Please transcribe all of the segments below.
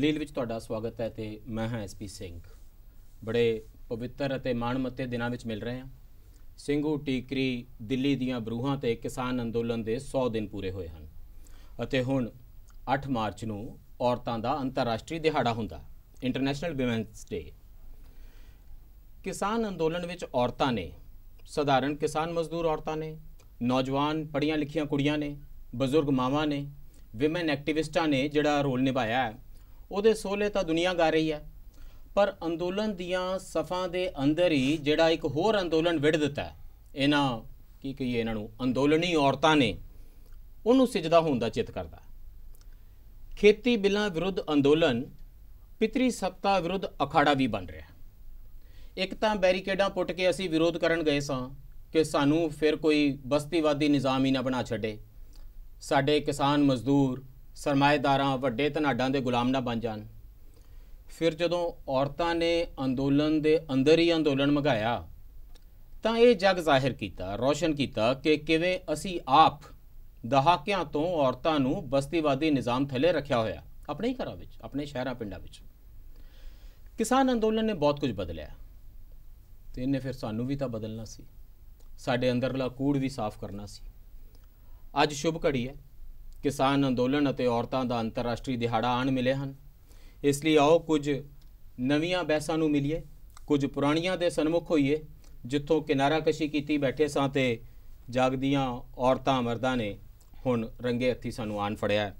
ਦਲੀਲ ਵਿੱਚ ਤੁਹਾਡਾ ਸਵਾਗਤ ਹੈ ਤੇ ਮੈਂ ਹਾਂ ਐਸਪੀ ਸਿੰਘ ਬੜੇ ਪਵਿੱਤਰ ਅਤੇ ਮਾਣਮੱਤੇ ਦਿਨਾਂ ਵਿੱਚ ਮਿਲ ਰਹੇ ਹਾਂ ਸਿੰਘੂ ਟੀਕਰੀ ਦਿੱਲੀ ਦੀਆਂ ਬਰੂਹਾਂ ਤੇ ਕਿਸਾਨ ਅੰਦੋਲਨ ਦੇ 100 ਦਿਨ ਪੂਰੇ ਹੋਏ ਹਨ ਅਤੇ ਹੁਣ 8 ਮਾਰਚ ਨੂੰ ਔਰਤਾਂ ਦਾ ਅੰਤਰਰਾਸ਼ਟਰੀ ਦਿਹਾੜਾ ਹੁੰਦਾ ਇੰਟਰਨੈਸ਼ਨਲ ਵਿਮਨਸ ਡੇ ਕਿਸਾਨ ਅੰਦੋਲਨ ਵਿੱਚ ਔਰਤਾਂ ਨੇ ਸਧਾਰਨ ਕਿਸਾਨ ਮਜ਼ਦੂਰ ਔਰਤਾਂ ਨੇ ਨੌਜਵਾਨ ਪੜ੍ਹੀਆਂ ਲਿਖੀਆਂ ਕੁੜੀਆਂ ਨੇ ਬਜ਼ੁਰਗ ਮਾਵਾਂ ਨੇ ਵਿਮਨ ਐਕਟਿਵਿਸਟਾਂ ਨੇ ਜਿਹੜਾ ਰੋਲ ਨਿਭਾਇਆ ਹੈ ਉਹਦੇ ਸੋਲੇ ਤਾਂ ਦੁਨੀਆ ਗਾ ਰਹੀ ਹੈ ਪਰ ਅੰਦੋਲਨ ਦੀਆਂ ਸਫਾਂ ਦੇ ਅੰਦਰ ਹੀ ਜਿਹੜਾ ਇੱਕ ਹੋਰ ਅੰਦੋਲਨ ਵਿੜ ਦਿੱਤਾ ਇਹਨਾਂ ਕੀ ਕਹੀਏ ਇਹਨਾਂ ਨੂੰ ਅੰਦੋਲਨੀ ਔਰਤਾਂ ਨੇ ਉਹਨੂੰ ਸਿਜਦਾ ਹੋਣ ਦਾ ਚਿਤ ਕਰਦਾ ਖੇਤੀ ਬਿੱਲਾਂ ਵਿਰੁੱਧ ਅੰਦੋਲਨ ਪਿਤਰੀ ਸੱਤਾ ਵਿਰੁੱਧ ਅਖਾੜਾ ਵੀ ਬਣ ਰਿਹਾ ਇੱਕ ਤਾਂ ਬੈਰੀਕੇਡਾਂ ਪੁੱਟ ਕੇ ਅਸੀਂ ਵਿਰੋਧ ਕਰਨ ਗਏ ਸਾਂ ਕਿ ਸਾਨੂੰ ਫਿਰ ਕੋਈ ਬਸਤੀਵਾਦੀ ਨਿਜ਼ਾਮ ਹੀ ਨਾ ਬਣਾ ਛੱਡੇ ਸਾਡੇ ਕਿਸਾਨ ਮਜ਼ਦੂਰ ਸਰਮਾਇਦਾਰਾਂ ਵੱਡੇ ਧਨਾਡਾਂ ਦੇ ਗੁਲਾਮ ਨਾ ਬਣ ਜਾਣ ਫਿਰ ਜਦੋਂ ਔਰਤਾਂ ਨੇ ਅੰਦੋਲਨ ਦੇ ਅੰਦਰ ਹੀ ਅੰਦੋਲਨ ਮਗਾਇਆ ਤਾਂ ਇਹ ਜਗ ਜ਼ਾਹਿਰ ਕੀਤਾ ਰੋਸ਼ਨ ਕੀਤਾ ਕਿ ਕਿਵੇਂ ਅਸੀਂ ਆਪ ਦਹਾਕਿਆਂ ਤੋਂ ਔਰਤਾਂ ਨੂੰ ਬਸਤੀਵਾਦੀ ਨਿਜ਼ਾਮ ਥੱਲੇ ਰੱਖਿਆ ਹੋਇਆ ਆਪਣੇ ਹੀ ਘਰਾਂ ਵਿੱਚ ਆਪਣੇ ਸ਼ਹਿਰਾਂ ਪਿੰਡਾਂ ਵਿੱਚ ਕਿਸਾਨ ਅੰਦੋਲਨ ਨੇ ਬਹੁਤ ਕੁਝ ਬਦਲਿਆ ਤੇ ਇਹਨੇ ਫਿਰ ਸਾਨੂੰ ਵੀ ਤਾਂ ਬਦਲਣਾ ਸੀ ਸਾਡੇ ਅੰਦਰਲਾ ਕੂੜ ਵੀ ਸਾਫ਼ ਕਰਨਾ ਸੀ ਅੱਜ ਸ਼ੁਭ ਘੜੀ ਹੈ ਕਿਸਾਨ ਅੰਦੋਲਨ ਅਤੇ ਔਰਤਾਂ ਦਾ ਅੰਤਰਰਾਸ਼ਟਰੀ ਦਿਹਾੜਾ ਆਣ ਮਿਲੇ ਹਨ ਇਸ ਲਈ ਆਓ ਕੁਝ ਨਵੀਆਂ ਬਹਿਸਾਂ ਨੂੰ ਮਿਲੀਏ ਕੁਝ ਪੁਰਾਣੀਆਂ ਦੇ ਸਨਮੁਖ ਹੋਈਏ ਜਿੱਥੋਂ ਕਿਨਾਰਾ ਕਸ਼ੀ ਕੀਤੀ ਬੈਠੇ ਸਾਂ ਤੇ ਜਾਗਦੀਆਂ ਔਰਤਾਂ ਮਰਦਾਂ ਨੇ ਹੁਣ ਰੰਗੇ ਹੱਥੀ ਸਾਨੂੰ ਆਣ ਫੜਿਆ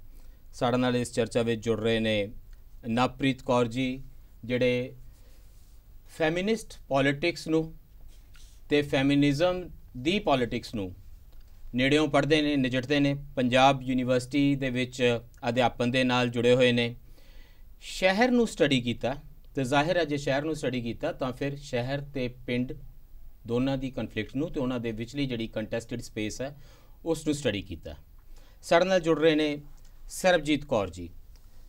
ਸਾਡੇ ਨਾਲ ਇਸ ਚਰਚਾ ਵਿੱਚ ਜੁੜ ਰਹੇ ਨੇ ਨਾਪ੍ਰੀਤ ਕੌਰ ਜੀ ਜਿਹੜੇ ਫੈਮਿਨਿਸਟ ਪੋਲਿਟਿਕਸ ਨੂੰ ਤੇ ਫੈਮਿਨਿਜ਼ਮ ਦੀ ਪੋਲਿਟਿਕਸ ਨੂੰ ਨੇੜਿਓਂ ਪੜ੍ਹਦੇ ਨੇ ਨਜਿੱਟਦੇ ਨੇ ਪੰਜਾਬ ਯੂਨੀਵਰਸਿਟੀ ਦੇ ਵਿੱਚ ਅਧਿਆਪਨ ਦੇ ਨਾਲ ਜੁੜੇ ਹੋਏ ਨੇ ਸ਼ਹਿਰ ਨੂੰ ਸਟੱਡੀ ਕੀਤਾ ਤੇ ਜ਼ਾਹਿਰ ਹੈ ਜੇ ਸ਼ਹਿਰ ਨੂੰ ਸਟੱਡੀ ਕੀਤਾ ਤਾਂ ਫਿਰ ਸ਼ਹਿਰ ਤੇ ਪਿੰਡ ਦੋਨਾਂ ਦੀ ਕਨਫਲਿਕਟ ਨੂੰ ਤੇ ਉਹਨਾਂ ਦੇ ਵਿਚਲੀ ਜਿਹੜੀ ਕੰਟੈਸਟਡ ਸਪੇਸ ਹੈ ਉਸ ਨੂੰ ਸਟੱਡੀ ਕੀਤਾ ਸਾਡੇ ਨਾਲ ਜੁੜ ਰਹੇ ਨੇ ਸਰਬਜੀਤ ਕੌਰ ਜੀ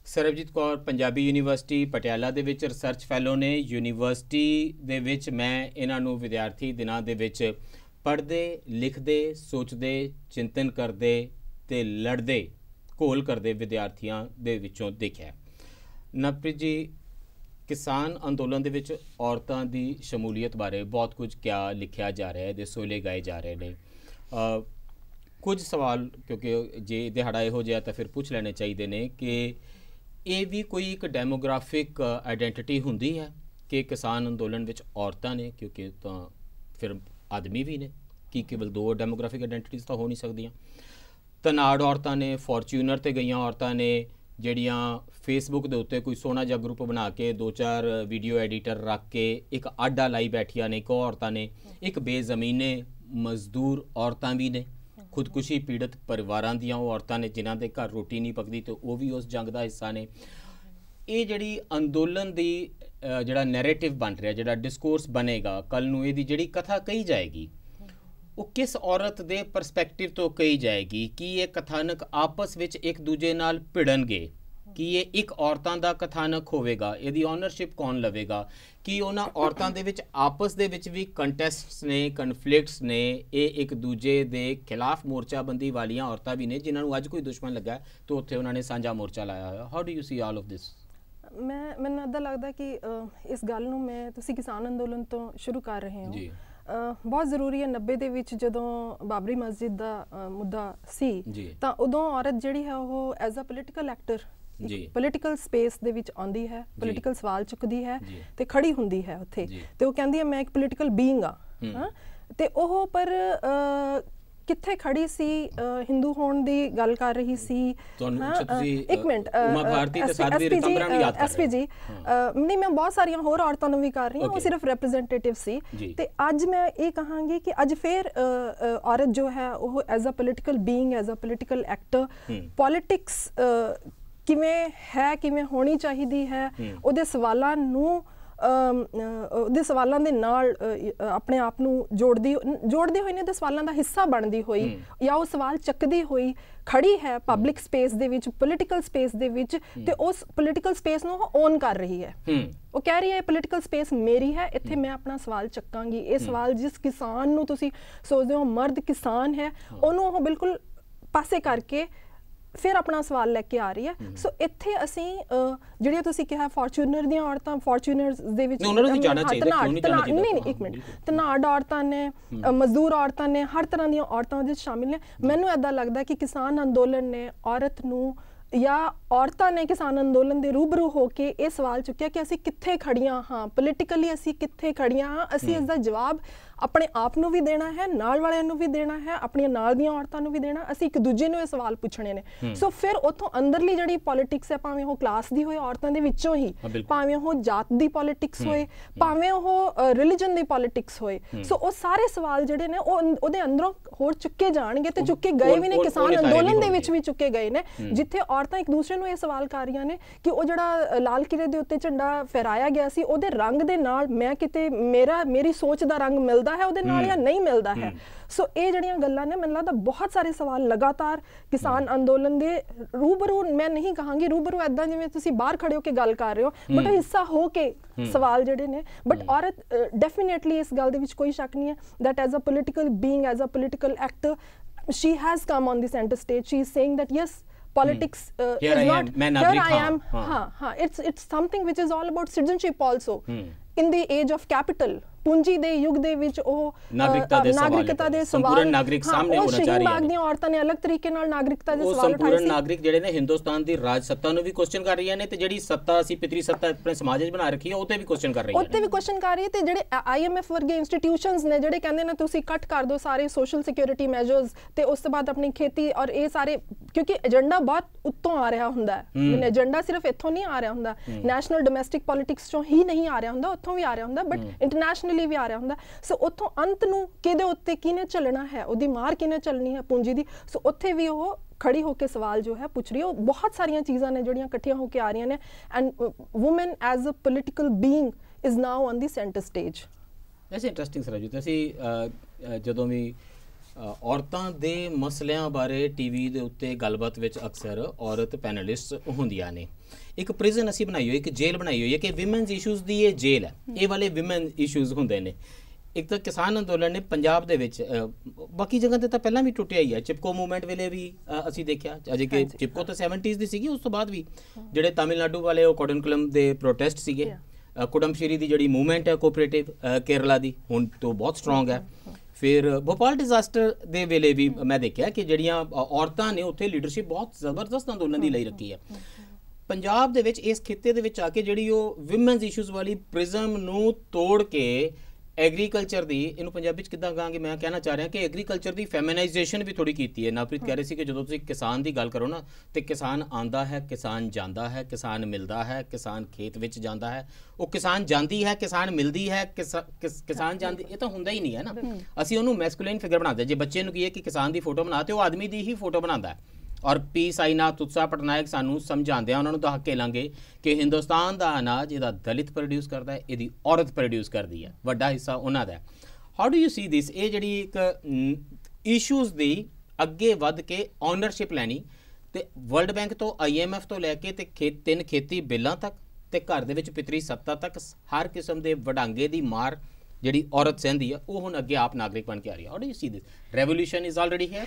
ਸਰਬਜੀਤ ਕੌਰ ਪੰਜਾਬੀ ਯੂਨੀਵਰਸਿਟੀ ਪਟਿਆਲਾ ਦੇ ਵਿੱਚ ਰਿਸਰਚ ਫੈਲੋ ਨੇ ਯੂਨੀਵਰਸਿਟੀ ਦੇ ਵਿੱਚ ਮੈਂ ਇਹਨਾਂ ਨੂੰ ਵਿਦਿਆਰਥੀ ਦਿਨਾਂ ਦੇ ਵਿੱਚ ਪੜਦੇ ਲਿਖਦੇ ਸੋਚਦੇ ਚਿੰਤਨ ਕਰਦੇ ਤੇ ਲੜਦੇ ਘੋਲ ਕਰਦੇ ਵਿਦਿਆਰਥੀਆਂ ਦੇ ਵਿੱਚੋਂ ਦੇਖਿਆ ਨਪਰੀ ਜੀ ਕਿਸਾਨ ਅੰਦੋਲਨ ਦੇ ਵਿੱਚ ਔਰਤਾਂ ਦੀ ਸ਼ਮੂਲੀਅਤ ਬਾਰੇ ਬਹੁਤ ਕੁਝ ਕਿਹਾ ਲਿਖਿਆ ਜਾ ਰਿਹਾ ਹੈ ਦੇ ਸੋਲੇ ਗਾਏ ਜਾ ਰਹੇ ਨੇ ਕੁਝ ਸਵਾਲ ਕਿਉਂਕਿ ਜੇ ਦਿਹਾੜਾ ਇਹੋ ਜਿਹਾ ਤਾਂ ਫਿਰ ਪੁੱਛ ਲੈਣੇ ਚਾਹੀਦੇ ਨੇ ਕਿ ਇਹ ਵੀ ਕੋਈ ਇੱਕ ਡੈਮੋਗ੍ਰਾਫਿਕ ਆਇਡੈਂਟੀਟੀ ਹੁੰਦੀ ਹੈ ਕਿ ਕਿਸਾਨ ਅੰਦੋਲਨ ਵਿੱਚ ਔਰਤਾਂ ਨੇ ਕਿਉਂਕਿ ਤਾਂ ਫਿਰ ਆਦਮੀ ਵੀ ਨੇ ਕਿ ਕੇਵਲ ਦੋ ਡੈਮੋਗ੍ਰਾਫਿਕ ਆਇਡੈਂਟੀਟੀਜ਼ ਤਾਂ ਹੋ ਨਹੀਂ ਸਕਦੀਆਂ ਤਨਾੜ ਔਰਤਾਂ ਨੇ ਫੋਰਚੂਨਰ ਤੇ ਗਈਆਂ ਔਰਤਾਂ ਨੇ ਜਿਹੜੀਆਂ ਫੇਸਬੁੱਕ ਦੇ ਉੱਤੇ ਕੋਈ ਸੋਹਣਾ ਜਿਹਾ ਗਰੁੱਪ ਬਣਾ ਕੇ ਦੋ ਚਾਰ ਵੀਡੀਓ ਐਡੀਟਰ ਰੱਖ ਕੇ ਇੱਕ ਆਡਾ ਲਾਈ ਬੈਠੀਆਂ ਨੇ ਕੋ ਔਰਤਾਂ ਨੇ ਇੱਕ ਬੇਜ਼ਮੀਨੇ ਮਜ਼ਦੂਰ ਔਰਤਾਂ ਵੀ ਨੇ ਖੁਦਕੁਸ਼ੀ ਪੀੜਤ ਪਰਿਵਾਰਾਂ ਦੀਆਂ ਉਹ ਔਰਤਾਂ ਨੇ ਜਿਨ੍ਹਾਂ ਦੇ ਘਰ ਰੋਟੀ ਨਹੀਂ ਪਕਦੀ ਤੇ ਉਹ ਵੀ ਉਸ ਜੰਗ ਦਾ ਹਿੱਸਾ ਨੇ ਇਹ ਜਿਹੜੀ ਅੰਦੋਲਨ ਦੀ ਜਿਹੜਾ ਨੈਰੇਟਿਵ ਬਣ ਰਿਹਾ ਜਿਹੜਾ ਡਿਸਕੋਰਸ ਬਣੇਗਾ ਕੱਲ ਨੂੰ ਇਹਦੀ ਜਿਹੜੀ ਕਥਾ ਕਹੀ ਜਾਏਗੀ ਉਹ ਕਿਸ ਔਰਤ ਦੇ ਪਰਸਪੈਕਟਿਵ ਤੋਂ ਕਹੀ ਜਾਏਗੀ ਕਿ ਇਹ ਕਥਾਨਕ ਆਪਸ ਵਿੱਚ ਇੱਕ ਦੂਜੇ ਨਾਲ ਭਿੜਨਗੇ ਕਿ ਇਹ ਇੱਕ ਔਰਤਾਂ ਦਾ ਕਥਾਨਕ ਹੋਵੇਗਾ ਇਹਦੀ ਓਨਰਸ਼ਿਪ ਕੌਣ ਲਵੇਗਾ ਕਿ ਉਹਨਾਂ ਔਰਤਾਂ ਦੇ ਵਿੱਚ ਆਪਸ ਦੇ ਵਿੱਚ ਵੀ ਕੰਟੈਸਟਸ ਨੇ ਕਨਫਲਿਕਟਸ ਨੇ ਇਹ ਇੱਕ ਦੂਜੇ ਦੇ ਖਿਲਾਫ ਮੋਰਚਾਬੰਦੀ ਵਾਲੀਆਂ ਔਰਤਾਂ ਵੀ ਨੇ ਜਿਨ੍ਹਾਂ ਨੂੰ ਅੱਜ ਕੋਈ ਦੁਸ਼ਮਣ ਲੱਗਾ ਤਾਂ ਉੱਥੇ ਉਹਨਾਂ ਨੇ ਸਾਂਝਾ ਮੋਰਚਾ ਲਾਇਆ ਹੋਇਆ how do you see all of this ਮੈਂ ਮੈਨੂੰ ਅੱਦਾ ਲੱਗਦਾ ਕਿ ਇਸ ਗੱਲ ਨੂੰ ਮੈਂ ਤੁਸੀਂ ਕਿਸਾਨ ਅੰਦੋਲਨ ਤੋਂ ਸ਼ੁਰੂ ਕਰ ਰਹੇ ਹੋ ਜੀ ਬਹੁਤ ਜ਼ਰੂਰੀ ਹੈ 90 ਦੇ ਵਿੱਚ ਜਦੋਂ ਬਾਬਰੀ ਮਸਜਿਦ ਦਾ ਮੁੱਦਾ ਸੀ ਤਾਂ ਉਦੋਂ ਔਰਤ ਜਿਹੜੀ ਹੈ ਉਹ as a political actor ji political space ਦੇ ਵਿੱਚ ਆਉਂਦੀ ਹੈ ਪੋਲੀਟੀਕਲ ਸਵਾਲ ਚੁੱਕਦੀ ਹੈ ਤੇ ਖੜੀ ਹੁੰਦੀ ਹੈ ਉੱਥੇ ਤੇ ਉਹ ਕਹਿੰਦੀ ਹੈ ਮੈਂ ਇੱਕ ਪੋਲੀਟੀਕਲ ਬੀਇੰਗ ਆ ਹਾਂ ਤੇ ਉਹ ਪਰ ਕਿੱਥੇ ਖੜੀ ਸੀ ਹਿੰਦੂ ਹੋਣ ਦੀ ਗੱਲ ਕਰ ਰਹੀ ਸੀ ਇੱਕ ਮਿੰਟ ਉਮਾ ਭਾਰਤੀ ਤੇ ਸਾਧਵੀ ਤੰਬਰਾ ਨੂੰ ਯਾਦ ਕਰ ਐਸਪੀ ਜੀ ਨਹੀਂ ਮੈਂ ਬਹੁਤ ਸਾਰੀਆਂ ਹੋਰ ਔਰਤਾਂ ਨੂੰ ਵੀ ਕਰ ਰਹੀ ਹਾਂ ਉਹ ਸਿਰਫ ਰਿਪਰੈਜ਼ੈਂਟੇਟਿਵ ਸੀ ਤੇ ਅੱਜ ਮੈਂ ਇਹ ਕਹਾਂਗੀ ਕਿ ਅੱਜ ਫੇਰ ਔਰਤ ਜੋ ਹੈ ਉਹ as a political being as a political actor politics ਕਿਵੇਂ ਹੈ ਕਿਵੇਂ ਹੋਣੀ ਚਾਹੀਦੀ ਹੈ ਉਹਦੇ ਸਵਾਲਾਂ ਨੂੰ ਦੇ ਸਵਾਲਾਂ ਦੇ ਨਾਲ ਆਪਣੇ ਆਪ ਨੂੰ ਜੋੜਦੀ ਜੋੜਦੇ ਹੋਏ ਨੇ ਤੇ ਸਵਾਲਾਂ ਦਾ ਹਿੱਸਾ ਬਣਦੀ ਹੋਈ ਜਾਂ ਉਹ ਸਵਾਲ ਚੱਕਦੀ ਹੋਈ ਖੜੀ ਹੈ ਪਬਲਿਕ ਸਪੇਸ ਦੇ ਵਿੱਚ ਪੋਲਿਟੀਕਲ ਸਪੇਸ ਦੇ ਵਿੱਚ ਤੇ ਉਸ ਪੋਲਿਟੀਕਲ ਸਪੇਸ ਨੂੰ ਉਹ ਓਨ ਕਰ ਰਹੀ ਹੈ ਉਹ ਕਹਿ ਰਹੀ ਹੈ ਪੋਲਿਟੀਕਲ ਸਪੇਸ ਮੇਰੀ ਹੈ ਇੱਥੇ ਮੈਂ ਆਪਣਾ ਸਵਾਲ ਚੱਕਾਂਗੀ ਇਹ ਸਵਾਲ ਜਿਸ ਕਿਸਾਨ ਨੂੰ ਤੁਸੀਂ ਸੋਚਦੇ ਹੋ ਮਰਦ ਕਿਸਾਨ ਹੈ ਉਹਨੂੰ ਉਹ ਬਿਲਕੁਲ ਪਾਸੇ ਕਰਕੇ ਫਿਰ ਆਪਣਾ ਸਵਾਲ ਲੈ ਕੇ ਆ ਰਹੀ ਹੈ ਸੋ ਇੱਥੇ ਅਸੀਂ ਜਿਹੜੀਆਂ ਤੁਸੀਂ ਕਿਹਾ ਫੋਰਚੂਨਰ ਦੀਆਂ ਔਰਤਾਂ ਫੋਰਚੂਨਰਸ ਦੇ ਵਿੱਚ ਉਹਨਾਂ ਨੂੰ ਵੀ ਜਾਣਾ ਚਾਹੀਦਾ ਕਿਉਂ ਨਹੀਂ ਜਾਣਾ ਚਾਹੀਦਾ ਨਹੀਂ ਨਹੀਂ ਇੱਕ ਮਿੰਟ ਤਨਾੜ ਔਰਤਾਂ ਨੇ ਮਜ਼ਦੂਰ ਔਰਤਾਂ ਨੇ ਹਰ ਤਰ੍ਹਾਂ ਦੀਆਂ ਔਰਤਾਂ ਉਹਦੇ ਵਿੱਚ ਸ਼ਾਮਿਲ ਨੇ ਮੈਨੂੰ ਐਦਾਂ ਲੱਗਦਾ ਕਿ ਕਿਸਾਨ ਅੰਦੋਲਨ ਨੇ ਔਰਤ ਨੂੰ ਜਾਂ ਔਰਤਾਂ ਨੇ ਕਿਸਾਨ ਅੰਦੋਲਨ ਦੇ ਰੂਬਰੂ ਹੋ ਕੇ ਇਹ ਸਵਾਲ ਚੁੱਕਿਆ ਕਿ ਅਸੀਂ ਕਿੱਥੇ ਖੜੀਆਂ ਹਾਂ ਪੋਲੀਟੀਕਲੀ ਅਸੀਂ ਕਿੱਥੇ ਖੜੀਆਂ ਹਾਂ ਅਸੀਂ ਇਸ ਦਾ ਜਵਾਬ ਆਪਣੇ ਆਪ ਨੂੰ ਵੀ ਦੇਣਾ ਹੈ ਨਾਲ ਵਾਲਿਆਂ ਨੂੰ ਵੀ ਦੇਣਾ ਹੈ ਆਪਣੀਆਂ ਨਾਲ ਦੀਆਂ ਔਰਤਾਂ ਨੂੰ ਵੀ ਦੇਣਾ ਅਸੀਂ ਇੱਕ ਦੂਜੇ ਨੂੰ ਇਹ ਸਵਾਲ ਪੁੱਛਣੇ ਨੇ ਸੋ ਫਿਰ ਉੱਥੋਂ ਅੰਦਰਲੀ ਜਿਹੜੀ ਪੋਲਿਟਿਕਸ ਹੈ ਭਾਵੇਂ ਉਹ ਕਲਾਸ ਦੀ ਹੋਏ ਔਰਤਾਂ ਦੇ ਵਿੱਚੋਂ ਹੀ ਭਾਵੇਂ ਉਹ ਜਾਤ ਦੀ ਪੋਲਿਟਿਕਸ ਹੋਏ ਭਾਵੇਂ ਉਹ ਰਿਲੀਜੀਅਨ ਦੀ ਪੋਲਿਟਿਕਸ ਹੋਏ ਸੋ ਉਹ ਸਾਰੇ ਸਵਾਲ ਜਿਹੜੇ ਨੇ ਉਹ ਉਹਦੇ ਅੰਦਰੋਂ ਹੋਰ ਚੁੱਕੇ ਜਾਣਗੇ ਤੇ ਚੁੱਕੇ ਗਏ ਵੀ ਨੇ ਕਿਸਾਨ ਅੰਦੋਲਨ ਦੇ ਵਿੱਚ ਵੀ ਚੁੱਕੇ ਗਏ ਨੇ ਜਿੱਥੇ ਔਰਤਾਂ ਇੱਕ ਦੂਸਰੇ ਨੂੰ ਇਹ ਸਵਾਲ ਕਰ ਰਹੀਆਂ ਨੇ ਕਿ ਉਹ ਜਿਹੜਾ ਲਾਲ ਕਿਲੇ ਦੇ ਉੱਤੇ ਝੰਡਾ ਫਹਿਰਾਇਆ ਗਿਆ ਸੀ ਉਹਦੇ ਰੰਗ ਦੇ ਨਾਲ ਮੈਂ ਕਿਤੇ ਮੇਰਾ ਮੇਰੀ ਸੋਚ ਦਾ ਰੰਗ ਮਿਲਦਾ ਮਿਲਦਾ ਹੈ ਉਹਦੇ ਨਾਲ ਜਾਂ ਨਹੀਂ ਮਿਲਦਾ ਹੈ ਸੋ ਇਹ ਜਿਹੜੀਆਂ ਗੱਲਾਂ ਨੇ ਮੈਨੂੰ ਲੱਗਦਾ ਬਹੁਤ ਸਾਰੇ ਸਵਾਲ ਲਗਾਤਾਰ ਕਿਸਾਨ ਅੰਦੋਲਨ ਦੇ ਰੂਬਰੂ ਮੈਂ ਨਹੀਂ ਕਹਾਂਗੀ ਰੂਬਰੂ ਐਦਾਂ ਜਿਵੇਂ ਤੁਸੀਂ ਬਾਹਰ ਖੜੇ ਹੋ ਕੇ ਗੱਲ ਕਰ ਰਹੇ ਹੋ ਬਟ ਉਹ ਹਿੱਸਾ ਹੋ ਕੇ ਸਵਾਲ ਜਿਹੜੇ ਨੇ ਬਟ ਔਰਤ ਡੈਫੀਨਿਟਲੀ ਇਸ ਗੱਲ ਦੇ ਵਿੱਚ ਕੋਈ ਸ਼ੱਕ ਨਹੀਂ ਹੈ that as a political being as a political actor she has come on the center stage she is saying that yes politics hmm. uh, here is I not am. Main here i am ha ha it's it's something which is all about citizenship also hmm. in the age of capital ਪੂੰਜੀ ਦੇ ਯੁੱਗ ਦੇ ਵਿੱਚ ਉਹ ਨਾਗਰਿਕਤਾ ਦੇ ਸਵਾਲ ਸੰਪੂਰਨ ਨਾਗਰਿਕ ਸਾਹਮਣੇ ਹੋਣਾ ਚਾਹੀਦਾ ਹੈ ਉਹ ਬਾਗ ਦੀਆਂ ਔਰਤਾਂ ਨੇ ਅਲੱਗ ਤਰੀਕੇ ਨਾਲ ਨਾਗਰਿਕਤਾ ਦੇ ਸਵਾਲ ਉਠਾਏ ਸੀ ਸੰਪੂਰਨ ਨਾਗਰਿਕ ਜਿਹੜੇ ਨੇ ਹਿੰਦੁਸਤਾਨ ਦੀ ਰਾਜ ਸੱਤਾ ਨੂੰ ਵੀ ਕੁਐਸਚਨ ਕਰ ਰਹੀਆਂ ਨੇ ਤੇ ਜਿਹੜੀ ਸੱਤਾ ਅਸੀਂ ਪਿਤਰੀ ਸੱਤਾ ਆਪਣੇ ਸਮਾਜ ਵਿੱਚ ਬਣਾ ਰੱਖੀ ਹੈ ਉਹ ਤੇ ਵੀ ਕੁਐਸਚਨ ਕਰ ਰਹੀਆਂ ਨੇ ਤੇ ਵੀ ਕੁਐਸਚਨ ਕਰ ਰਹੀ ਹੈ ਤੇ ਜਿਹੜੇ ਆਈਐਮਐਫ ਵਰਗੇ ਇੰਸਟੀਟਿਊਸ਼ਨਸ ਨੇ ਜਿਹੜੇ ਕਹਿੰਦੇ ਨੇ ਤੁਸੀਂ ਕੱਟ ਕਰ ਦਿਓ ਸਾਰੇ ਸੋਸ਼ਲ ਸਿਕਿਉਰਿਟੀ ਮੈਜਰਸ ਤੇ ਉਸ ਤੋਂ ਬਾਅਦ ਆਪਣੀ ਖੇਤੀ ਔਰ ਇਹ ਸਾਰੇ ਕਿਉਂਕਿ ਏਜੰਡਾ ਬਹੁਤ ਉੱਤੋਂ ਆ ਰਿਹਾ ਹੁੰਦਾ ਹੈ ਇਹ ਏਜੰਡਾ ਸਿਰਫ ਇੱਥੋਂ ਨਹੀਂ ਆ ਰਿਹਾ ਹੁੰਦਾ ਨੈਸ਼ਨਲ ਡੋਮੈਸਟਿਕ ਪੋਲਿਟਿਕਸ ਚੋਂ ਹੀ ਨਹੀਂ ਆ ਰਿਹਾ ਹੁੰਦਾ ਉੱਥੋਂ ਵੀ ਆ ਰਿਹਾ ਹੁੰਦਾ ਬਟ ਇੰਟਰਨੈਸ਼ਨਲ ਦੇ ਲਈ ਵੀ ਆ ਰਿਹਾ ਹੁੰਦਾ ਸੋ ਉੱਥੋਂ ਅੰਤ ਨੂੰ ਕਿਹਦੇ ਉੱਤੇ ਕਿਹਨੇ ਚੱਲਣਾ ਹੈ ਉਹਦੀ ਮਾਰ ਕਿਹਨੇ ਚੱਲਣੀ ਹੈ ਪੂੰਜੀ ਦੀ ਸੋ ਉੱਥੇ ਵੀ ਉਹ ਖੜੀ ਹੋ ਕੇ ਸਵਾਲ ਜੋ ਹੈ ਪੁੱਛ ਰਹੀ ਹੈ ਉਹ ਬਹੁਤ ਸਾਰੀਆਂ ਚੀਜ਼ਾਂ ਨੇ ਜਿਹੜੀਆਂ ਇਕੱਠੀਆਂ ਹੋ ਕੇ ਆ ਰਹੀਆਂ ਨੇ and woman as a political being is now on the centre stage ਵੈਸੇ ਇੰਟਰਸਟਿੰਗ ਸਰ ਜੀ ਤੁਸੀਂ ਜਦੋਂ ਵੀ ਔਰਤਾਂ ਦੇ ਮਸਲਿਆਂ ਬਾਰੇ ਟੀਵੀ ਦੇ ਉੱਤੇ ਗੱਲਬਾਤ ਵਿੱਚ ਅਕਸਰ ਔਰਤ ਪੈਨਲਿਸਟ ਹੁੰਦੀਆਂ ਨੇ ਇੱਕ ਪ੍ਰਿਜ਼ਨ ਅਸੀਂ ਬਣਾਈ ਹੋਈ ਇੱਕ ਜੇਲ ਬਣਾਈ ਹੋਈ ਹੈ ਕਿ ਔਮਨਸ ਇਸ਼ੂਜ਼ ਦੀ ਇਹ ਜੇਲ ਹੈ ਇਹ ਵਾਲੇ ਔਮਨ ਇਸ਼ੂਜ਼ ਹੁੰਦੇ ਨੇ ਇੱਕ ਤਾਂ ਕਿਸਾਨ ਅੰਦੋਲਨ ਨੇ ਪੰਜਾਬ ਦੇ ਵਿੱਚ ਬਾਕੀ ਜਗ੍ਹਾ ਤੇ ਤਾਂ ਪਹਿਲਾਂ ਵੀ ਟੁੱਟਿਆ ਹੀ ਹੈ ਚਿਪਕੋ ਮੂਵਮੈਂਟ ਵੇਲੇ ਵੀ ਅਸੀਂ ਦੇਖਿਆ ਅਜੇ ਕਿ ਚਿਪਕੋ ਤਾਂ 70s ਦੀ ਸੀਗੀ ਉਸ ਤੋਂ ਬਾਅਦ ਵੀ ਜਿਹੜੇ ਤਾਮਿਲਨਾਡੂ ਵਾਲੇ ਉਹ ਕੋਡਨਕਲਮ ਦੇ ਪ੍ਰੋਟੈਸਟ ਸੀਗੇ ਕੁਡਮਸ਼ੀਰੀ ਦੀ ਜਿਹੜੀ ਮੂਵਮੈਂਟ ਹੈ ਕੋਆਪਰੇਟਿਵ ਕੇਰਲਾ ਦੀ ਹੁਣ ਤੋਂ ਬਹੁਤ ਸਟਰੋਂਗ ਹੈ ਫਿਰ ਭੋਪਾਲ ਡਿਜ਼ਾਸਟਰ ਦੇ ਵੇਲੇ ਵੀ ਮੈਂ ਦੇਖਿਆ ਕਿ ਜਿਹੜੀਆਂ ਔਰਤਾਂ ਨੇ ਉੱਥੇ ਲੀਡਰਸ਼ਿਪ ਬਹੁਤ ਜ਼ਬਰਦਸਤ ਅੰਦੋਲਨ ਦੀ ਲਈ ਰੱਖੀ ਹੈ ਪੰਜਾਬ ਦੇ ਵਿੱਚ ਇਸ ਖਿੱਤੇ ਦੇ ਵਿੱਚ ਆ ਕੇ ਜਿਹੜੀ ਉਹ ਔਮਨਸ ਇਸ਼ੂਜ਼ ਵਾਲੀ ਪ੍ਰਿਜ਼ਮ ਨੂੰ ਤੋੜ ਕੇ ਐਗਰੀਕਲਚਰ ਦੀ ਇਹਨੂੰ ਪੰਜਾਬੀ ਚ ਕਿੱਦਾਂ ਕਹਾਂਗੇ ਮੈਂ ਕਹਿਣਾ ਚਾਹ ਰਿਹਾ ਕਿ ਐਗਰੀਕਲਚਰ ਦੀ ਫੈਮਿਨਾਈਜੇਸ਼ਨ ਵੀ ਥੋੜੀ ਕੀਤੀ ਹੈ ਨਾਪ੍ਰੀਤ ਕਹਿ ਰਹੀ ਸੀ ਕਿ ਜਦੋਂ ਤੁਸੀਂ ਕਿਸਾਨ ਦੀ ਗੱਲ ਕਰੋ ਨਾ ਤੇ ਕਿਸਾਨ ਆਂਦਾ ਹੈ ਕਿਸਾਨ ਜਾਂਦਾ ਹੈ ਕਿਸਾਨ ਮਿਲਦਾ ਹੈ ਕਿਸਾਨ ਖੇਤ ਵਿੱਚ ਜਾਂਦਾ ਹੈ ਉਹ ਕਿਸਾਨ ਜਾਂਦੀ ਹੈ ਕਿਸਾਨ ਮਿਲਦੀ ਹੈ ਕਿਸਾਨ ਜਾਂਦੀ ਇਹ ਤਾਂ ਹੁੰਦਾ ਹੀ ਨਹੀਂ ਹੈ ਨਾ ਅਸੀਂ ਉਹਨੂੰ ਮੈਸਕੂਲਿਨ ਫਿਗਰ ਬਣਾਉਂਦੇ ਜੇ ਬੱਚੇ ਨੂੰ ਕੀ ਹੈ ਕਿ ਕਿਸਾਨ ਦੀ ਫੋਟੋ ਬਣਾ ਤੇ ਉਹ ਆਦਮੀ ਦੀ ਹੀ ਫੋਟੋ ਬਣਾਉਂਦਾ ਹੈ ਔਰ ਪੀ ਸਾਈਨਾਥ ਉਤਸਾ ਪਟਨਾਇਕ ਸਾਨੂੰ ਸਮਝਾਉਂਦੇ ਆ ਉਹਨਾਂ ਨੂੰ ਤਾਂ ਲਾਂਗੇ ਕਿ ਹਿੰਦੁਸਤਾਨ ਦਾ ਅਨਾਜ ਇਹਦਾ ਦਲਿਤ ਪ੍ਰੋਡਿਊਸ ਕਰਦਾ ਹੈ ਇਹਦੀ ਔਰਤ ਪ੍ਰੋਡਿਊਸ ਕਰਦੀ ਹੈ ਵੱਡਾ ਹਿੱਸਾ ਉਹਨਾਂ ਦਾ how do you see this ਇਹ ਜਿਹੜੀ ਇੱਕ ਇਸ਼ੂਜ਼ ਦੀ ਅੱਗੇ ਵੱਧ ਕੇ ਓਨਰਸ਼ਿਪ ਲੈਣੀ ਤੇ ਵਰਲਡ ਬੈਂਕ ਤੋਂ ਆਈਐਮਐਫ ਤੋਂ ਲੈ ਕੇ ਤੇ ਖੇਤ ਤਿੰਨ ਖੇਤੀ ਬਿੱਲਾਂ ਤੱਕ ਤੇ ਘਰ ਦੇ ਵਿੱਚ ਪਿਤਰੀ ਸੱਤਾ ਤੱਕ ਹਰ ਕਿਸਮ ਦੇ ਵਡਾਂਗੇ ਦੀ ਮਾਰ ਜਿਹੜੀ ਔਰਤ ਸਹਿੰਦੀ ਆ ਉਹ ਹੁਣ ਅੱਗੇ ਆਪ ਨਾਗਰਿਕ ਬਣ ਕੇ ਆ ਰਹੀ ਹੈ how do you see this revolution is already here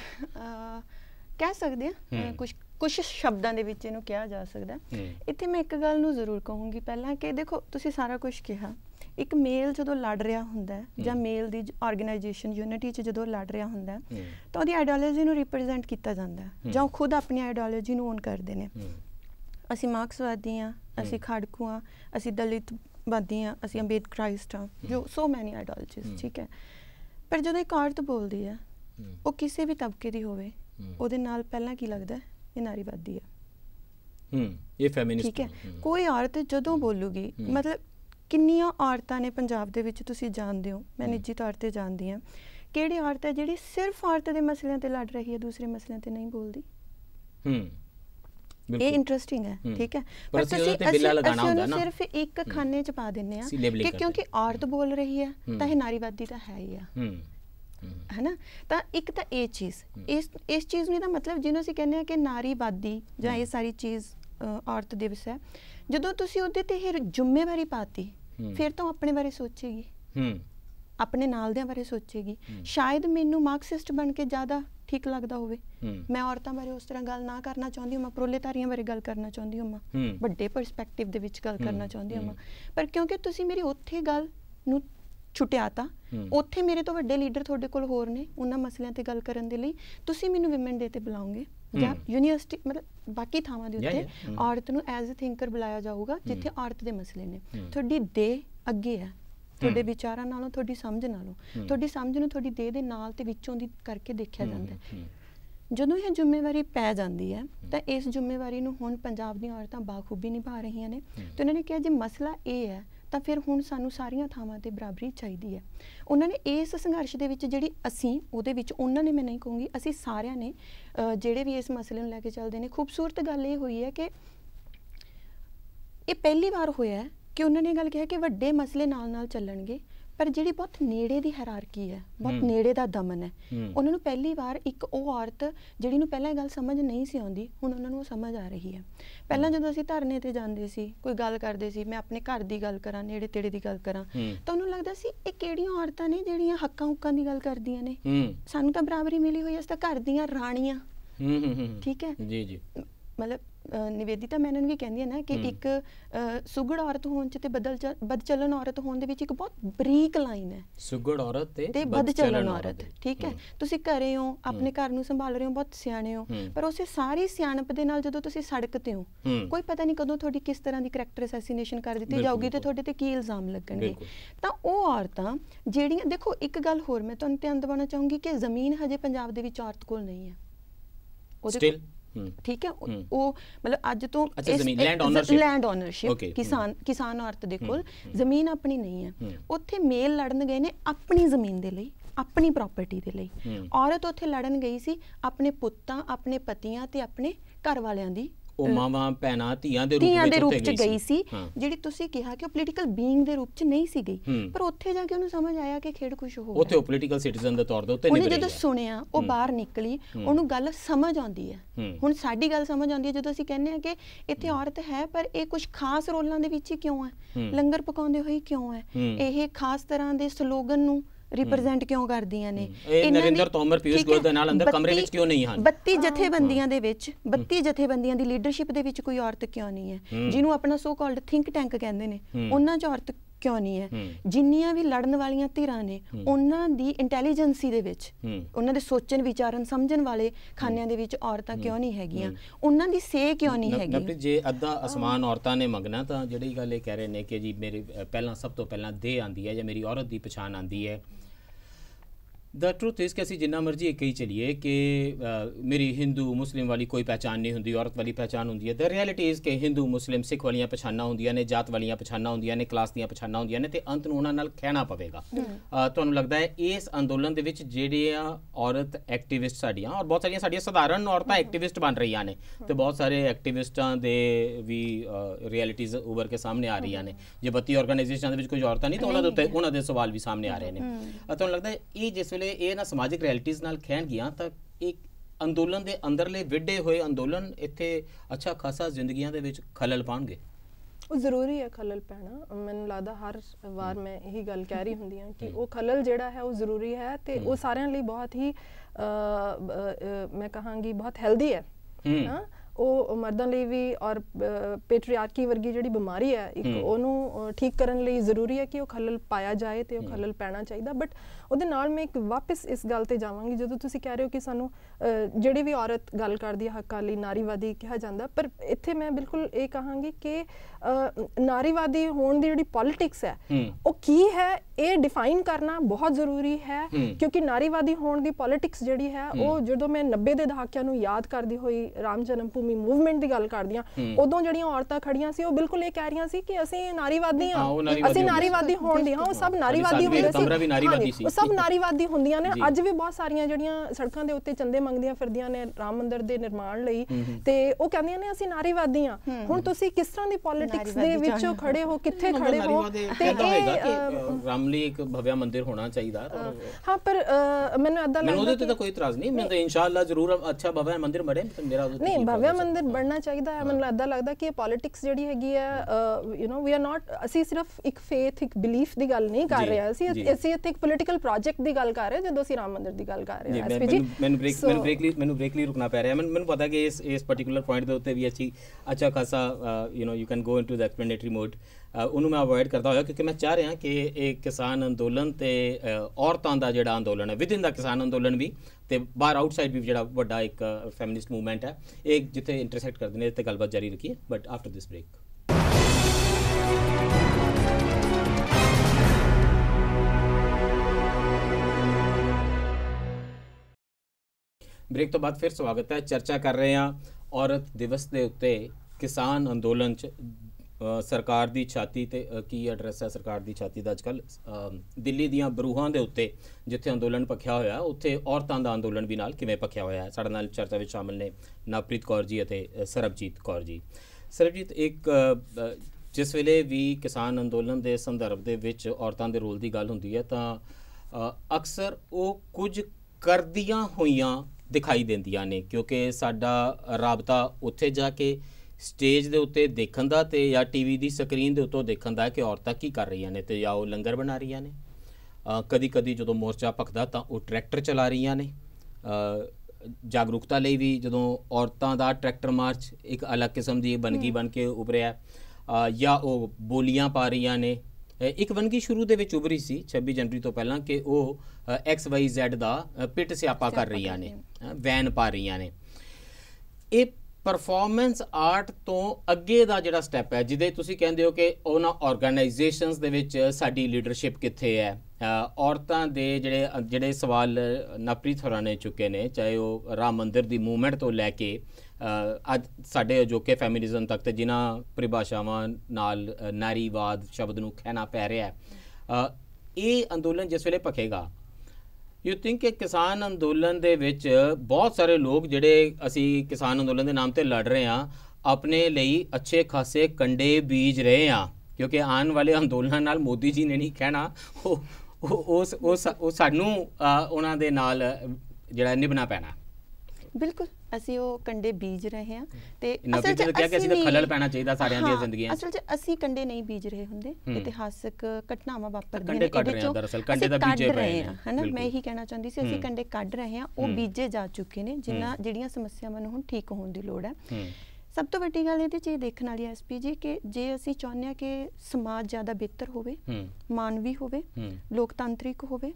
ਕਹਿ ਸਕਦੇ ਆ ਕੁਝ ਕੁਝ ਸ਼ਬਦਾਂ ਦੇ ਵਿੱਚ ਇਹਨੂੰ ਕਿਹਾ ਜਾ ਸਕਦਾ ਇੱਥੇ ਮੈਂ ਇੱਕ ਗੱਲ ਨੂੰ ਜ਼ਰੂਰ ਕਹੂੰਗੀ ਪਹਿਲਾਂ ਕਿ ਦੇਖੋ ਤੁਸੀਂ ਸਾਰਾ ਕੁਝ ਕਿਹਾ ਇੱਕ ਮੇਲ ਜਦੋਂ ਲੜ ਰਿਹਾ ਹੁੰਦਾ ਜਾਂ ਮੇਲ ਦੀ ਆਰਗੇਨਾਈਜੇਸ਼ਨ ਯੂਨਿਟੀ 'ਚ ਜਦੋਂ ਲੜ ਰਿਹਾ ਹੁੰਦਾ ਤਾਂ ਉਹਦੀ ਆਈਡੀਓਲੋਜੀ ਨੂੰ ਰਿਪਰੈਜ਼ੈਂਟ ਕੀਤਾ ਜਾਂਦਾ ਜਾਂ ਉਹ ਖੁਦ ਆਪਣੀ ਆਈਡੀਓਲੋਜੀ ਨੂੰ ਓਨ ਕਰਦੇ ਨੇ ਅਸੀਂ ਮਾਰਕਸਵਾਦੀ ਆ ਅਸੀਂ ਖਾੜਕੂ ਆ ਅਸੀਂ ਦਲਿਤ ਵਾਦੀ ਆ ਅਸੀਂ ਕ੍ਰਾਈਸਟ ਆ ਜੋ ਸੋ ਮੈਨੀ ਆਈਡੀਓਲੋਜੀਜ਼ ਠੀਕ ਹੈ ਪਰ ਜਦੋਂ ਇੱਕ ਔਰਤ ਬੋਲਦੀ ਹੈ ਉਹ ਕਿਸੇ ਵੀ ਤਬਕੇ ਦੀ ਹੋਵੇ ਉਹਦੇ ਨਾਲ ਪਹਿਲਾਂ ਕੀ ਲੱਗਦਾ ਇਹ ਨਾਰੀਵਾਦੀ ਹੈ ਹੂੰ ਇਹ ਫੈਮਿਨਿਸਟ ਠੀਕ ਹੈ ਕੋਈ ਔਰਤ ਜਦੋਂ ਬੋਲੂਗੀ ਮਤਲਬ ਕਿੰਨੀਆਂ ਔਰਤਾਂ ਨੇ ਪੰਜਾਬ ਦੇ ਵਿੱਚ ਤੁਸੀਂ ਜਾਣਦੇ ਹੋ ਮੈਂ ਨਿੱਜੀ ਤੌਰ ਤੇ ਜਾਣਦੀ ਹਾਂ ਕਿਹੜੀ ਔਰਤ ਹੈ ਜਿਹੜੀ ਸਿਰਫ ਔਰਤ ਦੇ ਮਸਲਿਆਂ ਤੇ ਲੜ ਰਹੀ ਹੈ ਦੂਸਰੇ ਮਸਲਿਆਂ ਤੇ ਨਹੀਂ ਬੋਲਦੀ ਹੂੰ ਇਹ ਇੰਟਰਸਟਿੰਗ ਹੈ ਠੀਕ ਹੈ ਪਰ ਤੁਸੀਂ ਅਸੀਂ ਉਹਨੂੰ ਸਿਰਫ ਇੱਕ ਖਾਨੇ ਚ ਪਾ ਦਿੰਨੇ ਆ ਕਿ ਕਿਉਂਕਿ ਔਰਤ ਬੋਲ ਰਹੀ ਹੈ ਤਾਂ ਇਹ ਨਾਰੀਵਾਦੀ ਤਾਂ ਹੈ ਹੀ ਆ ਹੂੰ ਨਾ ਤਾਂ ਇੱਕ ਤਾਂ ਇਹ ਚੀਜ਼ ਇਸ ਇਸ ਚੀਜ਼ ਨੂੰ ਇਹਦਾ ਮਤਲਬ ਜਿਹਨੂੰ ਅਸੀਂ ਕਹਿੰਦੇ ਆ ਕਿ ਨਾਰੀਵਾਦੀ ਜਾਂ ਇਹ ਸਾਰੀ ਚੀਜ਼ ਔਰਤ ਦਿਵਸ ਹੈ ਜਦੋਂ ਤੁਸੀਂ ਉਹਦੇ ਤੇ ਇਹ ਜ਼ਿੰਮੇਵਾਰੀ ਪਾਤੀ ਫਿਰ ਤਾਂ ਆਪਣੇ ਬਾਰੇ ਸੋਚੇਗੀ ਹੂੰ ਆਪਣੇ ਨਾਲ ਦੇ ਬਾਰੇ ਸੋਚੇਗੀ ਸ਼ਾਇਦ ਮੈਨੂੰ ਮਾਰਕਸਿਸਟ ਬਣ ਕੇ ਜ਼ਿਆਦਾ ਠੀਕ ਲੱਗਦਾ ਹੋਵੇ ਮੈਂ ਔਰਤਾਂ ਬਾਰੇ ਉਸ ਤਰ੍ਹਾਂ ਗੱਲ ਨਾ ਕਰਨਾ ਚਾਹੁੰਦੀ ਹਾਂ ਮੈਂ ਪ੍ਰੋਲੇਟਾਰੀਆਂ ਬਾਰੇ ਗੱਲ ਕਰਨਾ ਚਾਹੁੰਦੀ ਹਾਂ ਵੱਡੇ ਪਰਸਪੈਕਟਿਵ ਦੇ ਵਿੱਚ ਗੱਲ ਕਰਨਾ ਚਾਹੁੰਦੀ ਹਾਂ ਪਰ ਕਿਉਂਕਿ ਤੁਸੀਂ ਮੇਰੀ ਉੱਥੇ ਗੱਲ ਨੂੰ ਛੁਟਿਆਤਾ ਉੱਥੇ ਮੇਰੇ ਤੋਂ ਵੱਡੇ ਲੀਡਰ ਤੁਹਾਡੇ ਕੋਲ ਹੋਰ ਨੇ ਉਹਨਾਂ ਮਸਲਿਆਂ ਤੇ ਗੱਲ ਕਰਨ ਦੇ ਲਈ ਤੁਸੀਂ ਮੈਨੂੰ ਵਿਮਨ ਡੇ ਤੇ ਬੁਲਾਉਂਗੇ ਜਾਂ ਯੂਨੀਵਰਸਿਟੀ ਮਤਲਬ ਬਾਕੀ ਥਾਵਾਂ ਦੇ ਉੱਤੇ ਔਰਤ ਨੂੰ ਐਜ਼ ਅ ਥਿੰਕਰ ਬੁਲਾਇਆ ਜਾਊਗਾ ਜਿੱਥੇ ਔਰਤ ਦੇ ਮਸਲੇ ਨੇ ਤੁਹਾਡੀ ਦੇ ਅੱਗੇ ਹੈ ਤੁਹਾਡੇ ਵਿਚਾਰਾਂ ਨਾਲੋਂ ਤੁਹਾਡੀ ਸਮਝ ਨਾਲੋਂ ਤੁਹਾਡੀ ਸਮਝ ਨੂੰ ਤੁਹਾਡੀ ਦੇ ਦੇ ਨਾਲ ਤੇ ਵਿੱਚੋਂ ਦੀ ਕਰਕੇ ਦੇਖਿਆ ਜਾਂਦਾ ਜਦੋਂ ਇਹ ਜ਼ਿੰਮੇਵਾਰੀ ਪੈ ਜਾਂਦੀ ਹੈ ਤਾਂ ਇਸ ਜ਼ਿੰਮੇਵਾਰੀ ਨੂੰ ਹੁਣ ਪੰਜਾਬ ਦੀਆਂ ਔਰਤਾਂ ਬਾਖੂਬੀ ਨਿਭਾ ਰਹੀਆਂ ਨੇ ਤੇ ਉਹਨਾਂ ਨੇ ਕਿਹਾ ਜੇ ਮਸਲਾ ਇਹ ਹੈ ਤਾਂ ਫਿਰ ਹੁਣ ਸਾਨੂੰ ਸਾਰੀਆਂ ਥਾਵਾਂ ਤੇ ਬਰਾਬਰੀ ਚਾਹੀਦੀ ਹੈ ਉਹਨਾਂ ਨੇ ਇਸ ਸੰਘਰਸ਼ ਦੇ ਵਿੱਚ ਜਿਹੜੀ ਅਸੀਂ ਉਹਦੇ ਵਿੱਚ ਉਹਨਾਂ ਨੇ ਮੈਂ ਨਹੀਂ ਕਹੂੰਗੀ ਅਸੀਂ ਸਾਰਿਆਂ ਨੇ ਜਿਹੜੇ ਵੀ ਇਸ ਮਸਲੇ ਨੂੰ ਲੈ ਕੇ ਚੱਲਦੇ ਨੇ ਖੂਬਸੂਰਤ ਗੱਲ ਇਹ ਹੋਈ ਹੈ ਕਿ ਇਹ ਪਹਿਲੀ ਵਾਰ ਹੋਇਆ ਹੈ ਕਿ ਉਹਨਾਂ ਨੇ ਗੱਲ ਕਿਹਾ ਕਿ ਵੱਡੇ ਮਸਲੇ ਨਾਲ-ਨਾਲ ਚੱਲਣਗੇ ਪਰ ਜਿਹੜੀ ਬਹੁਤ ਨੇੜੇ ਦੀ ਹਾਇਰਾਰਕੀ ਹੈ ਬਹੁਤ ਨੇੜੇ ਦਾ ਦਮਨ ਹੈ ਉਹਨਾਂ ਨੂੰ ਪਹਿਲੀ ਵਾਰ ਇੱਕ ਉਹ ਔਰਤ ਜਿਹੜੀ ਨੂੰ ਪਹਿਲਾਂ ਇਹ ਗੱਲ ਸਮਝ ਨਹੀਂ ਸੀ ਆਉਂਦੀ ਹੁਣ ਉਹਨਾਂ ਨੂੰ ਸਮਝ ਆ ਰਹੀ ਹੈ ਪਹਿਲਾਂ ਜਦੋਂ ਅਸੀਂ ਧਰਨੇ ਤੇ ਜਾਂਦੇ ਸੀ ਕੋਈ ਗੱਲ ਕਰਦੇ ਸੀ ਮੈਂ ਆਪਣੇ ਘਰ ਦੀ ਗੱਲ ਕਰਾਂ ਨੇੜੇ ਤੇੜੇ ਦੀ ਗੱਲ ਕਰਾਂ ਤਾਂ ਉਹਨੂੰ ਲੱਗਦਾ ਸੀ ਇਹ ਕਿਹੜੀਆਂ ਔਰਤਾਂ ਨੇ ਜਿਹੜੀਆਂ ਹੱਕਾਂ ਹੁੱਕਾਂ ਦੀ ਗੱਲ ਕਰਦੀਆਂ ਨੇ ਸਾਨੂੰ ਤਾਂ ਬਰਾਬਰੀ ਮਿਲੀ ਹੋਈ ਹੈ ਅਸੀਂ ਤਾਂ ਘਰ ਦੀਆਂ ਰਾਣੀਆਂ ਹੂੰ ਹੂੰ ਠੀਕ ਹੈ ਜੀ ਜੀ ਮਤਲਬ ਨਿਵੇਦਿਤਾ ਮੈਨਨ ਵੀ ਕਹਿੰਦੀ ਹੈ ਨਾ ਕਿ ਇੱਕ ਸੁਗੜ ਔਰਤ ਹੋਣ ਚ ਤੇ ਬਦਲ ਬਦਚਲਨ ਔਰਤ ਹੋਣ ਦੇ ਵਿੱਚ ਇੱਕ ਬਹੁਤ ਬਰੀਕ ਲਾਈਨ ਹੈ ਸੁਗੜ ਔਰਤ ਤੇ ਤੇ ਬਦਚਲਨ ਔਰਤ ਠੀਕ ਹੈ ਤੁਸੀਂ ਘਰੇ ਹੋ ਆਪਣੇ ਘਰ ਨੂੰ ਸੰਭਾਲ ਰਹੇ ਹੋ ਬਹੁਤ ਸਿਆਣੇ ਹੋ ਪਰ ਉਸੇ ਸਾਰੀ ਸਿਆਣਪ ਦੇ ਨਾਲ ਜਦੋਂ ਤੁਸੀਂ ਸੜਕ ਤੇ ਹੋ ਕੋਈ ਪਤਾ ਨਹੀਂ ਕਦੋਂ ਤੁਹਾਡੀ ਕਿਸ ਤਰ੍ਹਾਂ ਦੀ ਕੈਰੈਕਟਰ ਅਸੈਸੀਨੇਸ਼ਨ ਕਰ ਦਿੱਤੀ ਜਾਊਗੀ ਤੇ ਤੁਹਾਡੇ ਤੇ ਕੀ ਇਲਜ਼ਾਮ ਲੱਗਣਗੇ ਤਾਂ ਉਹ ਔਰਤਾਂ ਜਿਹੜੀਆਂ ਦੇਖੋ ਇੱਕ ਗੱਲ ਹੋਰ ਮੈਂ ਤੁਹਾਨੂੰ ਧਿਆਨ ਦਿਵਾਉਣਾ ਚਾਹੂੰਗੀ ਕਿ ਜ਼ਮੀਨ ਹਜੇ ਪੰਜਾਬ ਦੇ ਵਿੱਚ ਔਰਤ ਕੋਲ ਨਹੀਂ ਹੈ ਉਹਦੇ ਠੀਕ ਹੈ ਉਹ ਮਤਲਬ ਅੱਜ ਤੋਂ ਲੈਂਡ ਓਨਰਸ਼ਿਪ ਕਿਸਾਨ ਕਿਸਾਨ ਔਰਤ ਦੇ ਕੋਲ ਜ਼ਮੀਨ ਆਪਣੀ ਨਹੀਂ ਹੈ ਉੱਥੇ ਮੇਲ ਲੜਨ ਗਏ ਨੇ ਆਪਣੀ ਜ਼ਮੀਨ ਦੇ ਲਈ ਆਪਣੀ ਪ੍ਰਾਪਰਟੀ ਦੇ ਲਈ ਔਰਤ ਉੱਥੇ ਲੜਨ ਗਈ ਸੀ ਆਪਣੇ ਪੁੱਤਾਂ ਆਪਣੇ ਪਤੀਆਂ ਤੇ ਆਪਣੇ ਘਰ ਵਾਲਿਆਂ ਦੀ ਉਹ ਮਾਵਾਂ ਭੈਣਾਂ ਧੀਆਂ ਦੇ ਰੂਪ ਵਿੱਚ ਗਈ ਸੀ ਜਿਹੜੀ ਤੁਸੀਂ ਕਿਹਾ ਕਿ ਉਹ ਪੋਲੀਟੀਕਲ ਬੀਇੰਗ ਦੇ ਰੂਪ ਚ ਨਹੀਂ ਸੀ ਗਈ ਪਰ ਉੱਥੇ ਜਾ ਕੇ ਉਹਨੂੰ ਸਮਝ ਆਇਆ ਕਿ ਖੇਡ ਕੁਝ ਹੋਰ ਉੱਥੇ ਉਹ ਪੋਲੀਟੀਕਲ ਸਿਟੀਜ਼ਨ ਦੇ ਤੌਰ ਦੇ ਉੱਤੇ ਨਹੀਂ ਉਹਨੇ ਜਦੋਂ ਸੁਣਿਆ ਉਹ ਬਾਹਰ ਨਿਕਲੀ ਉਹਨੂੰ ਗੱਲ ਸਮਝ ਆਉਂਦੀ ਹੈ ਹੁਣ ਸਾਡੀ ਗੱਲ ਸਮਝ ਆਉਂਦੀ ਹੈ ਜਦੋਂ ਅਸੀਂ ਕਹਿੰਦੇ ਆ ਕਿ ਇੱਥੇ ਔਰਤ ਹੈ ਪਰ ਇਹ ਕੁਝ ਖਾਸ ਰੋਲਾਂ ਦੇ ਵਿੱਚ ਹੀ ਕਿਉਂ ਹੈ ਲੰਗਰ ਪਕਾਉਂਦੇ ਹੋਏ ਕਿਉਂ ਹੈ ਇਹ ਖਾਸ ਤਰ੍ਹਾਂ ਦੇ ਸਲੋਗਨ ਨੂੰ ਰਿਪਰੈਜ਼ੈਂਟ ਕਿਉਂ ਕਰਦੀਆਂ ਨੇ ਇਹ ਨਰਿੰਦਰ ਤੋਮਰ ਪੀਯੂਸ਼ ਗੋਇਲ ਦੇ ਨਾਲ ਅੰਦਰ ਕਮਰੇ ਵਿੱਚ ਕਿਉਂ ਨਹੀਂ ਹਨ 32 ਜਥੇਬੰਦੀਆਂ ਦੇ ਵਿੱਚ 32 ਜਥੇਬੰਦੀਆਂ ਦੀ ਲੀਡਰਸ਼ਿਪ ਦੇ ਵਿੱਚ ਕੋਈ ਔਰਤ ਕਿਉਂ ਨਹੀਂ ਹੈ ਜਿਹਨੂੰ ਆਪਣਾ ਸੋ ਕਾਲਡ ਥਿੰਕ ਟੈਂਕ ਕਹਿੰਦੇ ਨੇ ਉਹਨਾਂ 'ਚ ਔਰਤ ਕਿਉਂ ਨਹੀਂ ਹੈ ਜਿੰਨੀਆਂ ਵੀ ਲੜਨ ਵਾਲੀਆਂ ਧਿਰਾਂ ਨੇ ਉਹਨਾਂ ਦੀ ਇੰਟੈਲੀਜੈਂਸੀ ਦੇ ਵਿੱਚ ਉਹਨਾਂ ਦੇ ਸੋਚਣ ਵਿਚਾਰਨ ਸਮਝਣ ਵਾਲੇ ਖਾਨਿਆਂ ਦੇ ਵਿੱਚ ਔਰਤਾਂ ਕਿਉਂ ਨਹੀਂ ਹੈਗੀਆਂ ਉਹਨਾਂ ਦੀ ਸੇ ਕਿਉਂ ਨਹੀਂ ਹੈਗੀ ਡਾਕਟਰ ਜੇ ਅੱਧਾ ਅਸਮਾਨ ਔਰਤਾਂ ਨੇ ਮੰਗਣਾ ਤਾਂ ਜਿਹੜੀ ਗੱਲ ਇਹ ਕਹਿ ਰਹੇ ਨੇ ਕਿ ਜੀ ਮੇਰੇ ਪਹਿਲਾਂ ਸਭ ਤੋਂ ਪਹਿਲਾਂ ਦੇ ਆਂਦੀ ਹੈ ਜਾਂ ਮੇਰੀ ਔਰਤ ਦੀ ਪਛਾਣ ਆਂਦੀ ਹੈ ਦਾ ਟਰੂਥ ਇਸ ਕਿ ਅਸੀਂ ਜਿੰਨਾ ਮਰਜ਼ੀ ਇੱਕ ਹੀ ਚਲੀਏ ਕਿ ਮੇਰੀ ਹਿੰਦੂ Muslim ਵਾਲੀ ਕੋਈ ਪਛਾਣ ਨਹੀਂ ਹੁੰਦੀ ਔਰਤ ਵਾਲੀ ਪਛਾਣ ਹੁੰਦੀ ਹੈ ਦ ਰਿਐਲਿਟੀ ਇਸ ਕਿ ਹਿੰਦੂ Muslim ਸਿੱਖ ਵਾਲੀਆਂ ਪਛਾਣਾਂ ਹੁੰਦੀਆਂ ਨੇ ਜਾਤ ਵਾਲੀਆਂ ਪਛਾਣਾਂ ਹੁੰਦੀਆਂ ਨੇ ਕਲਾਸ ਦੀਆਂ ਪਛਾਣਾਂ ਹੁੰਦੀਆਂ ਨੇ ਤੇ ਅੰਤ ਨੂੰ ਉਹਨਾਂ ਨਾਲ ਕਹਿਣਾ ਪਵੇਗਾ ਤੁਹਾਨੂੰ ਲੱਗਦਾ ਹੈ ਇਸ ਅੰਦੋਲਨ ਦੇ ਵਿੱਚ ਜਿਹੜੀਆਂ ਔਰਤ ਐਕਟਿਵਿਸਟ ਸਾਡੀਆਂ ਔਰ ਬਹੁਤ ਸਾਰੀਆਂ ਸਾਡੀਆਂ ਸਧਾਰਨ ਔਰਤਾਂ ਐਕਟਿਵਿਸਟ ਬਣ ਰਹੀਆਂ ਨੇ ਤੇ ਬਹੁਤ ਸਾਰੇ ਐਕਟਿਵਿਸਟਾਂ ਦੇ ਵੀ ਰਿਐਲਿਟੀਜ਼ ਉੱਪਰ ਕੇ ਸਾਹਮਣੇ ਆ ਰਹੀਆਂ ਨੇ ਜੇ ਬੱਤੀ ਆਰਗੇਨਾਈਜੇਸ਼ਨਾਂ ਦੇ ਵਿੱਚ ਕੋਈ ਔਰਤਾਂ ਨਹੀਂ ਤਾਂ ਉਹਨਾਂ ਦੇ ਉੱਤੇ ਉਹਨਾਂ ਦੇ ਸਵਾਲ ਵੀ ਸਾਹਮਣੇ ਆ ਰਹੇ ਨੇ ਤੁਹਾਨੂੰ ਲੱਗਦਾ ਇਹ ਜਿਸ ਵੇਲੇ ਜਿਹੜੇ ਇਹ ਨਾ ਸਮਾਜਿਕ ਰਿਐਲਿਟੀਆਂ ਨਾਲ ਖਹਿਣ ਗਿਆ ਤਾਂ ਇੱਕ ਅੰਦੋਲਨ ਦੇ ਅੰਦਰਲੇ ਵਿੱਢੇ ਹੋਏ ਅੰਦੋਲਨ ਇੱਥੇ ਅੱਛਾ ਖਾਸਾ ਜ਼ਿੰਦਗੀਆਂ ਦੇ ਵਿੱਚ ਖਲਲ ਪਾਣਗੇ ਉਹ ਜ਼ਰੂਰੀ ਹੈ ਖਲਲ ਪੈਣਾ ਮੈਨੂੰ ਲੱਗਦਾ ਹਰ ਵਾਰ ਮੈਂ ਇਹੀ ਗੱਲ ਕਹਿ ਰਹੀ ਹੁੰਦੀ ਆ ਕਿ ਉਹ ਖਲਲ ਜਿਹੜਾ ਹੈ ਉਹ ਜ਼ਰੂਰੀ ਹੈ ਤੇ ਉਹ ਸਾਰਿਆਂ ਲਈ ਬਹੁਤ ਹੀ ਮੈਂ ਕਹਾਂਗੀ ਬਹੁਤ ਹੈਲਦੀ ਹੈ ਹਾਂ ਉਹ ਮਰਦਾਂ ਲਈ ਵੀ ਔਰ ਪੈਟਰੀਆਰਕੀ ਵਰਗੀ ਜਿਹੜੀ ਬਿਮਾਰੀ ਹੈ ਇੱਕ ਉਹਨੂੰ ਠੀਕ ਕਰਨ ਲਈ ਜ਼ਰੂਰੀ ਹੈ ਕਿ ਉਹ ਖਲਲ ਪਾਇਆ ਜਾਏ ਤੇ ਉਹ ਖਲਲ ਪੈਣਾ ਚਾਹੀਦਾ ਬਟ ਉਹਦੇ ਨਾਲ ਮੈਂ ਇੱਕ ਵਾਪਸ ਇਸ ਗੱਲ ਤੇ ਜਾਵਾਂਗੀ ਜਦੋਂ ਤੁਸੀਂ ਕਹਿ ਰਹੇ ਹੋ ਕਿ ਸਾਨੂੰ ਜਿਹੜੀ ਵੀ ਔਰਤ ਗੱਲ ਕਰਦੀ ਹੈ ਹੱਕਾਂ ਲਈ ਨਾਰੀਵਾਦੀ ਕਿਹਾ ਜਾਂਦਾ ਪਰ ਇੱਥੇ ਮੈਂ ਬਿਲਕੁਲ ਇਹ ਕਹਾਂਗੀ ਕਿ ਨਾਰੀਵਾਦੀ ਹੋਣ ਦੀ ਜਿਹੜੀ ਪੋਲਿਟਿਕਸ ਹੈ ਉਹ ਕੀ ਹੈ ਇਹ ਡਿਫਾਈਨ ਕਰਨਾ ਬਹੁਤ ਜ਼ਰੂਰੀ ਹੈ ਕਿਉਂਕਿ ਨਾਰੀਵਾਦੀ ਹੋਣ ਦੀ ਪੋਲਿਟਿਕਸ ਜਿਹੜੀ ਹੈ ਉਹ ਜਦੋਂ ਮੈਂ 90 ਦੇ ਦਹਾਕਿਆਂ ਨੂੰ ਯਾਦ ਕਰਦੀ ਹੋਈ ਰਾਮ ਜਨਮ ਕੌਮੀ ਮੂਵਮੈਂਟ ਦੀ ਗੱਲ ਕਰਦੀ ਆ ਉਦੋਂ ਜਿਹੜੀਆਂ ਔਰਤਾਂ ਖੜੀਆਂ ਸੀ ਉਹ ਬਿਲਕੁਲ ਇਹ ਕਹਿ ਰਹੀਆਂ ਸੀ ਕਿ ਅਸੀਂ ਨਾਰੀਵਾਦੀ ਆ ਅਸੀਂ ਨਾਰੀਵਾਦੀ ਹੋਣ ਦੀ ਹਾਂ ਉਹ ਸਭ ਨਾਰੀਵਾਦੀ ਹੁੰਦੇ ਸੀ ਉਹ ਸਭ ਨਾਰੀਵਾਦੀ ਹੁੰਦੀਆਂ ਨੇ ਅੱਜ ਵੀ ਬਹੁਤ ਸਾਰੀਆਂ ਜਿਹੜੀਆਂ ਸੜਕਾਂ ਦੇ ਉੱਤੇ ਚੰਦੇ ਮੰਗਦੀਆਂ ਫਿਰਦੀਆਂ ਨੇ ਰਾਮ ਮੰਦਿਰ ਦੇ ਨਿਰਮਾਣ ਲਈ ਤੇ ਉਹ ਕਹਿੰਦੀਆਂ ਨੇ ਅਸੀਂ ਨਾਰੀਵਾਦੀ ਆ ਹੁਣ ਤੁਸੀਂ ਕਿਸ ਤਰ੍ਹਾਂ ਦੀ ਪੋਲਿਟਿਕਸ ਦੇ ਵਿੱਚ ਖੜੇ ਹੋ ਕਿੱਥੇ ਖੜੇ ਹੋ ਤੇ ਇਹ ਰਾਮਲੀ ਇੱਕ ਭਵਿਆ ਮੰਦਿਰ ਹੋਣਾ ਚਾਹੀਦਾ ਹਾਂ ਪਰ ਮੈਨੂੰ ਅੱਧਾ ਲੱਗਦਾ ਮੈਨੂੰ ਉਹਦੇ ਤੇ ਤਾਂ ਕੋਈ ਇਤਰਾਜ਼ ਨਹੀਂ ਮੈਂ ਤਾਂ ਇਨਸ਼ਾਅੱਲਾ ਜ਼ਰੂਰ ਅੱਛਾ ਭਵਿਆ ਮੰਦਿਰ ਬਣੇ ਮੇਰਾ ਨਹੀਂ ਭਵਿਆ ਧਰਮ ਮੰਦਿਰ ਬਣਨਾ ਚਾਹੀਦਾ ਹੈ ਮੈਨੂੰ ਲੱਗਦਾ ਲੱਗਦਾ ਕਿ ਇਹ ਪੋਲਿਟਿਕਸ ਜਿਹੜੀ ਹੈਗੀ ਹੈ you know we are not ਅਸੀਂ ਸਿਰਫ ਇੱਕ ਫੇਥ ਇੱਕ ਬਲੀਫ ਦੀ ਗੱਲ ਨਹੀਂ ਕਰ ਰਹੇ ਅਸੀਂ ਅਸੀਂ ਇੱਥੇ ਇੱਕ ਪੋਲਿਟਿਕਲ ਪ੍ਰੋਜੈਕਟ ਦੀ ਗੱਲ ਕਰ ਰਹੇ ਜਦੋਂ ਅਸੀਂ ਰਾਮ ਮੰਦਿਰ ਦੀ ਗੱਲ ਕਰ ਰਹੇ ਹਾਂ ਐਸਪੀ ਜੀ ਮੈਨੂੰ ਬ੍ਰੇਕ ਮੈਨੂੰ ਬ੍ਰੇਕ ਲਈ ਮੈਨੂੰ ਬ੍ਰੇਕ ਲਈ ਰੁਕਣਾ ਪੈ ਰਿਹਾ ਮੈਨੂੰ ਮੈਨੂੰ ਪਤਾ ਕਿ ਇਸ ਇਸ ਪਾਰਟਿਕੂਲਰ ਪੁਆਇੰਟ ਦੇ ਉੱਤੇ ਵੀ ਅਸੀਂ ਅੱਛਾ ਖਾਸਾ you know you can go into the explanatory mode ਉਹਨੂੰ ਮੈਂ ਅਵੋਇਡ ਕਰਦਾ ਹੋਇਆ ਕਿਉਂਕਿ ਮੈਂ ਚਾਹ ਰਿਹਾ ਕਿ ਇਹ ਕਿਸਾਨ ਅੰਦੋਲਨ ਤੇ ਔਰਤਾਂ ਦਾ ਜਿਹੜਾ ਅੰਦੋਲਨ ਹੈ ਵਿਦਿਨ ਦਾ ਕਿਸਾਨ ਅੰਦੋਲਨ ਵੀ ਤੇ ਬਾਹਰ ਆਊਟਸਾਈਡ ਵੀ ਜਿਹੜਾ ਵੱਡਾ ਇੱਕ ਫੈਮਿਨਿਸਟ ਮੂਵਮੈਂਟ ਹੈ ਇਹ ਜਿੱਥੇ ਇੰਟਰਸੈਕਟ ਕਰਦੇ ਨੇ ਤੇ ਗੱਲਬਾਤ ਜਾਰੀ ਰੱਖੀਏ but after this break break ਤੋਂ ਬਾਅਦ ਫਿਰ ਸਵਾਗਤ ਹੈ ਚਰਚਾ ਕਰ ਰਹੇ ਹਾਂ ਔਰਤ ਦਿਵਸ ਦੇ ਉੱਤੇ ਕਿਸਾਨ ਅੰਦੋਲਨ ਚ ਸਰਕਾਰ ਦੀ ਛਾਤੀ ਤੇ ਕੀ ਐਡਰੈਸ ਹੈ ਸਰਕਾਰ ਦੀ ਛਾਤੀ ਦਾ ਅੱਜਕੱਲ ਦਿੱਲੀ ਦੀਆਂ ਬਰੂਹਾਂ ਦੇ ਉੱਤੇ ਜਿੱਥੇ ਅੰਦੋਲਨ ਪੱਖਿਆ ਹੋਇਆ ਉੱਥੇ ਔਰਤਾਂ ਦਾ ਅੰਦੋਲਨ ਵੀ ਨਾਲ ਕਿਵੇਂ ਪੱਖਿਆ ਹੋਇਆ ਹੈ ਸਾਡੇ ਨਾਲ ਚਰਚਾ ਵਿੱਚ ਸ਼ਾਮਲ ਨੇ ਨਾਪ੍ਰੀਤ ਕੌਰ ਜੀ ਅਤੇ ਸਰਬਜੀਤ ਕੌਰ ਜੀ ਸਰਬਜੀਤ ਇੱਕ ਜਿਸ ਵੇਲੇ ਵੀ ਕਿਸਾਨ ਅੰਦੋਲਨ ਦੇ ਸੰਦਰਭ ਦੇ ਵਿੱਚ ਔਰਤਾਂ ਦੇ ਰੋਲ ਦੀ ਗੱਲ ਹੁੰਦੀ ਹੈ ਤਾਂ ਅਕਸਰ ਉਹ ਕੁਝ ਕਰਦੀਆਂ ਹੋਈਆਂ ਦਿਖਾਈ ਦਿੰਦੀਆਂ ਨੇ ਕਿਉਂਕਿ ਸਾਡਾ ਰਾਬਤਾ ਉੱਥੇ ਜਾ ਕੇ ਸਟੇਜ ਦੇ ਉੱਤੇ ਦੇਖਣ ਦਾ ਤੇ ਜਾਂ ਟੀਵੀ ਦੀ ਸਕਰੀਨ ਦੇ ਉੱਤੋਂ ਦੇਖਣ ਦਾ ਕਿ ਔਰਤਾਂ ਕੀ ਕਰ ਰਹੀਆਂ ਨੇ ਤੇ ਜਾਂ ਉਹ ਲੰਗਰ ਬਣਾ ਰਹੀਆਂ ਨੇ ਕਦੀ ਕਦੀ ਜਦੋਂ ਮੋਰਚਾ ਪਕਦਾ ਤਾਂ ਉਹ ਟਰੈਕਟਰ ਚਲਾ ਰਹੀਆਂ ਨੇ ਜਾਗਰੂਕਤਾ ਲਈ ਵੀ ਜਦੋਂ ਔਰਤਾਂ ਦਾ ਟਰੈਕਟਰ ਮਾਰਚ ਇੱਕ ਅਲੱਗ ਕਿਸਮ ਦੀ ਬਨਗੀ ਬਣ ਕੇ ਉਭਰਿਆ ਜਾਂ ਉਹ ਬੋਲੀਆਂ ਪਾ ਰਹੀਆਂ ਨੇ ਇੱਕ ਵਨਗੀ ਸ਼ੁਰੂ ਦੇ ਵਿੱਚ ਉਭਰੀ ਸੀ 26 ਜਨਵਰੀ ਤੋਂ ਪਹਿਲਾਂ ਕਿ ਉਹ ਐਕਸ ਵਾਈ ਜ਼ੈਡ ਦਾ ਪਿੱਟ ਸਿਆਪਾ ਕਰ ਰਹੀਆਂ ਨੇ ਵੈਨ ਪਾ ਰਹੀਆਂ ਨੇ ਇਹ ਪਰਫਾਰਮੈਂਸ ਆਰਟ ਤੋਂ ਅੱਗੇ ਦਾ ਜਿਹੜਾ ਸਟੈਪ ਹੈ ਜਿਹਦੇ ਤੁਸੀਂ ਕਹਿੰਦੇ ਹੋ ਕਿ ਉਹਨਾਂ ਆਰਗੇਨਾਈਜੇਸ਼ਨਸ ਦੇ ਵਿੱਚ ਸਾਡੀ ਲੀਡਰਸ਼ਿਪ ਕਿੱਥੇ ਹੈ ਔਰਤਾਂ ਦੇ ਜਿਹੜੇ ਜਿਹੜੇ ਸਵਾਲ ਨਪ੍ਰੀਤ ਹੋਰਾਂ ਨੇ ਚੁੱਕੇ ਨੇ ਚਾਹੇ ਉਹ ਰਾਮ ਮੰਦਿਰ ਦੀ ਮੂਵਮੈਂਟ ਤੋਂ ਲੈ ਕੇ ਅੱਜ ਸਾਡੇ ਅਜੋਕੇ ਫੈਮਿਨਿਜ਼ਮ ਤੱਕ ਤੇ ਜਿਨ੍ਹਾਂ ਪਰਿਭਾਸ਼ਾਵਾਂ ਨਾਲ ਨਾਰੀਵਾਦ ਸ਼ਬਦ ਨੂੰ ਕਹਿਣਾ ਪੈ ਰਿਹਾ ਹੈ ਇਹ ਅੰਦੋਲਨ ਜਿਸ ਵੇਲੇ ਪਖੇਗਾ ਯੂ ਥਿੰਕ ਕਿ ਕਿਸਾਨ ਅੰਦੋਲਨ ਦੇ ਵਿੱਚ ਬਹੁਤ ਸਾਰੇ ਲੋਕ ਜਿਹੜੇ ਅਸੀਂ ਕਿਸਾਨ ਅੰਦੋਲਨ ਦੇ ਨਾਮ ਤੇ ਲੜ ਰਹੇ ਆ ਆਪਣੇ ਲਈ ਅੱਛੇ ਖਾਸੇ ਕੰਡੇ ਬੀਜ ਰਹੇ ਆ ਕਿਉਂਕਿ ਆਉਣ ਵਾਲੇ ਅੰਦੋਲਨਾਂ ਨਾਲ ਮੋਦੀ ਜੀ ਨੇ ਨਹੀਂ ਕਹਿਣਾ ਉਹ ਉਸ ਉਹ ਸਾਨੂੰ ਉਹਨਾਂ ਦੇ ਨਾਲ ਜਿਹੜਾ ਨਿਭਣਾ ਪੈਣਾ ਬਿਲਕੁਲ ਅਸੀਂ ਉਹ ਕੰਡੇ ਬੀਜ ਰਹੇ ਹਾਂ ਤੇ ਅਸਲ ਚ ਕਿਹਾ ਕਿ ਅਸੀਂ ਤਾਂ ਖਲਲ ਪੈਣਾ ਚਾਹੀਦਾ ਸਾਰਿਆਂ ਦੀਆਂ ਜ਼ਿੰਦਗੀਆਂ ਅਸਲ ਚ ਅਸੀਂ ਕੰਡੇ ਨਹੀਂ ਬੀਜ ਰਹੇ ਹੁੰਦੇ ਇਤਿਹਾਸਕ ਘਟਨਾਵਾਂ ਵਾਪਰਦੀਆਂ ਨੇ ਇਹਦੇ ਚੋਂ ਦਰਅਸਲ ਕੰਡੇ ਦਾ ਬੀਜੇ ਪਏ ਆ ਹਨਾ ਮੈਂ ਇਹੀ ਕਹਿਣਾ ਚਾਹੁੰਦੀ ਸੀ ਅਸੀਂ ਕੰਡੇ ਕੱਢ ਰਹੇ ਹਾਂ ਉਹ ਬੀਜੇ ਜਾ ਚੁੱਕੇ ਨੇ ਜਿਨ੍ਹਾਂ ਜਿਹੜੀਆਂ ਸਮੱਸਿਆਵਾਂ ਨੂੰ ਹੁਣ ਠੀਕ ਹੋਣ ਦੀ ਲੋੜ ਹੈ ਸਭ ਤੋਂ ਵੱਡੀ ਗੱਲ ਇਹਦੇ ਚ ਇਹ ਦੇਖਣ ਵਾਲੀ ਐਸਪੀ ਜੀ ਕਿ ਜੇ ਅਸੀਂ ਚਾਹੁੰਦੇ ਆ ਕਿ ਸਮਾਜ ਜ਼ਿਆਦਾ ਬਿਹਤਰ ਹੋਵੇ ਮਾਨਵੀ ਹੋਵੇ ਲੋਕਤੰਤਰੀਕ ਹੋਵੇ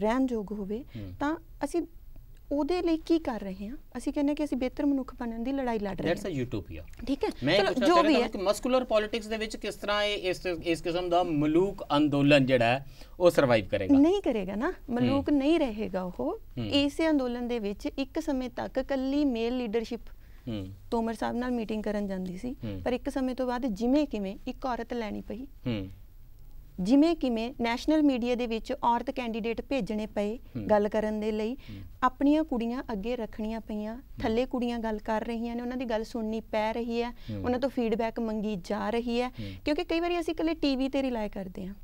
ਰਹਿਣਯੋਗ ਹੋਵੇ ਤਾਂ ਅਸੀਂ ਉਹਦੇ ਲਈ ਕੀ ਕਰ ਰਹੇ ਹਾਂ ਅਸੀਂ ਕਹਿੰਦੇ ਕਿ ਅਸੀਂ ਬਿਹਤਰ ਮਨੁੱਖ ਬਣਨ ਦੀ ਲੜਾਈ ਲੜ ਰਹੇ ਹਾਂ ਦੈਟਸ ਅ ਯੂਟੋਪੀਆ ਠੀਕ ਹੈ ਮੈਂ ਜੋ ਵੀ ਹੈ ਕਿ ਮਸਕੂਲਰ ਪੋਲਿਟਿਕਸ ਦੇ ਵਿੱਚ ਕਿਸ ਤਰ੍ਹਾਂ ਇਹ ਇਸ ਇਸ ਕਿਸਮ ਦਾ ਮਲੂਕ ਅੰਦੋਲਨ ਜਿਹੜਾ ਹੈ ਉਹ ਸਰਵਾਈਵ ਕਰੇਗਾ ਨਹੀਂ ਕਰੇਗਾ ਨਾ ਮਲੂਕ ਨਹੀਂ ਰਹੇਗਾ ਉਹ ਇਸੇ ਅੰਦੋਲਨ ਦੇ ਵਿੱਚ ਇੱਕ ਸਮੇਂ ਤੱਕ ਕੱਲੀ ਮੇਲ ਲੀਡਰਸ਼ਿਪ ਹੂੰ ਤੋਮਰ ਸਾਹਿਬ ਨਾਲ ਮੀਟਿੰਗ ਕਰਨ ਜਾਂਦੀ ਸੀ ਪਰ ਇੱਕ ਸਮੇਂ ਤੋਂ ਬਾਅਦ ਜਿਵੇਂ ਕਿਵੇਂ ਇੱਕ ਔਰਤ ਲੈਣੀ ਪਈ ਹੂੰ ਜਿਵੇਂ ਕਿਵੇਂ ਨੈਸ਼ਨਲ ਮੀਡੀਆ ਦੇ ਵਿੱਚ ਔਰਤ ਕੈਂਡੀਡੇਟ ਭੇਜਣੇ ਪਏ ਗੱਲ ਕਰਨ ਦੇ ਲਈ ਆਪਣੀਆਂ ਕੁੜੀਆਂ ਅੱਗੇ ਰੱਖਣੀਆਂ ਪਈਆਂ ਥੱਲੇ ਕੁੜੀਆਂ ਗੱਲ ਕਰ ਰਹੀਆਂ ਨੇ ਉਹਨਾਂ ਦੀ ਗੱਲ ਸੁਣਨੀ ਪੈ ਰਹੀ ਹੈ ਉਹਨਾਂ ਤੋਂ ਫੀਡਬੈਕ ਮੰਗੀ ਜਾ ਰਹੀ ਹੈ ਕਿਉਂਕਿ ਕਈ ਵਾਰੀ ਅਸੀਂ ਇਕੱਲੇ ਟੀਵੀ ਤੇ ਰਿਲਾਈ ਕਰਦੇ ਹਾਂ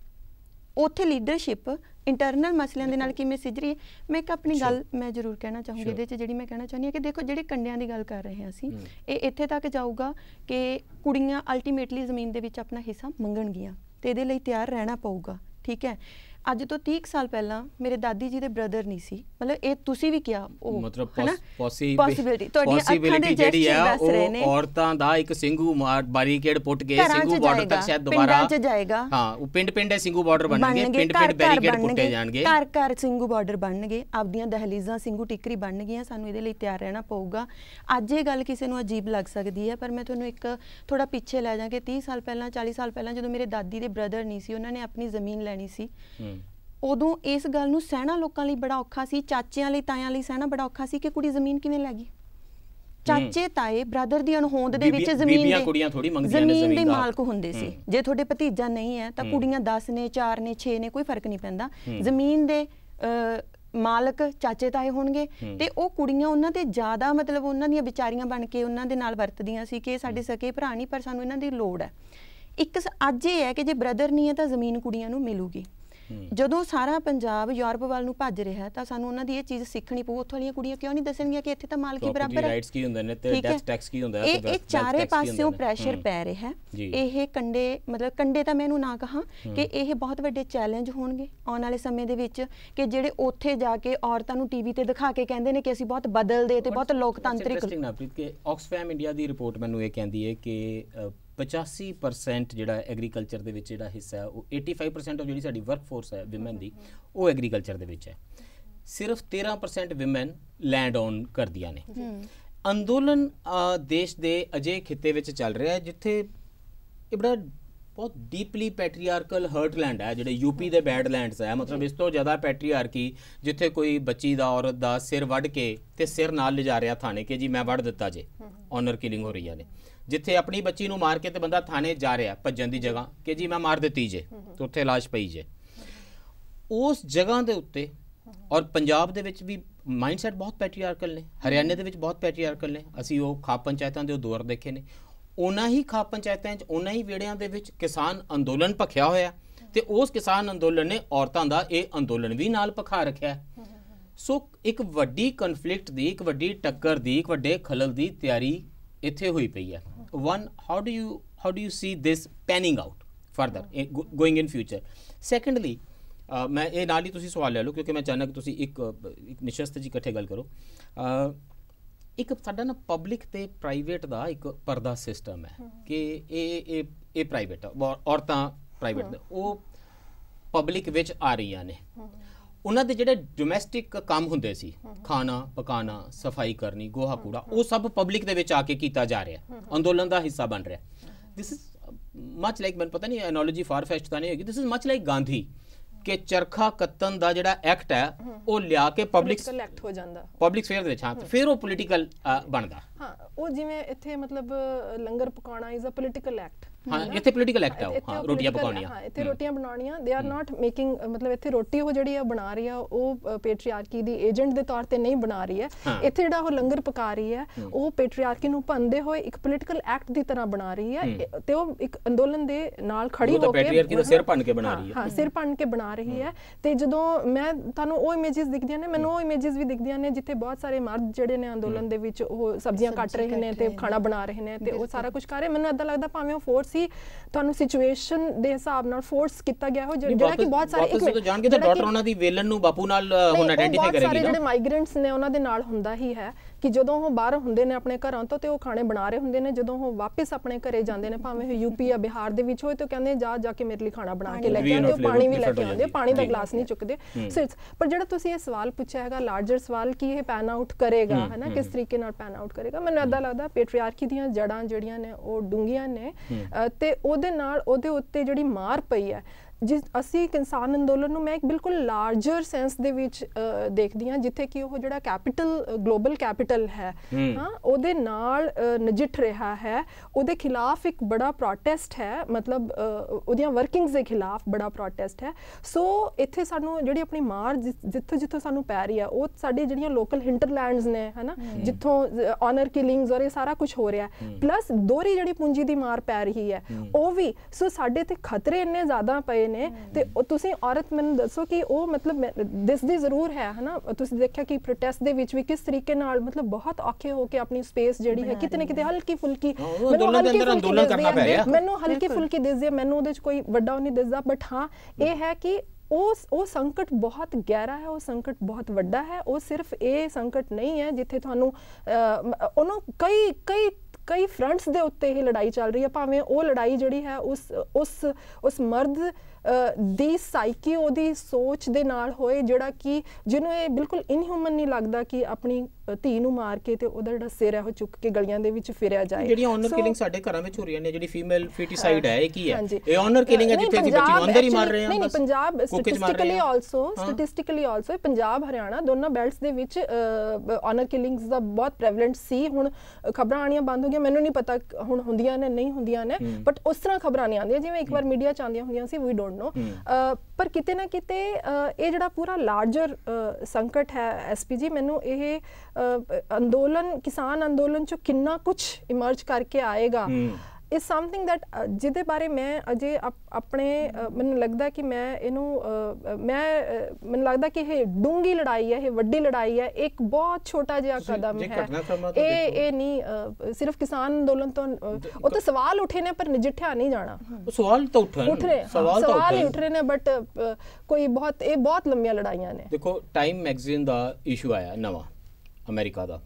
ਉੱਥੇ ਲੀਡਰਸ਼ਿਪ ਇੰਟਰਨਲ ਮਸਲਿਆਂ ਦੇ ਨਾਲ ਕਿਵੇਂ ਸਿੱਝ ਹੈ ਮੈਂ ਇੱਕ ਆਪਣੀ ਗੱਲ ਮੈਂ ਜ਼ਰੂਰ ਕਹਿਣਾ ਚਾਹੂੰਗੀ ਇਹਦੇ 'ਚ ਜਿਹੜੀ ਮੈਂ ਕਹਿਣਾ ਚਾਹੁੰਦੀ ਹਾਂ ਕਿ ਦੇਖੋ ਜਿਹੜੇ ਕੰਡਿਆਂ ਦੀ ਗੱਲ ਕਰ ਰਹੇ ਹਾਂ ਅਸੀਂ ਇਹ ਇੱਥੇ ਤੱਕ ਜਾਊਗਾ ਕਿ ਕੁੜੀਆਂ ਅਲਟੀਮੇਟਲੀ ਜ਼ਮੀਨ ਦੇ ਵਿੱਚ ਆਪਣਾ ਹਿੱਸਾ ਮੰਗਣਗੀਆਂ ਤੇ ਇਹਦੇ ਲਈ ਤਿਆਰ ਰਹਿਣਾ ਪਊਗਾ ਠੀਕ ਹੈ ਅੱਜ ਤੋਂ 30 ਸਾਲ ਪਹਿਲਾਂ ਮੇਰੇ ਦਾਦੀ ਜੀ ਦੇ ਬ੍ਰਦਰ ਨਹੀਂ ਸੀ ਮਤਲਬ ਇਹ ਤੁਸੀਂ ਵੀ ਕਿਹਾ ਉਹ ਮਤਲਬ ਪੋਸਿਬਿਲਿਟੀ ਤੁਹਾਡੀ ਅੱਖਾਂ ਦੇ ਜਿਹੜੀ ਆ ਉਹ ਔਰਤਾਂ ਦਾ ਇੱਕ ਸਿੰਘੂ ਬਾਰੀਕੇਡ ਪੁੱਟ ਕੇ ਸਿੰਘੂ ਬਾਰਡਰ ਤੱਕ ਸ਼ਾਇਦ ਦੁਬਾਰਾ ਪਿੰਡਾਂ 'ਚ ਜਾਏਗਾ ਹਾਂ ਉਹ ਪਿੰਡ ਪਿੰਡ ਸਿੰਘੂ ਬਾਰਡਰ ਬਣਨਗੇ ਪਿੰਡ ਪਿੰਡ ਬੈਰੀਕੇਡ ਪੁੱਟੇ ਜਾਣਗੇ ਘਰ ਘਰ ਸਿੰਘੂ ਬਾਰਡਰ ਬਣਨਗੇ ਆਪਦੀਆਂ ਦਹਲੀਜ਼ਾਂ ਸਿੰਘੂ ਟਿਕਰੀ ਬਣਨਗੀਆਂ ਸਾਨੂੰ ਇਹਦੇ ਲਈ ਤਿਆਰ ਰਹਿਣਾ ਪਊਗਾ ਅੱਜ ਇਹ ਗੱਲ ਕਿਸੇ ਨੂੰ ਅਜੀਬ ਲੱਗ ਸਕਦੀ ਹੈ ਪਰ ਮੈਂ ਤੁਹਾਨੂੰ ਇੱਕ ਥੋੜਾ ਪਿੱਛੇ ਲੈ ਜਾ ਕੇ 30 ਸਾਲ ਪਹਿਲਾਂ 40 ਸਾਲ ਪਹਿਲਾਂ ਜਦੋਂ ਮੇਰੇ ਦਾਦੀ ਦੇ ਬ੍ਰਦਰ ਨਹੀਂ ਸੀ ਉਹਨਾਂ ਨੇ ਆਪਣੀ ਜ਼ਮੀਨ ਲੈਣੀ ਸੀ ਉਦੋਂ ਇਸ ਗੱਲ ਨੂੰ ਸਹਿਣਾ ਲੋਕਾਂ ਲਈ ਬੜਾ ਔਖਾ ਸੀ ਚਾਚਿਆਂ ਲਈ ਤਾਇਆਂ ਲਈ ਸਹਿਣਾ ਬੜਾ ਔਖਾ ਸੀ ਕਿ ਕੁੜੀ ਜ਼ਮੀਨ ਕਿਵੇਂ ਲੈ ਗਈ ਚਾਚੇ ਤਾਏ ਬ੍ਰਦਰ ਦੀ ਅਣਹੋਂਦ ਦੇ ਵਿੱਚ ਜ਼ਮੀਨ ਦੇ ਕੁੜੀਆਂ ਥੋੜੀ ਮੰਗਦੀਆਂ ਨੇ ਜ਼ਮੀਨ ਦੇ ਮਾਲਕ ਹੁੰਦੇ ਸੀ ਜੇ ਤੁਹਾਡੇ ਭਤੀਜਾ ਨਹੀਂ ਹੈ ਤਾਂ ਕੁੜੀਆਂ 10 ਨੇ 4 ਨੇ 6 ਨੇ ਕੋਈ ਫਰਕ ਨਹੀਂ ਪੈਂਦਾ ਜ਼ਮੀਨ ਦੇ ਮਾਲਕ ਚਾਚੇ ਤਾਏ ਹੋਣਗੇ ਤੇ ਉਹ ਕੁੜੀਆਂ ਉਹਨਾਂ ਤੇ ਜ਼ਿਆਦਾ ਮਤਲਬ ਉਹਨਾਂ ਦੀਆਂ ਵਿਚਾਰੀਆਂ ਬਣ ਕੇ ਉਹਨਾਂ ਦੇ ਨਾਲ ਵਰਤਦੀਆਂ ਸੀ ਕਿ ਇਹ ਸਾਡੇ ਸਕੇ ਭਰਾ ਨਹੀਂ ਪਰ ਸਾਨੂੰ ਇਹਨਾਂ ਦੀ ਲੋੜ ਹੈ ਇੱਕ ਅੱਜ ਇਹ ਹੈ ਕਿ ਜੇ ਬ੍ਰਦਰ ਨਹੀਂ ਹੈ ਤਾਂ ਜ਼ਮੀਨ ਕੁੜੀਆਂ ਨੂੰ ਮਿਲੂਗੀ ਜਦੋਂ ਸਾਰਾ ਪੰਜਾਬ ਯੂਰਪ ਵੱਲ ਨੂੰ ਭੱਜ ਰਿਹਾ ਤਾਂ ਸਾਨੂੰ ਉਹਨਾਂ ਦੀ ਇਹ ਚੀਜ਼ ਸਿੱਖਣੀ ਪਊ ਉੱਥੋਂ ਵਾਲੀਆਂ ਕੁੜੀਆਂ ਕਿਉਂ ਨਹੀਂ ਦੱਸਣਗੀਆਂ ਕਿ ਇੱਥੇ ਤਾਂ ਮਾਲਕੀ ਬਰਾਬਰ ਹੈ ਰਾਈਟਸ ਕੀ ਹੁੰਦੇ ਨੇ ਤੇ ਡੈਥ ਟੈਕਸ ਕੀ ਹੁੰਦਾ ਹੈ ਇਹ ਚਾਰੇ ਪਾਸਿਓਂ ਪ੍ਰੈਸ਼ਰ ਪੈ ਰਿਹਾ ਹੈ ਇਹ ਕੰਡੇ ਮਤਲਬ ਕੰਡੇ ਤਾਂ ਮੈਂ ਇਹਨੂੰ ਨਾ ਕਹਾ ਕਿ ਇਹ ਬਹੁਤ ਵੱਡੇ ਚੈਲੰਜ ਹੋਣਗੇ ਆਉਣ ਵਾਲੇ ਸਮੇਂ ਦੇ ਵਿੱਚ ਕਿ ਜਿਹੜੇ ਉੱਥੇ ਜਾ ਕੇ ਔਰਤਾਂ ਨੂੰ ਟੀਵੀ ਤੇ ਦਿਖਾ ਕੇ ਕਹਿੰਦੇ ਨੇ ਕਿ ਅਸੀਂ ਬਹੁਤ ਬਦਲਦੇ ਤੇ ਬਹੁਤ ਲੋਕਤੰਤਰੀ ਇੰਟਰਸਟਿੰਗ ਕਿ ਆਕਸਫੈਮ ਇੰਡੀਆ ਦੀ ਰਿਪੋਰਟ ਮੈਨੂੰ ਇਹ ਕਹਿੰਦੀ ਹੈ ਕਿ 85% ਜਿਹੜਾ ਐਗਰੀਕਲਚਰ ਦੇ ਵਿੱਚ ਜਿਹੜਾ ਹਿੱਸਾ ਹੈ ਉਹ 85% ਆਫ ਜਿਹੜੀ ਸਾਡੀ ਵਰਕਫੋਰਸ ਹੈ ਔਮਨ ਦੀ ਉਹ ਐਗਰੀਕਲਚਰ ਦੇ ਵਿੱਚ ਹੈ ਸਿਰਫ 13% ਔਮਨ ਲੈਂਡ ਓਨ ਕਰਦੀਆਂ ਨੇ ਅੰਦੋਲਨ ਦੇਸ਼ ਦੇ ਅਜੇ ਖਿੱਤੇ ਵਿੱਚ ਚੱਲ ਰਿਹਾ ਹੈ ਜਿੱਥੇ ਇਹ ਬੜਾ ਬਹੁਤ ਡੀਪਲੀ ਪੈਟਰੀਆਰਕਲ ਹਰਟਲੈਂਡ ਹੈ ਜਿਹੜੇ ਯੂਪੀ ਦੇ ਬੈਡਲੈਂਡਸ ਹੈ ਮਤਲਬ ਇਸ ਤੋਂ ਜ਼ਿਆਦਾ ਪੈਟਰੀਆਰਕੀ ਜਿੱਥੇ ਕੋਈ ਬੱਚੀ ਦਾ ਔਰਤ ਦਾ ਸਿਰ ਵੱਢ ਕੇ ਤੇ ਸਿਰ ਨਾਲ ਲਿਜਾ ਰਿਹਾ ਥਾਣੇ ਕਿ ਜੀ ਮੈਂ ਵੱਢ ਦਿੱਤਾ ਜੇ ਓਨਰ ਕਿਲਿੰਗ ਹੋ ਰਹੀਆਂ ਨੇ ਜਿੱਥੇ ਆਪਣੀ ਬੱਚੀ ਨੂੰ ਮਾਰ ਕੇ ਤੇ ਬੰਦਾ ਥਾਣੇ ਜਾ ਰਿਹਾ ਭੱਜਣ ਦੀ ਜਗ੍ਹਾ ਕਿ ਜੀ ਮੈਂ ਮਾਰ ਦਿੱਤੀ ਜੇ ਤੇ ਉੱਥੇ লাশ ਪਈ ਜੇ ਉਸ ਜਗ੍ਹਾ ਦੇ ਉੱਤੇ ਔਰ ਪੰਜਾਬ ਦੇ ਵਿੱਚ ਵੀ ਮਾਈਂਡਸੈਟ ਬਹੁਤ ਪੈਟਰੀਆਰਕਲ ਨੇ ਹਰਿਆਣੇ ਦੇ ਵਿੱਚ ਬਹੁਤ ਪੈਟਰੀਆਰਕਲ ਨੇ ਅਸੀਂ ਉਹ ਖਾਪ ਪੰਚਾਇਤਾਂ ਦੇ ਉਹ ਦੌਰ ਦੇਖੇ ਨੇ ਉਹਨਾਂ ਹੀ ਖਾਪ ਪੰਚਾਇਤਾਂ 'ਚ ਉਹਨਾਂ ਹੀ ਵਿੜਿਆਂ ਦੇ ਵਿੱਚ ਕਿਸਾਨ ਅੰਦੋਲਨ ਭਖਿਆ ਹੋਇਆ ਤੇ ਉਸ ਕਿਸਾਨ ਅੰਦੋਲਨ ਨੇ ਔਰਤਾਂ ਦਾ ਇਹ ਅੰਦੋਲਨ ਵੀ ਨਾਲ ਭਖਾ ਰੱਖਿਆ ਸੋ ਇੱਕ ਵੱਡੀ ਕਨਫਲਿਕਟ ਦੀ ਇੱਕ ਵੱਡੀ ਟੱਕਰ ਦੀ ਇੱਕ ਵੱਡੇ ਖਲਲ ਦੀ ਤਿਆਰੀ ਇੱਥੇ ਹੋਈ ਪਈ ਹੈ one how do you how do you see this panning out further hmm. going in future secondly ਮੈਂ ਇਹ ਨਾਲ ਹੀ ਤੁਸੀਂ ਸਵਾਲ ਲੈ ਲਓ ਕਿਉਂਕਿ ਮੈਂ ਅਚਾਨਕ ਤੁਸੀਂ ਇੱਕ ਇੱਕ ਨਿਸ਼ਸਤ ਜੀ ਇਕੱਠੇ ਗੱਲ ਕਰੋ ਇੱਕ ਸਾਡਾ ਨਾ ਪਬਲਿਕ ਤੇ ਪ੍ਰਾਈਵੇਟ ਦਾ ਇੱਕ ਪਰਦਾ ਸਿਸਟਮ ਹੈ ਕਿ ਇਹ ਇਹ ਇਹ ਪ੍ਰਾਈਵੇਟ ਔਰਤਾਂ ਪ੍ਰਾਈਵੇਟ ਉਹ ਪਬਲਿਕ ਵਿੱਚ ਆ ਰਹੀਆਂ ਨੇ ਉਹਨਾਂ ਦੇ ਜਿਹੜੇ ਡੋਮੈਸਟਿਕ ਕੰਮ ਹੁੰਦੇ ਸੀ ਖਾਣਾ ਪਕਾਣਾ ਸਫਾਈ ਕਰਨੀ ਗੋਹਾ ਕੂੜਾ ਉਹ ਸਭ ਪਬਲਿਕ ਦੇ ਵਿੱਚ ਆ ਕੇ ਕੀਤਾ ਜਾ ਰਿਹਾ ਅੰਦੋਲਨ ਦਾ ਹਿੱਸਾ ਬਣ ਰਿਹਾ ਥਿਸ ਇਜ਼ ਮੱਚ ਲਾਈਕ ਮੈਨੂੰ ਪਤਾ ਨਹੀਂ ਐਨਾਲੋਜੀ ਫਾਰ ਫੈਸਟ ਤਾਂ ਨਹੀਂ ਹੈਗੀ this is much like Gandhi ਕਿ ਚਰਖਾ ਕੱਤਨ ਦਾ ਜਿਹੜਾ ਐਕਟ ਹੈ ਉਹ ਲਿਆ ਕੇ ਪਬਲਿਕ ਕਲੈਕਟ ਹੋ ਜਾਂਦਾ ਪਬਲਿਕ ਸਫੇਅਰ ਦੇ ਵਿੱਚ ਹਾਂ ਫਿਰ ਉਹ ਪੋਲੀਟੀਕਲ ਬਣਦਾ ਹਾਂ ਉਹ ਜਿਵੇਂ ਇੱਥੇ ਮਤਲਬ ਲੰਗਰ ਪਕਾਉਣਾ ਇਜ਼ ਅ ਪੋਲੀਟੀਕਲ ਐਕਟ ਹਾਂ ਇੱਥੇ ਪੋਲੀਟੀਕਲ ਐਕਟ ਆ ਹਾਂ ਰੋਟੀਆਂ ਪਕਾਉਣੀਆਂ ਹਾਂ ਇੱਥੇ ਰੋਟੀਆਂ ਬਣਾਉਣੀਆਂ ਦੇ ਆਰ ਨਾਟ ਮੇਕਿੰਗ ਮਤਲਬ ਇੱਥੇ ਰੋਟੀ ਉਹ ਜਿਹੜੀ ਆ ਬਣਾ ਰਹੀ ਆ ਉਹ ਪੇਟਰੀਆਰਕੀ ਦੀ ਏਜੰਟ ਦੇ ਤੌਰ ਤੇ ਨਹੀਂ ਬਣਾ ਰਹੀ ਹੈ ਇੱਥੇ ਜਿਹੜਾ ਉਹ ਲੰਗਰ ਪਕਾ ਰਹੀ ਹੈ ਉਹ ਪੇਟਰੀਆਰਕੀ ਨੂੰ ਭੰਦੇ ਹੋਏ ਇੱਕ ਪੋਲੀਟੀਕਲ ਐਕਟ ਦੀ ਤਰ੍ਹਾਂ ਬਣਾ ਰਹੀ ਹੈ ਤੇ ਉਹ ਇੱਕ ਅੰਦੋਲਨ ਦੇ ਨਾਲ ਖੜੀ ਹੋ ਕੇ ਉਹ ਪੇਟਰੀਆਰਕੀ ਦਾ ਸਿਰ ਭੰਨ ਕੇ ਬਣਾ ਰਹੀ ਹੈ ਹਾਂ ਸਿਰ ਭੰਨ ਕੇ ਬਣਾ ਰਹੀ ਹੈ ਤੇ ਜਦੋਂ ਮੈਂ ਤੁਹਾਨੂੰ ਉਹ ਇਮੇਜਸ ਦਿਖਦੀਆਂ ਨੇ ਮੈਨੂੰ ਉਹ ਇਮੇਜਸ ਵੀ ਦਿਖਦੀਆਂ ਨੇ ਜਿੱਥੇ ਬਹੁਤ ਸਾਰੇ ਮਰਦ ਜਿਹੜੇ ਨੇ ਅੰਦੋਲਨ ਦੇ ਵਿੱਚ ਉਹ ਸਬਜ਼ੀਆਂ ਕੱਟ ਰਹੇ ਨੇ ਤੇ ਖਾਣਾ ਬਣਾ ਰਹੇ ਨੇ ਤੇ ਉਹ ਸਾਰਾ ਕੁਝ ਕਰ ਰਹੇ ਮੈਨੂੰ ਇਦਾਂ ਲੱਗਦਾ ਭਾਵੇਂ ਉਹ ਫੋਰਸ ਸੀ ਤੁਹਾਨੂੰ ਸਿਚੁਏਸ਼ਨ ਦੇ ਹਿਸਾਬ ਨਾਲ ਫੋਰਸ ਕੀਤਾ ਗਿਆ ਹੋ ਜਿਹੜਾ ਕਿ ਬਹੁਤ ਸਾਰੇ ਇੱਕ ਜਾਣ ਕੇ ਤਾਂ ਡਾਕਟਰ ਉਹਨਾਂ ਦੀ ਵੇਲਨ ਨੂੰ ਬਾਪੂ ਨਾਲ ਹੁਣ ਆਇਡੈਂਟੀਫਾਈ ਕਰੇਗੀ ਨਾ ਜਿਹੜੇ ਮਾਈਗ੍ਰੈਂਟਸ ਨੇ ਉਹਨਾਂ ਦੇ ਨਾਲ ਹੁੰਦਾ ਹੀ ਹੈ ਕਿ ਜਦੋਂ ਉਹ ਬਾਹਰ ਹੁੰਦੇ ਨੇ ਆਪਣੇ ਘਰਾਂ ਤੋਂ ਤੇ ਉਹ ਖਾਣੇ ਬਣਾ ਰਹੇ ਹੁੰਦੇ ਨੇ ਜਦੋਂ ਉਹ ਵਾਪਸ ਆਪਣੇ ਘਰੇ ਜਾਂਦੇ ਨੇ ਭਾਵੇਂ ਉਹ ਯੂਪੀ ਜਾਂ ਬਿਹਾਰ ਦੇ ਵਿੱਚ ਹੋਏ ਤਾਂ ਕਹਿੰਦੇ ਜਾ ਜਾ ਕੇ ਮੇਰੇ ਲਈ ਖਾਣਾ ਬਣਾ ਕੇ ਲੈ ਕੇ ਆਉਂਦੇ ਪਾਣੀ ਵੀ ਲੈ ਕੇ ਆਉਂਦੇ ਪਾਣੀ ਦਾ ਗਲਾਸ ਨਹੀਂ ਚੁੱਕਦੇ ਪਰ ਜਿਹੜਾ ਤੁਸੀਂ ਇਹ ਸਵਾਲ ਪੁੱਛਿਆ ਹੈਗਾ ਲਾਰਜਰ ਸਵਾਲ ਕੀ ਇਹ ਪੈਨ ਆਊਟ ਕਰੇਗਾ ਹੈਨਾ ਕਿਸ ਤਰੀਕੇ ਨਾਲ ਪੈਨ ਆਊਟ ਕਰੇਗਾ ਮੈਨੂੰ ਅੱਦਾ ਲੱਗਦਾ ਪੈਟਰੀਆਰਕੀ ਦੀਆਂ ਜੜਾਂ ਜਿਹੜੀਆਂ ਨੇ ਉਹ ਡੂੰਘੀਆਂ ਨੇ ਤੇ ਉਹਦੇ ਨਾਲ ਉਹਦੇ ਉੱਤੇ ਜਿਹੜੀ ਮਾਰ ਪਈ ਹੈ ਜਿਸ ਅਸੀਂ ਇੱਕ ਇਨਸਾਨ ਅੰਦੋਲਨ ਨੂੰ ਮੈਂ ਇੱਕ ਬਿਲਕੁਲ ਲਾਰਜਰ ਸੈਂਸ ਦੇ ਵਿੱਚ ਦੇਖਦੀ ਹਾਂ ਜਿੱਥੇ ਕਿ ਉਹ ਜਿਹੜਾ ਕੈਪੀਟਲ ਗਲੋਬਲ ਕੈਪੀਟਲ ਹੈ ਹਾਂ ਉਹਦੇ ਨਾਲ ਨਜਿੱਠ ਰਿਹਾ ਹੈ ਉਹਦੇ ਖਿਲਾਫ ਇੱਕ ਬੜਾ ਪ੍ਰੋਟੈਸਟ ਹੈ ਮਤਲਬ ਉਹਦੀਆਂ ਵਰਕਿੰਗਸ ਦੇ ਖਿਲਾਫ ਬੜਾ ਪ੍ਰੋਟੈਸਟ ਹੈ ਸੋ ਇੱਥੇ ਸਾਨੂੰ ਜਿਹੜੀ ਆਪਣੀ ਮਾਰ ਜਿੱਥੇ ਜਿੱਥੇ ਸਾਨੂੰ ਪੈ ਰਹੀ ਹੈ ਉਹ ਸਾਡੇ ਜਿਹੜੀਆਂ ਲੋਕਲ ਹਿੰਟਰਲੈਂਡਸ ਨੇ ਹਨਾ ਜਿੱਥੋਂ ਆਨਰ ਕਿਲਿੰਗਸ ਔਰ ਇਹ ਸਾਰਾ ਕੁਝ ਹੋ ਰਿਹਾ ਪਲੱਸ ਦੋਰੀ ਜਿਹੜੀ ਪੂੰਜੀ ਦੀ ਮਾਰ ਪੈ ਰਹੀ ਹੈ ਉਹ ਵੀ ਸੋ ਸਾਡੇ ਤੇ ਖਤਰੇ ਇੰਨੇ ਜ਼ਿਆਦਾ ਪਏ ਹੁੰਦੇ ਨੇ ਤੇ ਤੁਸੀਂ ਔਰਤ ਮੈਨੂੰ ਦੱਸੋ ਕਿ ਉਹ ਮਤਲਬ ਦਿਸਦੀ ਜ਼ਰੂਰ ਹੈ ਹਨਾ ਤੁਸੀਂ ਦੇਖਿਆ ਕਿ ਪ੍ਰੋਟੈਸਟ ਦੇ ਵਿੱਚ ਵੀ ਕਿਸ ਤਰੀਕੇ ਨਾਲ ਮਤਲਬ ਬਹੁਤ ਔਖੇ ਹੋ ਕੇ ਆਪਣੀ ਸਪੇਸ ਜਿਹੜੀ ਹੈ ਕਿਤੇ ਨਾ ਕਿਤੇ ਹਲਕੀ ਫੁਲਕੀ ਮੈਨੂੰ ਹਲਕੀ ਅੰਦੋਲਨ ਕਰਨਾ ਪੈ ਰਿਹਾ ਮੈਨੂੰ ਹਲਕੀ ਫੁਲਕੀ ਦਿਸਦੀ ਹੈ ਮੈਨੂੰ ਉਹਦੇ 'ਚ ਕੋਈ ਵੱਡਾ ਨਹੀਂ ਦਿਸਦਾ ਬਟ ਹਾਂ ਇਹ ਹੈ ਕਿ ਉਹ ਉਹ ਸੰਕਟ ਬਹੁਤ ਗਹਿਰਾ ਹੈ ਉਹ ਸੰਕਟ ਬਹੁਤ ਵੱਡਾ ਹੈ ਉਹ ਸਿਰਫ ਇਹ ਸੰਕਟ ਨਹੀਂ ਹੈ ਜਿੱਥੇ ਤੁਹਾਨੂੰ ਉਹਨੂੰ ਕਈ ਕਈ ਕਈ ਫਰੰਟਸ ਦੇ ਉੱਤੇ ਇਹ ਲੜਾਈ ਚੱਲ ਰਹੀ ਹੈ ਭਾਵੇਂ ਉਹ ਲੜਾਈ ਜਿਹੜੀ ਹੈ ਉਸ ਉਸ ਉਸ ਮਰਦ ਦੀ ਸਾਈਕੀ ਉਹਦੀ ਸੋਚ ਦੇ ਨਾਲ ਹੋਏ ਜਿਹੜਾ ਕਿ ਜਿਹਨੂੰ ਇਹ ਬਿਲਕੁਲ ਇਨਹਿਊਮਨ ਨਹੀਂ ਲੱਗਦਾ ਕਿ ਆਪਣੀ ਧੀ ਨੂੰ ਮਾਰ ਕੇ ਤੇ ਉਹਦਾ ਜਿਹੜਾ ਸਿਰ ਹੈ ਉਹ ਚੁੱਕ ਕੇ ਗਲੀਆਂ ਦੇ ਵਿੱਚ ਫਿਰਿਆ ਜਾਏ ਜਿਹੜੀਆਂ ਆਨਰ ਕਿਲਿੰਗ ਸਾਡੇ ਘਰਾਂ ਵਿੱਚ ਹੋ ਰਹੀਆਂ ਨੇ ਜਿਹੜੀ ਫੀਮੇਲ ਫੀਟੀਸਾਈਡ ਹੈ ਇਹ ਕੀ ਹੈ ਇਹ ਆਨਰ ਕਿਲਿੰਗ ਹੈ ਜਿੱਥੇ ਅਸੀਂ ਬੱਚੇ ਨੂੰ ਅੰਦਰ ਹੀ ਮਾਰ ਰਹੇ ਹਾਂ ਨਹੀਂ ਨਹੀਂ Punjab statistically also statistically also Punjab Haryana ਦੋਨਾਂ ਬੈਲਟਸ ਦੇ ਵਿੱਚ ਆਨਰ ਕਿਲਿੰਗਸ ਦਾ ਬਹੁਤ ਪ੍ਰੈਵਲੈਂਟ ਸੀ ਹੁਣ ਖਬਰਾਂ ਆਣੀਆਂ ਬੰਦ ਹੋ ਗਈਆਂ ਮੈਨੂੰ ਨਹੀਂ ਪਤਾ ਹੁਣ ਹੁੰਦੀਆਂ ਨੇ ਨਹੀਂ ਹੁੰਦੀਆਂ ਨੇ ਬਟ ਉਸ ਤਰ੍ਹਾਂ ਖਬਰਾਂ ਨਹੀਂ ਆਉਂਦੀਆਂ ਜਿਵੇਂ ਇੱਕ ਵਾਰ ਮੀਡੀਆ ਚ ਆਉਂਦੀਆਂ ਹੁੰਦੀਆਂ ਸੀ ਵੀ ਡੋਨਟ ਡੋਨਟ ਪਰ ਕਿਤੇ ਨਾ ਕਿਤੇ ਇਹ ਜਿਹੜਾ ਪੂਰਾ ਲਾਰਜਰ ਸੰਕਟ ਹੈ ਐਸਪੀਜੀ ਮੈਨੂੰ ਇਹ ਅੰਦੋਲਨ ਕਿਸਾਨ ਅੰਦੋਲਨ ਚ ਕਿੰਨਾ ਕੁਝ ਇਮਰਜ ਕਰਕੇ ਆਏਗਾ ਇਸ ਸਮਥਿੰਗ ਦੈਟ ਜਿਹਦੇ ਬਾਰੇ ਮੈਂ ਅਜੇ ਆਪਣੇ ਮੈਨੂੰ ਲੱਗਦਾ ਕਿ ਮੈਂ ਇਹਨੂੰ ਮੈਂ ਮੈਨੂੰ ਲੱਗਦਾ ਕਿ ਇਹ ਡੂੰਗੀ ਲੜਾਈ ਹੈ ਇਹ ਵੱਡੀ ਲੜਾਈ ਹੈ ਇੱਕ ਬਹੁਤ ਛੋਟਾ ਜਿਹਾ ਕਦਮ ਹੈ ਇਹ ਇਹ ਨਹੀਂ ਸਿਰਫ ਕਿਸਾਨ ਅੰਦੋਲਨ ਤੋਂ ਉਹ ਤਾਂ ਸਵਾਲ ਉੱਠੇ ਨੇ ਪਰ ਨਜਿੱਠਿਆ ਨਹੀਂ ਜਾਣਾ ਸਵਾਲ ਤਾਂ ਉੱਠ ਰਹੇ ਸਵਾਲ ਤਾਂ ਉੱਠ ਰਹੇ ਨੇ ਬਟ ਕੋਈ ਬਹੁਤ ਇਹ ਬਹੁਤ ਲੰਮੀਆਂ ਲੜਾਈਆਂ ਨੇ ਦੇਖੋ ਟਾਈਮ ਮੈਗਜ਼ੀਨ ਦਾ ਇਸ਼ੂ ਆਇਆ ਨਵਾਂ ਅਮਰੀਕਾ ਦਾ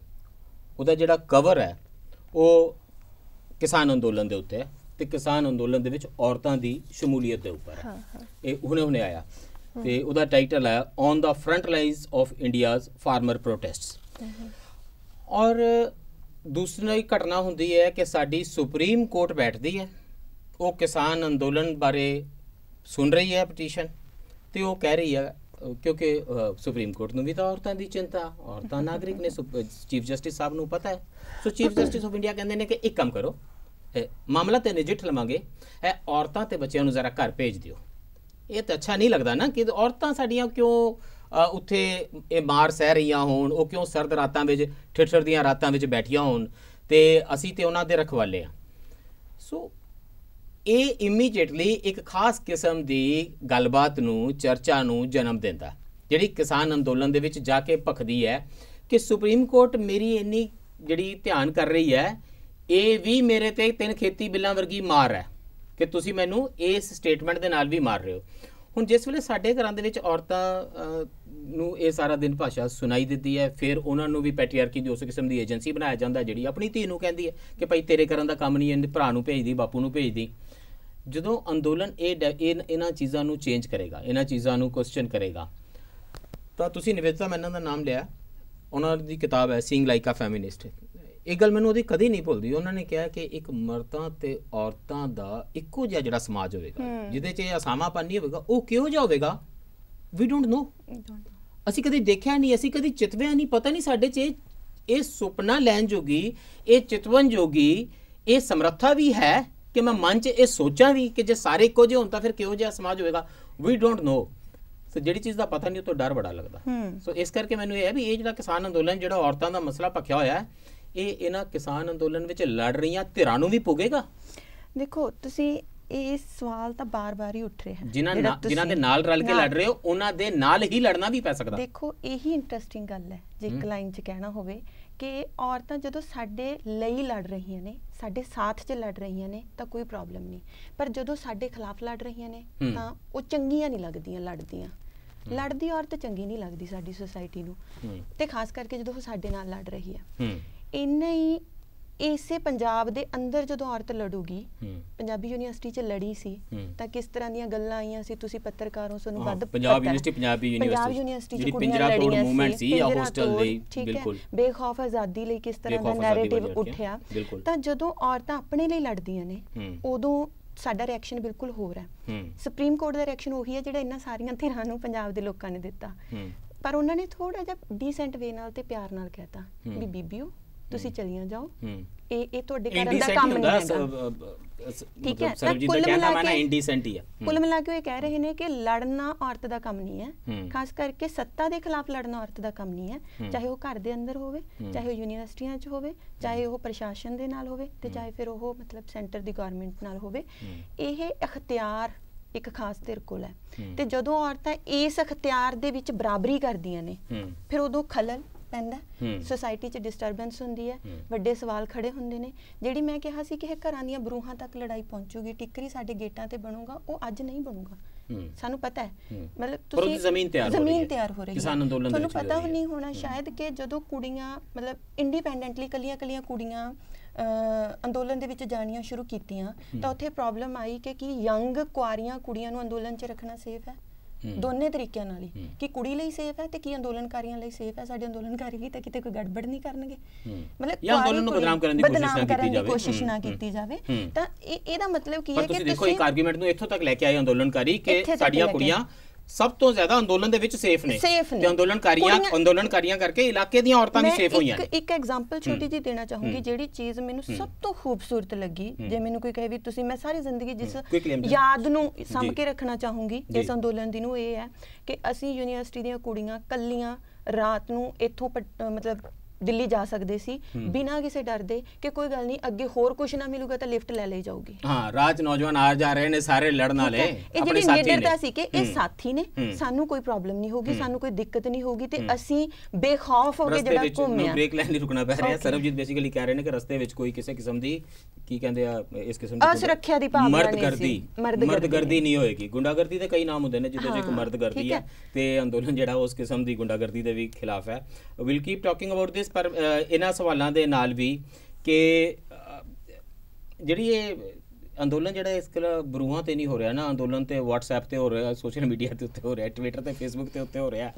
ਉਹਦਾ ਜਿਹੜਾ ਕਵਰ ਹੈ ਉਹ ਕਿਸਾਨ ਅੰਦੋਲਨ ਦੇ ਉੱਤੇ ਹੈ ਤੇ ਕਿਸਾਨ ਅੰਦੋਲਨ ਦੇ ਵਿੱਚ ਔਰਤਾਂ ਦੀ ਸ਼ਮੂਲੀਅਤ ਦੇ ਉੱਪਰ ਇਹ ਹੁਣੇ ਹੁਣੇ ਆਇਆ ਤੇ ਉਹਦਾ ਟਾਈਟਲ ਹੈ on the front lines of India's farmer protests ਔਰ ਦੂਸਰੀ ਘਟਨਾ ਹੁੰਦੀ ਹੈ ਕਿ ਸਾਡੀ ਸੁਪਰੀਮ ਕੋਰਟ ਬੈਠਦੀ ਹੈ ਉਹ ਕਿਸਾਨ ਅੰਦੋਲਨ ਬਾਰੇ ਸੁਣ ਰਹੀ ਹੈ ਪਟੀਸ਼ਨ ਤੇ ਉਹ ਕਹਿ ਰਹੀ ਹੈ ਕਿਉਂਕਿ ਸੁਪਰੀਮ ਕੋਰਟ ਨੂੰ ਵੀ ਤਾਂ ਔਰਤਾਂ ਦੀ ਚਿੰਤਾ ਔਰਤਾਂ ਨਾਗਰਿਕ ਨੇ ਚੀਫ ਜਸਟਿਸ ਸਾਹਿਬ ਨੂੰ ਪਤਾ ਹੈ so chief justice of India ਕਹਿੰਦੇ ਨੇ ਕਿ ਇੱਕ ਕੰਮ ਕਰੋ ਮਾਮਲਾ ਤੇ ਨਜਿੱਠ ਲਵਾਂਗੇ ਇਹ ਔਰਤਾਂ ਤੇ ਬੱਚਿਆਂ ਨੂੰ ਜ਼ਰਾ ਘਰ ਭੇਜ ਦਿਓ ਇਹ ਤਾਂ ਅੱਛਾ ਨਹੀਂ ਲੱਗਦਾ ਨਾ ਕਿ ਔਰਤਾਂ ਸਾਡੀਆਂ ਕਿਉਂ ਉੱਥੇ ਇਹ ਮਾਰ ਸਹਿ ਰਹੀਆਂ ਹੋਣ ਉਹ ਕਿਉਂ ਸਰਦ ਰਾਤਾਂ ਵਿੱਚ ਠਿਠਰ ਦੀਆਂ ਰਾਤਾਂ ਵਿੱਚ ਬੈਠੀਆਂ ਹੋਣ ਤੇ ਅਸੀਂ ਤੇ ਉਹਨਾਂ ਦੇ ਰਖਵਾਲੇ ਆ ਸੋ ਇਹ ਇਮੀਡੀਏਟਲੀ ਇੱਕ ਖਾਸ ਕਿਸਮ ਦੀ ਗੱਲਬਾਤ ਨੂੰ ਚਰਚਾ ਨੂੰ ਜਨਮ ਦਿੰਦਾ ਜਿਹੜੀ ਕਿਸਾਨ ਅੰਦੋਲਨ ਦੇ ਵਿੱਚ ਜਾ ਕੇ ਭਖਦੀ ਹੈ ਕਿ ਸੁਪਰੀਮ ਕੋਰਟ ਮੇਰੀ ਇੰਨੀ ਜਿਹੜੀ ਧਿਆਨ ਕਰ ਰਹੀ ਹੈ ਇਹ ਵੀ ਮੇਰੇ ਤੇ ਤਿੰਨ ਖੇਤੀ ਬਿੱਲਾਂ ਵਰਗੀ ਮਾਰ ਹੈ ਕਿ ਤੁਸੀਂ ਮੈਨੂੰ ਇਸ ਸਟੇਟਮੈਂਟ ਦੇ ਨਾਲ ਵੀ ਮਾਰ ਰਹੇ ਹੋ ਹੁਣ ਜਿਸ ਵੇਲੇ ਸਾਡੇ ਘਰਾਂ ਦੇ ਵਿੱਚ ਔਰਤਾਂ ਨੂੰ ਇਹ ਸਾਰਾ ਦਿਨ ਭਾਸ਼ਾ ਸੁਣਾਈ ਦਿੱਦੀ ਹੈ ਫਿਰ ਉਹਨਾਂ ਨੂੰ ਵੀ ਪੈਟਰੀਆਰਕੀ ਦੀ ਉਸ ਕਿਸਮ ਦੀ ਏਜੰਸੀ ਬਣਾਇਆ ਜਾਂਦਾ ਜਿਹੜੀ ਆਪਣੀ ਧੀ ਨੂੰ ਕਹਿੰਦੀ ਹੈ ਕਿ ਭਾਈ ਤੇਰੇ ਕਰਨ ਦਾ ਕੰਮ ਨਹੀਂ ਇਹਨੇ ਭਰਾ ਨੂੰ ਭੇਜਦੀ ਬਾਪੂ ਨੂੰ ਭੇਜਦੀ ਜਦੋਂ ਅੰਦੋਲਨ ਇਹ ਇਹਨਾਂ ਚੀਜ਼ਾਂ ਨੂੰ ਚੇਂਜ ਕਰੇਗਾ ਇਹਨਾਂ ਚੀਜ਼ਾਂ ਨੂੰ ਕੁਐਸਚਨ ਕਰੇਗਾ ਤਾਂ ਤੁਸੀਂ ਨਿਵੇਦਤਾ ਮੈਨਾਂ ਦਾ ਨਾਮ ਲਿਆ ਉਹਨਾਂ ਦੀ ਕਿਤਾਬ ਹੈ ਸੀਇੰਗ ਲਾਈਕ ਅ ਫੈਮਿਨਿਸਟ ਇਹ ਗੱਲ ਮੈਨੂੰ ਉਹਦੀ ਕਦੀ ਨਹੀਂ ਭੁੱਲਦੀ ਉਹਨਾਂ ਨੇ ਕਿਹਾ ਕਿ ਇੱਕ ਮਰਦਾਂ ਤੇ ਔਰਤਾਂ ਦਾ ਇੱਕੋ ਜਿਹਾ ਜਿਹੜਾ ਸਮਾਜ ਹੋਵੇਗਾ ਜਿਹਦੇ 'ਚ ਇਹ ਅਸਾਮਾਪਨ ਨਹੀਂ ਹੋਵੇਗਾ ਉਹ ਕਿਉਂ ਜਿਹਾ ਹੋਵੇਗਾ ਵੀ ਡੋਨਟ ਨੋ ਅਸੀਂ ਕਦੇ ਦੇਖਿਆ ਨਹੀਂ ਅਸੀਂ ਕਦੇ ਚਿਤਵਿਆ ਨਹੀਂ ਪਤਾ ਨਹੀਂ ਸਾਡੇ 'ਚ ਇਹ ਇਹ ਸੁਪਨਾ ਲੈਣ ਜੋਗੀ ਇਹ ਚਿਤਵਨ ਜੋਗੀ ਇਹ ਸਮਰੱਥਾ ਵੀ ਹੈ ਕਿ ਮੈਂ ਮਨ 'ਚ ਇਹ ਸੋਚਾਂ ਵੀ ਕਿ ਜੇ ਸਾਰੇ ਇੱਕੋ ਜਿਹੇ ਹੋਣ ਤਾਂ ਫਿਰ ਕਿਉਂ ਜਿਹਾ ਸਮਾਜ ਹੋਏਗਾ ਵੀ ਡੋਨਟ ਨੋ ਸੋ ਜਿਹੜੀ ਚੀਜ਼ ਦਾ ਪਤਾ ਨਹੀਂ ਉਹ ਤੋਂ ਡਰ ਬੜਾ ਲੱਗਦਾ ਸੋ ਇਸ ਕਰਕੇ ਮੈਨੂੰ ਇਹ ਹੈ ਵੀ ਇਹ ਜਿਹੜਾ ਕਿਸਾਨ ਅੰਦੋਲਨ ਜਿਹੜਾ ਔਰਤਾਂ ਦਾ ਮਸਲਾ ਪੱਖਿਆ ਹੋਇਆ ਹੈ ਇਹ ਇਹਨਾਂ ਕਿਸਾਨ ਅੰਦੋਲਨ ਵਿੱਚ ਲੜ ਰਹੀਆਂ ਧਿਰਾਂ ਨੂੰ ਵੀ ਪੁਗੇਗਾ ਦੇਖੋ ਤੁਸੀਂ ਇਹ ਸਵਾਲ ਤਾਂ ਬਾਰ-ਬਾਰ ਹੀ ਉੱਠ ਰਿਹਾ ਜਿਨ੍ਹਾਂ ਜਿਨ੍ਹਾਂ ਦੇ ਨਾਲ ਰਲ ਕੇ ਲੜ ਰਹੇ ਹੋ ਉਹਨਾਂ ਦੇ ਨਾਲ ਹੀ ਲੜਨਾ ਵੀ ਪੈ ਸਕਦਾ ਦੇਖੋ ਇਹੀ ਇੰਟਰਸਟਿੰਗ ਗੱਲ ਹੈ ਜੇ ਇੱਕ ਲਾਈਨ 'ਚ ਕਹਿਣਾ ਹੋਵੇ ਕਿ ਔਰਤਾਂ ਜਦੋਂ ਸਾਡੇ ਲਈ ਲੜ ਰਹੀਆਂ ਨੇ ਸਾਡੇ ਸਾਥ 'ਚ ਲੜ ਰਹੀਆਂ ਨੇ ਤਾਂ ਕੋਈ ਪ੍ਰੋਬਲਮ ਨਹੀਂ ਪਰ ਜਦੋਂ ਸਾਡੇ ਖਿਲਾਫ ਲੜ ਰਹੀਆਂ ਨੇ ਤਾਂ ਉਹ ਚੰਗੀਆਂ ਨਹੀਂ ਲੱਗਦੀਆਂ ਲੜਦੀਆਂ ਲੜਦੀ ਔਰਤ ਚੰਗੀ ਨਹੀਂ ਲੱਗਦੀ ਸਾਡੀ ਸੋਸਾਇਟੀ ਨੂੰ ਤੇ ਖਾਸ ਕਰਕੇ ਜਦੋਂ ਉਹ ਸਾਡੇ ਨਾਲ ਲੜ ਰਹੀ ਹੈ ਇੰਨੇ ਹੀ ਇਸੇ ਪੰਜਾਬ ਦੇ ਅੰਦਰ ਜਦੋਂ ਔਰਤ ਲੜੂਗੀ ਪੰਜਾਬੀ ਯੂਨੀਵਰਸਿਟੀ 'ਚ ਲੜੀ ਸੀ ਤਾਂ ਕਿਸ ਤਰ੍ਹਾਂ ਦੀਆਂ ਗੱਲਾਂ ਆਈਆਂ ਸੀ ਤੁਸੀਂ ਪੱਤਰਕਾਰੋਂ ਸਾਨੂੰ ਵੱਧ ਪੰਜਾਬ ਯੂਨੀਵਰਸਿਟੀ ਪੰਜਾਬੀ ਯੂਨੀਵਰਸਿਟੀ ਜਿਹੜੀ ਪਿੰਜਰਾ ਤੋੜ ਮੂਵਮੈਂਟ ਸੀ ਆ ਹੋਸਟਲ ਦੇ ਬਿਲਕੁਲ ਬੇਖੌਫ ਆਜ਼ਾਦੀ ਲਈ ਕਿਸ ਤਰ੍ਹਾਂ ਦਾ ਨੈਰੇਟਿਵ ਉੱਠਿਆ ਤਾਂ ਜਦੋਂ ਔਰਤਾਂ ਆਪਣੇ ਲਈ ਲੜਦੀਆਂ ਨੇ ਉਦੋਂ ਸਾਡਾ ਰਿਐਕਸ਼ਨ ਬਿਲਕੁਲ ਹੋਰ ਹੈ ਸੁਪਰੀਮ ਕੋਰਟ ਦਾ ਰਿਐਕਸ਼ਨ ਉਹੀ ਹੈ ਜਿਹੜਾ ਇਹਨਾਂ ਸਾਰੀਆਂ ਧਿਰਾਂ ਨੂੰ ਪੰਜਾਬ ਦੇ ਲੋਕਾਂ ਨੇ ਦਿੱਤਾ ਪਰ ਉਹਨਾਂ ਨੇ ਥੋੜਾ ਜਿਹਾ ਡੀਸੈਂਟ ਵੇ ਨਾਲ ਤੇ ਪਿਆਰ ਨਾਲ ਕਹਿਤਾ ਵੀ ਬੀਬੀਓ ਤੁਸੀਂ ਚਲੀਆਂ ਜਾਓ ਇਹ ਇਹ ਤੁਹਾਡੇ ਕਰਨ ਦਾ ਕੰਮ ਨਹੀਂ ਹੈ ਠੀਕ ਹੈ ਤਾਂ ਕੁੱਲ ਮਿਲਾ ਕੇ ਇੰਡੀਸੈਂਟ ਹੀ ਆ ਕੁੱਲ ਮਿਲਾ ਕੇ ਇਹ ਕਹਿ ਰਹੇ ਨੇ ਕਿ ਲੜਨਾ ਔਰਤ ਦਾ ਕੰਮ ਨਹੀਂ ਹੈ ਖਾਸ ਕਰਕੇ ਸੱਤਾ ਦੇ ਖਿਲਾਫ ਲੜਨਾ ਔਰਤ ਦਾ ਕੰਮ ਨਹੀਂ ਹੈ ਚਾਹੇ ਉਹ ਘਰ ਦੇ ਅੰਦਰ ਹੋਵੇ ਚਾਹੇ ਉਹ ਯੂਨੀਵਰਸਿਟੀਆਂ 'ਚ ਹੋਵੇ ਚਾਹੇ ਉਹ ਪ੍ਰਸ਼ਾਸਨ ਦੇ ਨਾਲ ਹੋਵੇ ਤੇ ਚਾਹੇ ਫਿਰ ਉਹ ਮਤਲਬ ਸੈਂਟਰ ਦੀ ਗਵਰਨਮੈਂਟ ਨਾਲ ਹੋਵੇ ਇਹ ਇਖਤਿਆਰ ਇੱਕ ਖਾਸ ਤੇਰ ਕੋਲ ਹੈ ਤੇ ਜਦੋਂ ਔਰਤਾਂ ਇਸ ਇਖਤਿਆਰ ਦੇ ਵਿੱਚ ਬਰਾਬਰੀ ਕਰਦੀਆਂ ਨੇ ਫਿਰ ਉਦੋਂ ਖਲਲ ਪੈਂਦਾ ਸੋਸਾਇਟੀ 'ਚ ਡਿਸਟਰਬੈਂਸ ਹੁੰਦੀ ਹੈ ਵੱਡੇ ਸਵਾਲ ਖੜੇ ਹੁੰਦੇ ਨੇ ਜਿਹੜੀ ਮੈਂ ਕਿਹਾ ਸੀ ਕਿ ਇਹ ਘਰਾਂ ਦੀਆਂ ਬਰੂਹਾਂ ਤੱਕ ਲੜਾਈ ਪਹੁੰਚੂਗੀ ਟਿੱਕਰੀ ਸਾਡੇ ਗੇਟਾਂ ਤੇ ਬਣੂਗਾ ਉਹ ਅੱਜ ਨਹੀਂ ਬਣੂਗਾ ਸਾਨੂੰ ਪਤਾ ਹੈ ਮਤਲਬ ਤੁਸੀਂ ਜ਼ਮੀਨ ਤਿਆਰ ਹੋ ਰਹੀ ਹੈ ਜ਼ਮੀਨ ਤਿਆਰ ਹੋ ਰਹੀ ਹੈ ਕਿਸਾਨ ਅੰਦੋਲਨ ਤੁਹਾਨੂੰ ਪਤਾ ਨਹੀਂ ਹੋਣਾ ਸ਼ਾਇਦ ਕਿ ਜਦੋਂ ਕੁੜੀਆਂ ਮਤਲਬ ਇੰਡੀਪੈਂਡੈਂਟਲੀ ਕਲੀਆਂ-ਕਲੀਆਂ ਕੁੜੀਆਂ ਅੰਦੋਲਨ ਦੇ ਵਿੱਚ ਜਾਣੀਆਂ ਸ਼ੁਰੂ ਕੀਤੀਆਂ ਤਾਂ ਉੱਥੇ ਪ੍ਰੋਬਲਮ ਆਈ ਕਿ ਕੀ ਯੰਗ ਕੁਆਰੀਆਂ ਕੁੜੀਆਂ ਨੂੰ ਅੰਦੋਲਨ 'ਚ ਰੱਖਣਾ ਸੇਫ ਹੈ ਦੋਨੇ ਤਰੀਕਿਆਂ ਨਾਲ ਹੀ ਕਿ ਕੁੜੀ ਲਈ ਸੇਫ ਹੈ ਤੇ ਕੀ ਅੰਦੋਲਨਕਾਰੀਆਂ ਲਈ ਸੇਫ ਹੈ ਸਾਡੇ ਅੰਦੋਲਨਕਾਰੀ ਵੀ ਤਾਂ ਕਿਤੇ ਕੋਈ ਗੜਬੜ ਨਹੀਂ ਕਰਨਗੇ ਮਤਲਬ ਇਹ ਅੰਦੋਲਨ ਨੂੰ ਬਦਨਾਮ ਕਰਨ ਦੀ ਕੋਸ਼ਿਸ਼ ਨਾ ਕੀਤੀ ਜਾਵੇ ਕੋਸ਼ਿਸ਼ ਨਾ ਕੀਤੀ ਜਾਵੇ ਤਾਂ ਇਹ ਇਹਦਾ ਮਤਲਬ ਕੀ ਹੈ ਕਿ ਤੁਸੀਂ ਦੇਖੋ ਇੱਕ ਆਰਗੂਮੈਂਟ ਨੂੰ ਇੱਥੋਂ ਤੱਕ ਲੈ ਕੇ ਆਏ ਅੰਦੋਲਨਕਾਰੀ ਕਿ ਸਾਡੀਆਂ ਕੁੜੀਆਂ ਸਭ ਤੋਂ ਜ਼ਿਆਦਾ ਅੰਦੋਲਨ ਦੇ ਵਿੱਚ ਸੇਫ ਨੇ ਤੇ ਅੰਦੋਲਨਕਾਰੀਆਂ ਅੰਦੋਲਨਕਾਰੀਆਂ ਕਰਕੇ ਇਲਾਕੇ ਦੀਆਂ ਔਰਤਾਂ ਵੀ ਸੇਫ ਹੋਈਆਂ ਨੇ ਇੱਕ ਇੱਕ ਐਗਜ਼ਾਮਪਲ ਛੋਟੀ ਜੀ ਦੇਣਾ ਚਾਹੂੰਗੀ ਜਿਹੜੀ ਚੀਜ਼ ਮੈਨੂੰ ਸਭ ਤੋਂ ਖੂਬਸੂਰਤ ਲੱਗੀ ਜੇ ਮੈਨੂੰ ਕੋਈ ਕਹੇ ਵੀ ਤੁਸੀਂ ਮੈਂ ਸਾਰੀ ਜ਼ਿੰਦਗੀ ਜਿਸ ਯਾਦ ਨੂੰ ਸਾਂਭ ਕੇ ਰੱਖਣਾ ਚਾਹੂੰਗੀ ਇਸ ਅੰਦੋਲਨ ਦੀ ਨੂੰ ਇਹ ਹੈ ਕਿ ਅਸੀਂ ਯੂਨੀਵਰਸਿਟੀ ਦੀਆਂ ਕੁੜੀਆਂ ਕੱਲੀਆਂ ਰਾਤ ਨੂੰ ਇੱਥੋਂ ਮਤਲਬ ਦਿੱਲੀ ਜਾ ਸਕਦੇ ਸੀ ਬਿਨਾਂ ਕਿਸੇ ਡਰ ਦੇ ਕਿ ਕੋਈ ਗੱਲ ਨਹੀਂ ਅੱਗੇ ਹੋਰ ਕੁਝ ਨਾ ਮਿਲੂਗਾ ਤਾਂ ਲਿਫਟ ਲੈ ਲਈ ਜਾਊਗੀ ਹਾਂ ਰਾਜ ਨੌਜਵਾਨ ਆ ਜਾ ਰਹੇ ਨੇ ਸਾਰੇ ਲੜਨ ਵਾਲੇ ਇਹ ਜਿਹੜੀ ਨਿਡਰਤਾ ਸੀ ਕਿ ਇਹ ਸਾਥੀ ਨੇ ਸਾਨੂੰ ਕੋਈ ਪ੍ਰੋਬਲਮ ਨਹੀਂ ਹੋਗੀ ਸਾਨੂੰ ਕੋਈ ਦਿੱਕਤ ਨਹੀਂ ਹੋਗੀ ਤੇ ਅਸੀਂ ਬੇਖੌਫ ਹੋ ਕੇ ਜਿਹੜਾ ਘੁੰਮਿਆ ਬ੍ਰੇਕ ਲੈਣ ਲਈ ਰੁਕਣਾ ਪੈ ਰਿਹਾ ਸਰਬਜੀਤ ਬੇਸਿਕਲੀ ਕਹਿ ਰਹੇ ਨੇ ਕਿ ਰਸਤੇ ਵਿੱਚ ਕੋਈ ਕਿਸੇ ਕਿਸਮ ਦੀ ਕੀ ਕਹਿੰਦੇ ਆ ਇਸ ਕਿਸਮ ਦੀ ਸੁਰੱਖਿਆ ਦੀ ਭਾਵਨਾ ਨਹੀਂ ਸੀ ਮਰਦਗਰਦੀ ਨਹੀਂ ਹੋਏਗੀ ਗੁੰਡਾਗਰਦੀ ਦੇ ਕਈ ਨਾਮ ਹੁੰਦੇ ਨੇ ਜਿੱਦਾਂ ਜੇ ਕੋਈ ਮਰਦਗਰਦੀ ਹੈ ਤੇ ਅੰਦੋਲਨ ਜਿਹੜਾ ਉਸ ਕਿਸਮ ਦੀ ਗੁੰਡਾਗਰਦੀ ਦੇ ਵੀ ਖਿਲਾਫ ਹੈ will keep talking about this ਇਸ ਪਰ ਇਹਨਾਂ ਸਵਾਲਾਂ ਦੇ ਨਾਲ ਵੀ ਕਿ ਜਿਹੜੀ ਇਹ ਅੰਦੋਲਨ ਜਿਹੜਾ ਇਸ ਕਲ ਬਰੂਹਾਂ ਤੇ ਨਹੀਂ ਹੋ ਰਿਹਾ ਨਾ ਅੰਦੋਲਨ ਤੇ WhatsApp ਤੇ ਹੋ ਰਿਹਾ ਸੋਸ਼ਲ ਮੀਡੀਆ ਤੇ ਉੱਤੇ ਹੋ ਰਿਹਾ ਟਵਿੱਟਰ ਤੇ ਫੇਸਬੁੱਕ ਤੇ ਉੱਤੇ ਹੋ ਰਿਹਾ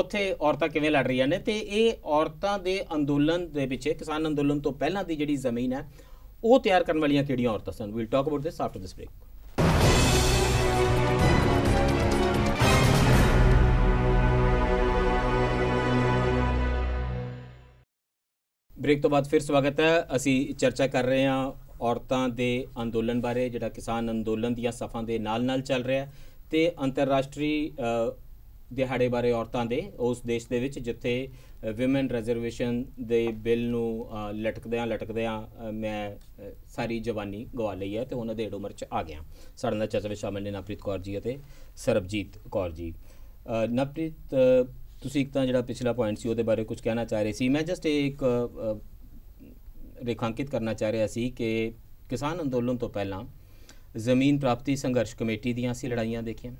ਉੱਥੇ ਔਰਤਾਂ ਕਿਵੇਂ ਲੜ ਰਹੀਆਂ ਨੇ ਤੇ ਇਹ ਔਰਤਾਂ ਦੇ ਅੰਦੋਲਨ ਦੇ ਵਿੱਚ ਕਿਸਾਨ ਅੰਦੋਲਨ ਤੋਂ ਪਹਿਲਾਂ ਦੀ ਜਿਹੜੀ ਜ਼ਮੀਨ ਹੈ ਉਹ ਤਿਆਰ ਕਰਨ ਵਾਲੀਆਂ ਕਿਹੜੀਆਂ ਔਰਤਾਂ ਸਨ we'll talk about this after this break break ਤੋਂ ਬਾਅਦ ਫਿਰ ਸਵਾਗਤ ਹੈ ਅਸੀਂ ਚਰਚਾ ਕਰ ਰਹੇ ਹਾਂ ਔਰਤਾਂ ਦੇ ਅੰਦੋਲਨ ਬਾਰੇ ਜਿਹੜਾ ਕਿਸਾਨ ਅੰਦੋਲਨ ਦੀਆਂ ਸਫਾਂ ਦੇ ਨਾਲ-ਨਾਲ ਚੱਲ ਰਿਹਾ ਹੈ ਤੇ ਅੰਤਰਰਾਸ਼ਟਰੀ ਦਿਹਾੜੇ ਬਾਰੇ ਔਰਤਾਂ ਦੇ ਉਸ ਦੇਸ਼ ਦੇ ਵਿੱਚ ਜਿੱਥੇ ਔਮਨ ਰਿਜ਼ਰਵੇਸ਼ਨ ਦੇ ਬਿੱਲ ਨੂੰ ਲਟਕਦਿਆਂ ਲਟਕਦਿਆਂ ਮੈਂ ਸਾਰੀ ਜਵਾਨੀ ਗਵਾ ਲਈ ਹੈ ਤੇ ਉਹਨਾਂ ਦੇ ਉਮਰ 'ਚ ਆ ਗਿਆ ਸਾਡੇ ਨਾਲ ਚਰਚਾ ਵਿੱਚ ਸ਼ਾਮਲ ਨੇ ਨਪ੍ਰੀਤ ਕੌਰ ਜੀ ਅਤੇ ਸਰਬਜੀਤ ਕੌਰ ਜੀ ਨਪ੍ਰੀਤ ਤੁਸੀਂ ਇੱਕ ਤਾਂ ਜਿਹੜਾ ਪਿਛਲਾ ਪੁਆਇੰਟ ਸੀ ਉਹਦੇ ਬਾਰੇ ਕੁਝ ਕਹਿਣਾ ਚਾਹ ਰਹੇ ਸੀ ਮੈਂ ਜਸਟ ਇੱਕ ਰੇਖਾਂਕਿਤ ਕਰਨਾ ਚਾਹ ਰਿਹਾ ਸੀ ਕਿ ਕਿਸਾਨ ਅੰਦੋਲਨ ਤੋਂ ਪਹਿਲਾਂ ਜ਼ਮੀਨ ਪ੍ਰਾਪਤੀ ਸੰਘਰਸ਼ ਕਮੇਟੀ ਦੀਆਂ ਸੀ ਲੜਾਈਆਂ ਦੇਖੀਆਂ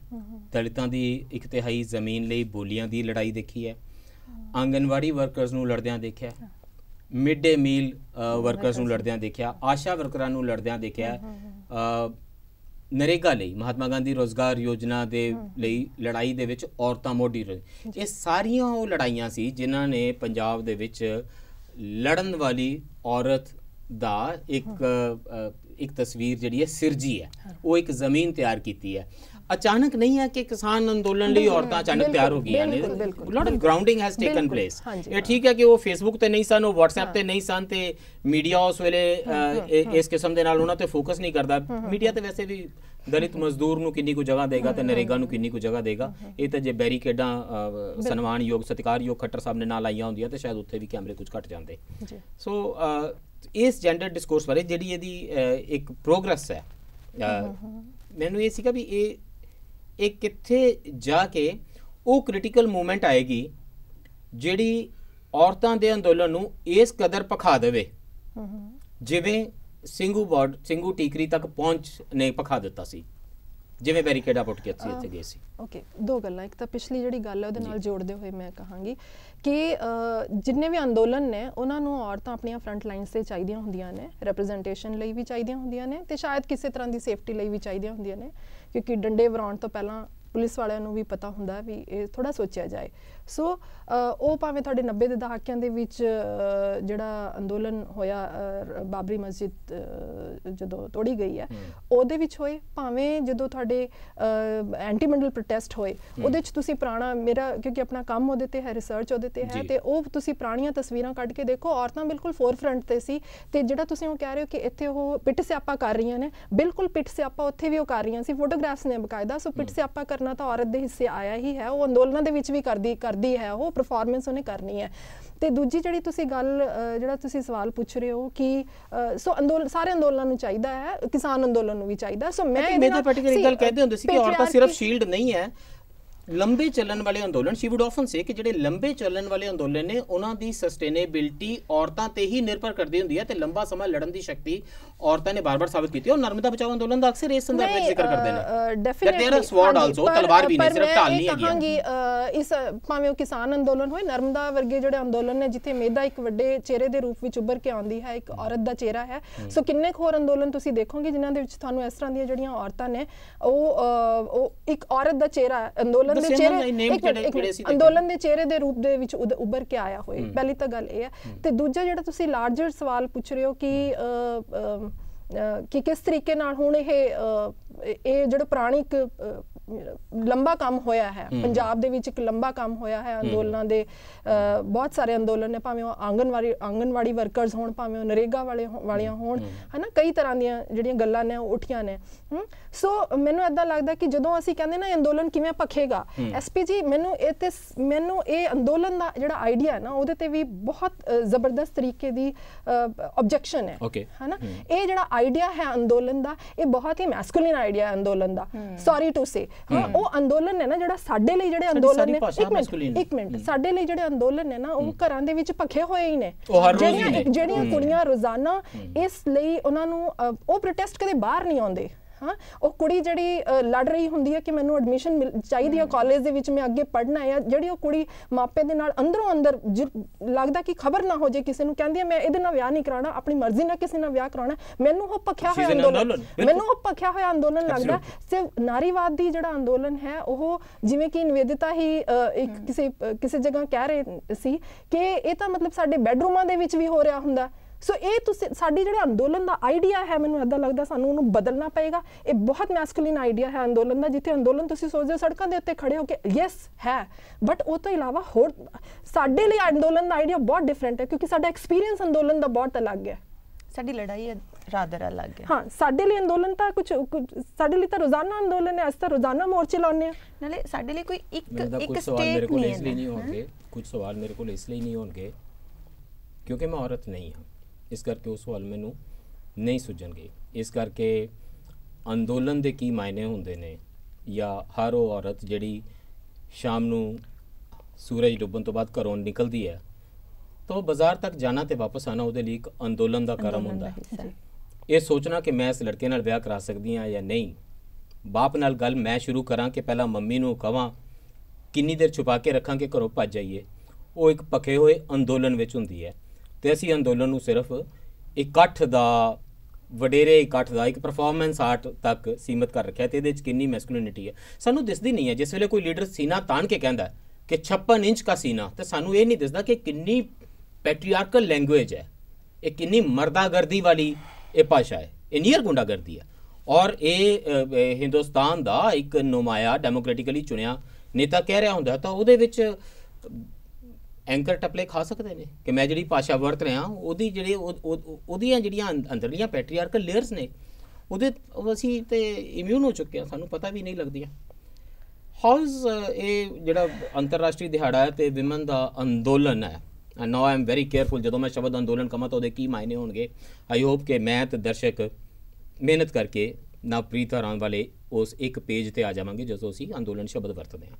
ਦਲਿਤਾਂ ਦੀ ਇਕਤਿਹਾਈ ਜ਼ਮੀਨ ਲਈ ਬੋਲੀਆਂ ਦੀ ਲੜਾਈ ਦੇਖੀ ਹੈ ਆਂਗਨਵਾੜੀ ਵਰਕਰਸ ਨੂੰ ਲੜਦਿਆਂ ਦੇਖਿਆ ਮਿਡ ਡੇ ਮੀਲ ਵਰਕਰਸ ਨੂੰ ਲੜਦਿਆਂ ਦੇਖਿਆ ਆਸ਼ਾ ਵਰਕਰਾਂ ਨੂੰ ਲੜਦਿਆਂ ਦੇਖਿਆ ਨਰੇਗਾ ਲਈ ਮਹਾਤਮਾ ਗਾਂਧੀ ਰੋਜ਼ਗਾਰ ਯੋਜਨਾ ਦੇ ਲਈ ਲੜਾਈ ਦੇ ਵਿੱਚ ਔਰਤਾਂ ਮੋਢੀ ਇਹ ਸਾਰੀਆਂ ਉਹ ਲੜਾਈਆਂ ਸੀ ਜਿਨ੍ਹਾਂ ਨੇ ਪੰਜਾਬ ਦੇ ਵਿੱਚ ਲੜਨ ਵਾਲੀ ਔਰਤ ਦਾ ਇੱਕ ਇੱਕ ਤਸਵੀਰ ਜਿਹੜੀ ਹੈ ਸਿਰਜੀ ਹੈ ਉਹ ਇੱਕ ਜ਼ਮੀਨ ਤਿਆਰ ਕੀਤੀ ਹੈ ਅਚਾਨਕ ਨਹੀਂ ਹੈ ਕਿ ਕਿਸਾਨ ਅੰਦੋਲਨ ਲਈ ਔਰਤਾਂ ਅਚਾਨਕ ਤਿਆਰ ਹੋ ਗਈਆਂ ਨੇ lot of grounding has taken place ਇਹ ਠੀਕ ਹੈ ਕਿ ਉਹ ਫੇਸਬੁੱਕ ਤੇ ਨਹੀਂ ਸਨ ਉਹ WhatsApp ਤੇ ਨਹੀਂ ਸਨ ਤੇ ਮੀਡੀਆ ਉਸ ਵੇਲੇ ਇਸ ਕਿਸਮ ਦੇ ਨਾਲ ਉਹਨਾਂ ਤੇ ਫੋਕਸ ਨਹੀਂ ਕਰਦਾ ਮੀਡੀਆ ਤੇ ਵੈਸੇ ਵੀ ਦਲਿਤ ਮਜ਼ਦੂਰ ਨੂੰ ਕਿੰਨੀ ਕੁ ਜਗ੍ਹਾ ਦੇਗਾ ਤੇ ਨਰੇਗਾ ਨੂੰ ਕਿੰਨੀ ਕੁ ਜਗ੍ਹਾ ਦੇਗਾ ਇਹ ਤਾਂ ਜੇ ਬੈਰੀਕੇਡਾਂ ਸਨਮਾਨਯੋਗ ਸਤਿਕਾਰਯੋਗ ਖੱਟਰ ਸਾਹਿਬ ਨੇ ਨਾਲ ਆਈਆਂ ਹੁੰਦੀਆਂ ਤੇ ਸ਼ਾਇਦ ਉੱਥੇ ਵੀ ਕੈਮਰੇ ਕੁਝ ਘਟ ਜਾਂਦੇ ਸੋ ਇਸ ਜੈਂਡਰ ਡਿਸਕੋਰਸ ਬਾਰੇ ਜਿਹੜੀ ਇਹਦੀ ਇੱਕ ਪ੍ਰੋਗਰੈਸ ਹੈ ਮੈਨੂੰ ਇਹ ਸੀਗਾ ਵੀ ਇਹ ਇਹ ਕਿੱਥੇ ਜਾ ਕੇ ਉਹ ਕ੍ਰਿਟੀਕਲ ਮੂਮੈਂਟ ਆਏਗੀ ਜਿਹੜੀ ਔਰਤਾਂ ਦੇ ਅੰਦੋਲਨ ਨੂੰ ਇਸ ਕਦਰ ਪਖਾ ਦੇਵੇ ਜਿਵੇਂ ਸਿੰਘੂ ਬਾਰਡ ਸਿੰਘੂ ਟੀਕਰੀ ਤੱਕ ਪਹੁੰਚ ਨੇ ਪਖਾ ਦਿੱਤਾ ਸੀ ਜਿਵੇਂ ਬੈਰੀਕੇਡ ਪੁੱਟ ਕੇ ਅਸੀਂ ਇੱਥੇ ਗਏ ਸੀ ਓਕੇ ਦੋ ਗੱਲਾਂ ਇੱਕ ਤਾਂ ਪਿਛਲੀ ਜਿਹੜੀ ਗੱਲ ਹੈ ਉਹਦੇ ਨਾਲ ਜੋੜਦੇ ਹੋਏ ਮੈਂ ਕਹਾਂਗੀ ਕਿ ਜਿੰਨੇ ਵੀ ਅੰਦੋਲਨ ਨੇ ਉਹਨਾਂ ਨੂੰ ਔਰਤਾਂ ਆਪਣੀਆਂ ਫਰੰਟ ਲਾਈਨਸ ਤੇ ਚਾਹੀਦੀਆਂ ਹੁੰਦੀਆਂ ਨੇ ਰਿਪਰੈਜ਼ੈਂਟੇਸ਼ਨ ਲਈ ਵੀ ਚਾਹੀਦੀਆਂ ਹੁੰਦੀਆਂ ਨੇ ਤੇ ਸ਼ਾਇਦ ਕਿਸੇ ਤਰ੍ਹਾਂ ਦੀ ਸੇਫਟੀ ਲਈ ਵੀ ਚਾਹੀਦੀਆਂ ਹੁੰਦੀਆਂ ਨੇ ਕਿਉਂਕਿ ਡੰਡੇ ਵਰਾਉਣ ਤੋਂ ਪਹਿਲਾਂ ਪੁਲਿਸ ਵਾਲਿਆਂ ਨੂੰ ਵੀ ਪਤਾ ਹੁੰਦਾ ਵੀ ਇਹ ਥੋੜਾ ਸੋਚਿਆ ਜਾਏ ਸੋ ਉਹ ਭਾਵੇਂ ਤੁਹਾਡੇ 90 ਦੇ ਦਹਾਕਿਆਂ ਦੇ ਵਿੱਚ ਜਿਹੜਾ ਅੰਦੋਲਨ ਹੋਇਆ ਬਾਬਰੀ ਮਸਜਿਦ ਜਦੋਂ ਤੋੜੀ ਗਈ ਹੈ ਉਹਦੇ ਵਿੱਚ ਹੋਏ ਭਾਵੇਂ ਜਦੋਂ ਤੁਹਾਡੇ ਐਂਟੀ ਮੰਡਲ ਪ੍ਰੋਟੈਸਟ ਹੋਏ ਉਹਦੇ ਵਿੱਚ ਤੁਸੀਂ ਪੁਰਾਣਾ ਮੇਰਾ ਕਿਉਂਕਿ ਆਪਣਾ ਕੰਮ ਉਹਦੇ ਤੇ ਹੈ ਰਿਸਰਚ ਉਹਦੇ ਤੇ ਹੈ ਤੇ ਉਹ ਤੁਸੀਂ ਪੁਰਾਣੀਆਂ ਤਸਵੀਰਾਂ ਕੱਢ ਕੇ ਦੇਖੋ ਔਰਤਾਂ ਬਿਲਕੁਲ ਫੋਰਫਰੰਟ ਤੇ ਸੀ ਤੇ ਜਿਹੜਾ ਤੁਸੀਂ ਉਹ ਕਹਿ ਰਹੇ ਹੋ ਕਿ ਇੱਥੇ ਉਹ ਪਿੱਟ ਸਿਆਪਾ ਕਰ ਰਹੀਆਂ ਨੇ ਬਿਲਕੁਲ ਪਿੱਟ ਸਿਆਪਾ ਉੱਥੇ ਵੀ ਉਹ ਕਰ ਰਹੀਆਂ ਸੀ ਫੋਟੋਗ੍ਰਾਫਸ ਨੇ ਬਕਾਇਦਾ ਸੋ ਪਿੱਟ ਸਿਆਪਾ ਕਰਨਾ ਤਾਂ ਔਰਤ ਦੇ ਹਿੱਸੇ ਆਇਆ ਹੀ ਹੈ ਉਹ ਅੰਦੋਲਨਾਂ ਦੇ ਵਿੱਚ ਵੀ ਕਰਦੀ ਕਰ ਕਰਦੀ ਹੈ ਉਹ ਪਰਫਾਰਮੈਂਸ ਉਹਨੇ ਕਰਨੀ ਹੈ ਤੇ ਦੂਜੀ ਜਿਹੜੀ ਤੁਸੀਂ ਗੱਲ ਜਿਹੜਾ ਤੁਸੀਂ ਸਵਾਲ ਪੁੱਛ ਰਹੇ ਹੋ ਕਿ ਸੋ ਅੰਦੋਲਨ ਸਾਰੇ ਅੰਦੋਲਨਾਂ ਨੂੰ ਚਾਹੀਦਾ ਹੈ ਕਿਸਾਨ ਅੰਦੋਲਨ ਨੂੰ ਵੀ ਚਾਹੀਦਾ ਸੋ ਮੈਂ ਇਹਦੇ ਨਾਲ ਪਾਰਟੀਕੂਲਰ ਗੱਲ ਕਹਿੰਦੇ ਹੁੰਦੇ ਸੀ ਕਿ ਔਰਤਾਂ ਸਿਰਫ ਸ਼ੀਲਡ ਨਹੀਂ ਹੈ ਲੰਬੇ ਚੱਲਣ ਵਾਲੇ ਅੰਦੋਲਨ ਸ਼ੀ ਵੁੱਡ ਆਫਨ ਸੇ ਕਿ ਜਿਹੜੇ ਲੰਬੇ ਚੱਲਣ ਵਾਲੇ ਅੰਦੋਲਨ ਨੇ ਉਹਨਾਂ ਦੀ ਸਸਟੇਨੇਬਿਲਟੀ ਔਰਤਾਂ ਤੇ ਹੀ ਨਿਰਭਰ ਕਰਦੀ ਹੁੰਦੀ ਹੈ ਤੇ ਲੰਬਾ ਸਮਾਂ ਲੜਨ ਦੀ ਸ਼ਕਤੀ ਔਰਤਾਂ ਨੇ ਬਾਰ-ਬਾਰ ਸਾਬਤ ਕੀਤੀ ਔਰ ਨਰਮਦਾ ਬਚਾਓ ਅੰਦੋਲਨ ਦਾ ਅਕਸਰ ਇਸ ਸੰਦਰਭ ਵਿੱਚ ਜ਼ਿਕਰ ਕਰਦੇ ਨੇ ਡੈਫੀਨਿਟਲੀ ਦੇਰ ਸਵਾਰਡ ਆਲਸੋ ਤਲਵਾਰ ਵੀ ਨਹੀਂ ਸਿਰਫ ਢਾਲ ਨਹੀਂ ਹੈਗੀ ਕਹਾਂਗੀ ਇਸ ਭਾਵੇਂ ਉਹ ਕਿਸਾਨ ਅੰਦੋਲਨ ਹੋਏ ਨਰਮਦਾ ਵਰਗੇ ਜਿਹੜੇ ਅੰਦੋਲਨ ਨੇ ਜਿੱਥੇ ਮੇਦਾ ਇੱਕ ਵੱਡੇ ਚਿਹਰੇ ਦੇ ਰੂਪ ਵਿੱਚ ਉੱਭਰ ਕੇ ਆਉਂਦੀ ਹੈ ਇੱਕ ਔਰਤ ਦਾ ਚਿਹਰਾ ਹੈ ਸੋ ਕਿੰਨੇ ਹੋਰ ਅੰਦੋਲਨ ਤੁਸੀਂ ਦੇਖੋਗੇ ਜਿਨ੍ਹਾਂ ਦੇ ਵਿੱਚ ਤੁਹਾਨੂੰ ਇਸ ਤਰ੍ਹਾਂ ਦੀਆਂ ਜਿਹੜੀਆਂ ਔਰਤਾਂ ਨੇ ਉਹ ਇੱਕ ਔਰਤ ਦਾ ਚਿਹਰਾ ਅੰਦੋਲਨ ਅੰਦੋਲਨ ਦੇ ਚਿਹਰੇ ਅੰਦੋਲਨ ਦੇ ਚਿਹਰੇ ਦੇ ਰੂਪ ਦੇ ਵਿੱਚ ਉੱਭਰ ਕੇ ਆਇਆ ਹੋਏ ਪਹਿਲੀ ਤਾਂ ਗੱਲ ਇਹ ਹੈ ਤੇ ਦੂਜਾ ਜਿਹੜਾ ਤੁਸੀਂ ਲਾਰਜਰ ਸਵਾਲ ਪੁੱਛ ਰਹੇ ਹੋ ਕਿ ਕਿ ਕਿਸ ਤਰੀਕੇ ਨਾਲ ਹੁਣ ਇਹ ਇਹ ਜਿਹੜਾ ਪ੍ਰਾਣਿਕ ਲੰਬਾ ਕੰਮ ਹੋਇਆ ਹੈ ਪੰਜਾਬ ਦੇ ਵਿੱਚ ਇੱਕ ਲੰਬਾ ਕੰਮ ਹੋਇਆ ਹੈ ਅੰਦੋਲਨਾਂ ਦੇ ਬਹੁਤ ਸਾਰੇ ਅੰਦੋਲਨ ਨੇ ਭਾਵੇਂ ਉਹ ਆਂਗਨਵਾੜੀ ਆਂਗਨਵਾੜੀ ਵਰਕਰਸ ਹੋਣ ਭਾਵੇਂ ਉਹ ਨਰੇਗਾ ਵਾਲੇ ਵਾਲੀਆਂ ਹੋਣ ਹਨਾ ਕਈ ਤਰ੍ਹਾਂ ਦੀਆਂ ਜਿਹੜੀਆਂ ਗੱਲਾਂ ਨੇ ਉਹ ਉੱਠੀਆਂ ਨੇ ਸੋ ਮੈਨੂੰ ਇਦਾਂ ਲੱਗਦਾ ਕਿ ਜਦੋਂ ਅਸੀਂ ਕਹਿੰਦੇ ਨਾ ਅੰਦੋਲਨ ਕਿਵੇਂ ਪਖੇਗਾ ਐਸਪੀ ਜੀ ਮੈਨੂੰ ਇਹ ਤੇ ਮੈਨੂੰ ਇਹ ਅੰਦੋਲਨ ਦਾ ਜਿਹੜਾ ਆਈਡੀਆ ਹੈ ਨਾ ਉਹਦੇ ਤੇ ਵੀ ਬਹੁਤ ਜ਼ਬਰਦਸਤ ਤਰੀਕੇ ਦੀ ਆਬਜੈਕਸ਼ਨ ਹੈ ਹਨਾ ਇਹ ਜਿਹੜਾ ਆਈਡੀਆ ਹੈ ਅੰਦੋਲਨ ਦਾ ਇਹ ਬਹੁਤ ਹੀ ਮੈਸਕੂਲਿਨ ਆਈਡੀਆ ਹੈ ਅੰਦੋਲਨ ਦਾ ਸੌਰੀ ਟੂ ਸੇ ਹਾਂ ਉਹ ਅੰਦੋਲਨ ਹੈ ਨਾ ਜਿਹੜਾ ਸਾਡੇ ਲਈ ਜਿਹੜੇ ਅੰਦੋਲਨ ਨੇ ਇੱਕ ਮਿੰਟ ਇੱਕ ਮਿੰਟ ਸਾਡੇ ਲਈ ਜਿਹੜੇ ਅੰਦੋਲਨ ਨੇ ਨਾ ਉਹ ਘਰਾਂ ਦੇ ਵਿੱਚ ਭਖੇ ਹੋਏ ਹੀ ਨੇ ਜਿਹੜੀਆਂ ਜਿਹੜੀਆਂ ਕੁੜੀਆਂ ਰੋਜ਼ਾਨਾ ਇਸ ਲਈ ਉਹਨਾਂ ਨੂੰ ਉਹ ਪ੍ਰੋਟੈਸਟ ਕਦੇ ਬਾਹਰ ਨਹੀਂ ਆਉਂਦੇ ਹਾਂ ਉਹ ਕੁੜੀ ਜਿਹੜੀ ਲੜ ਰਹੀ ਹੁੰਦੀ ਹੈ ਕਿ ਮੈਨੂੰ ਐਡਮਿਸ਼ਨ ਚਾਹੀਦੀ ਹੈ ਕਾਲਜ ਦੇ ਵਿੱਚ ਮੈਂ ਅੱਗੇ ਪੜ੍ਹਨਾ ਹੈ ਜਿਹੜੀ ਉਹ ਕੁੜੀ ਮਾਪੇ ਦੇ ਨਾਲ ਅੰਦਰੋਂ ਅੰਦਰ ਲੱਗਦਾ ਕਿ ਖਬਰ ਨਾ ਹੋ ਜੇ ਕਿਸੇ ਨੂੰ ਕਹਿੰਦੀ ਹੈ ਮੈਂ ਇਹਦੇ ਨਾਲ ਵਿਆਹ ਨਹੀਂ ਕਰਾਉਣਾ ਆਪਣੀ ਮਰਜ਼ੀ ਨਾਲ ਕਿਸੇ ਨਾਲ ਵਿਆਹ ਕਰਾਉਣਾ ਮੈਨੂੰ ਉਹ ਪੱਖਿਆ ਹੋਇਆ ਅੰਦੋਲਨ ਮੈਨੂੰ ਉਹ ਪੱਖਿਆ ਹੋਇਆ ਅੰਦੋਲਨ ਲੱਗਦਾ ਸਿਰਫ ਨਾਰੀਵਾਦ ਦੀ ਜਿਹੜਾ ਅੰਦੋਲਨ ਹੈ ਉਹ ਜਿਵੇਂ ਕਿ ਨਿਵੇਦਿਤਾ ਹੀ ਇੱਕ ਕਿਸੇ ਕਿਸੇ ਜਗ੍ਹਾ ਕਹਿ ਰਹੇ ਸੀ ਕਿ ਇਹ ਤਾਂ ਮਤਲਬ ਸਾਡੇ ਬੈਡਰੂਮਾਂ ਦੇ ਵਿੱਚ ਵੀ ਹੋ ਰਿਹਾ ਹੁੰਦਾ ਸੋ ਇਹ ਤੁਸੀਂ ਸਾਡੀ ਜਿਹੜੇ ਅੰਦੋਲਨ ਦਾ ਆਈਡੀਆ ਹੈ ਮੈਨੂੰ ਇਦਾਂ ਲੱਗਦਾ ਸਾਨੂੰ ਉਹਨੂੰ ਬਦਲਣਾ ਪਏਗਾ ਇਹ ਬਹੁਤ ਮੈਸਕੁਲਿਨ ਆਈਡੀਆ ਹੈ ਅੰਦੋਲਨ ਦਾ ਜਿੱਥੇ ਅੰਦੋਲਨ ਤੁਸੀਂ ਸੋਚਦੇ ਹੋ ਸੜਕਾਂ ਦੇ ਉੱਤੇ ਖੜੇ ਹੋ ਕੇ ਯੈਸ ਹੈ ਬਟ ਉਹ ਤੋਂ ਇਲਾਵਾ ਹੋਰ ਸਾਡੇ ਲਈ ਅੰਦੋਲਨ ਦਾ ਆਈਡੀਆ ਬਹੁਤ ਡਿਫਰੈਂਟ ਹੈ ਕਿਉਂਕਿ ਸਾਡਾ ਐਕਸਪੀਰੀਅੰਸ ਅੰਦੋਲਨ ਦਾ ਬਹੁਤ ਅਲੱਗ ਹੈ ਸਾਡੀ ਲੜਾਈ ਰਾਦਰ ਅਲੱਗ ਹੈ ਹਾਂ ਸਾਡੇ ਲਈ ਅੰਦੋਲਨ ਤਾਂ ਕੁਝ ਸਾਡੇ ਲਈ ਤਾਂ ਰੋਜ਼ਾਨਾ ਅੰਦੋਲਨ ਹੈ ਅਸ ਤਾਂ ਰੋਜ਼ਾਨਾ ਮੋਰਚੇ ਲਾਉਂਦੇ ਆ ਨਾਲੇ ਸਾਡੇ ਲਈ ਕੋਈ ਇੱਕ ਇੱਕ ਸਟੇਟ ਨਹੀਂ ਹੈ ਕੁਝ ਸਵਾਲ ਮੇਰੇ ਕੋਲ ਇਸ ਲਈ ਨਹੀਂ ਹੋਣਗੇ ਕਿਉਂਕਿ ਮੈਂ ਔਰਤ ਨਹੀਂ ਹਾਂ ਇਸ ਕਰਕੇ ਉਹ ਸਵਾਲ ਮੈਨੂੰ ਨਹੀਂ ਸੁਝਣਗੇ ਇਸ ਕਰਕੇ ਅੰਦੋਲਨ ਦੇ ਕੀ ਮਾਇਨੇ ਹੁੰਦੇ ਨੇ ਜਾਂ ਹਰ ਉਹ ਔਰਤ ਜਿਹੜੀ ਸ਼ਾਮ ਨੂੰ ਸੂਰਜ ਡੁੱਬਣ ਤੋਂ ਬਾਅਦ ਘਰੋਂ ਨਿਕਲਦੀ ਹੈ ਤਾਂ ਬਾਜ਼ਾਰ ਤੱਕ ਜਾਣਾ ਤੇ ਵਾਪਸ ਆਣਾ ਉਹਦੇ ਲਈ ਇੱਕ ਅੰਦੋਲਨ ਦਾ ਕਰਮ ਹੁੰਦਾ ਹੈ ਇਹ ਸੋਚਣਾ ਕਿ ਮੈਂ ਇਸ ਲੜਕੇ ਨਾਲ ਵਿਆਹ ਕਰਾ ਸਕਦੀ ਹਾਂ ਜਾਂ ਨਹੀਂ ਬਾਪ ਨਾਲ ਗੱਲ ਮੈਂ ਸ਼ੁਰੂ ਕਰਾਂ ਕਿ ਪਹਿਲਾਂ ਮੰਮੀ ਨੂੰ ਕਹਾਂ ਕਿੰਨੀ ਦੇਰ ਛੁਪਾ ਕੇ ਰੱਖਾਂ ਕਿ ਘਰੋਂ ਭੱਜ ਜਾਈਏ ਉਹ ਇੱਕ ਪੱਕੇ ਹੋਏ ਅੰਦੋਲਨ ਵਿੱਚ ਹੁੰਦੀ ਹੈ ਤੇ ਅਸੀਂ ਅੰਦੋਲਨ ਨੂੰ ਸਿਰਫ ਇਕੱਠ ਦਾ ਵਡੇਰੇ ਇਕੱਠ ਦਾ ਇੱਕ ਪਰਫਾਰਮੈਂਸ ਆਰਟ ਤੱਕ ਸੀਮਿਤ ਕਰ ਰੱਖਿਆ ਤੇ ਇਹਦੇ ਵਿੱਚ ਕਿੰਨੀ ਮੈਸਕੁਲਿਨਿਟੀ ਹੈ ਸਾਨੂੰ ਦਿਸਦੀ ਨਹੀਂ ਹੈ ਜਿਸ ਵੇਲੇ ਕੋਈ ਲੀਡਰ ਸੀਨਾ ਤਾਣ ਕੇ ਕਹਿੰਦਾ ਕਿ 56 ਇੰਚ ਦਾ ਸੀਨਾ ਤੇ ਸਾਨੂੰ ਇਹ ਨਹੀਂ ਦਿਸਦਾ ਕਿ ਕਿੰਨੀ ਪੈਟਰੀਆਰਕਲ ਲੈਂਗੁਏਜ ਹੈ ਇਹ ਕਿੰਨੀ ਮਰਦਾਗਰਦੀ ਵਾਲੀ ਇਹ ਭਾਸ਼ਾ ਹੈ ਇਹ ਨੀਅਰ ਗੁੰਡਾਗਰਦੀ ਹੈ ਔਰ ਇਹ ਹਿੰਦੁਸਤਾਨ ਦਾ ਇੱਕ ਨੁਮਾਇਆ ਡੈਮੋਕ੍ਰੈਟਿਕਲੀ ਚੁਣਿਆ ਨੇਤਾ ਕਹਿ ਰਿਹਾ ਹੁੰਦਾ ਤਾਂ ਉਹਦੇ ਵਿੱਚ ਐਂਕਰ ਟਪਲੇ ਖਾ ਸਕਦੇ ਨੇ ਕਿ ਮੈਂ ਜਿਹੜੀ ਭਾਸ਼ਾ ਵਰਤ ਰਿਹਾ ਉਹਦੀ ਜਿਹੜੇ ਉਹਦੀਆਂ ਜਿਹੜੀਆਂ ਅੰਦਰਲੀਆਂ ਪੈਟਰੀਆਰਕਲ ਲੇਅਰਸ ਨੇ ਉਹਦੇ ਅਸੀਂ ਤੇ ਇਮਿਊਨ ਹੋ ਚੁੱਕੇ ਆ ਸਾਨੂੰ ਪਤਾ ਵੀ ਨਹੀਂ ਲੱਗਦੀਆਂ ਹਾਊਜ਼ ਇਹ ਜਿਹੜਾ ਅੰਤਰਰਾਸ਼ਟਰੀ ਦਿਹਾੜਾ ਹੈ ਤੇ ਵਿਮਨ ਦਾ ਅੰਦੋਲਨ ਹੈ and now I am very careful ਜਦੋਂ ਮੈਂ ਸ਼ਬਦ ਅੰਦੋਲਨ ਕਮਾ ਤਾਂ ਉਹਦੇ ਕੀ ਮਾਇਨੇ ਹੋਣਗੇ ਆਈ ਹੋਪ ਕਿ ਮੈਂ ਤੇ ਦਰਸ਼ਕ ਮਿਹਨਤ ਕਰਕੇ ਨਾ ਪ੍ਰੀਤਾਰਾਂ ਵਾਲੇ ਉਸ ਇੱਕ ਪੇਜ ਤੇ ਆ ਜਾਵਾਂਗੇ ਜਦੋਂ ਅਸੀਂ ਅੰਦੋਲਨ ਸ਼ਬਦ ਵਰਤਦੇ ਹਾਂ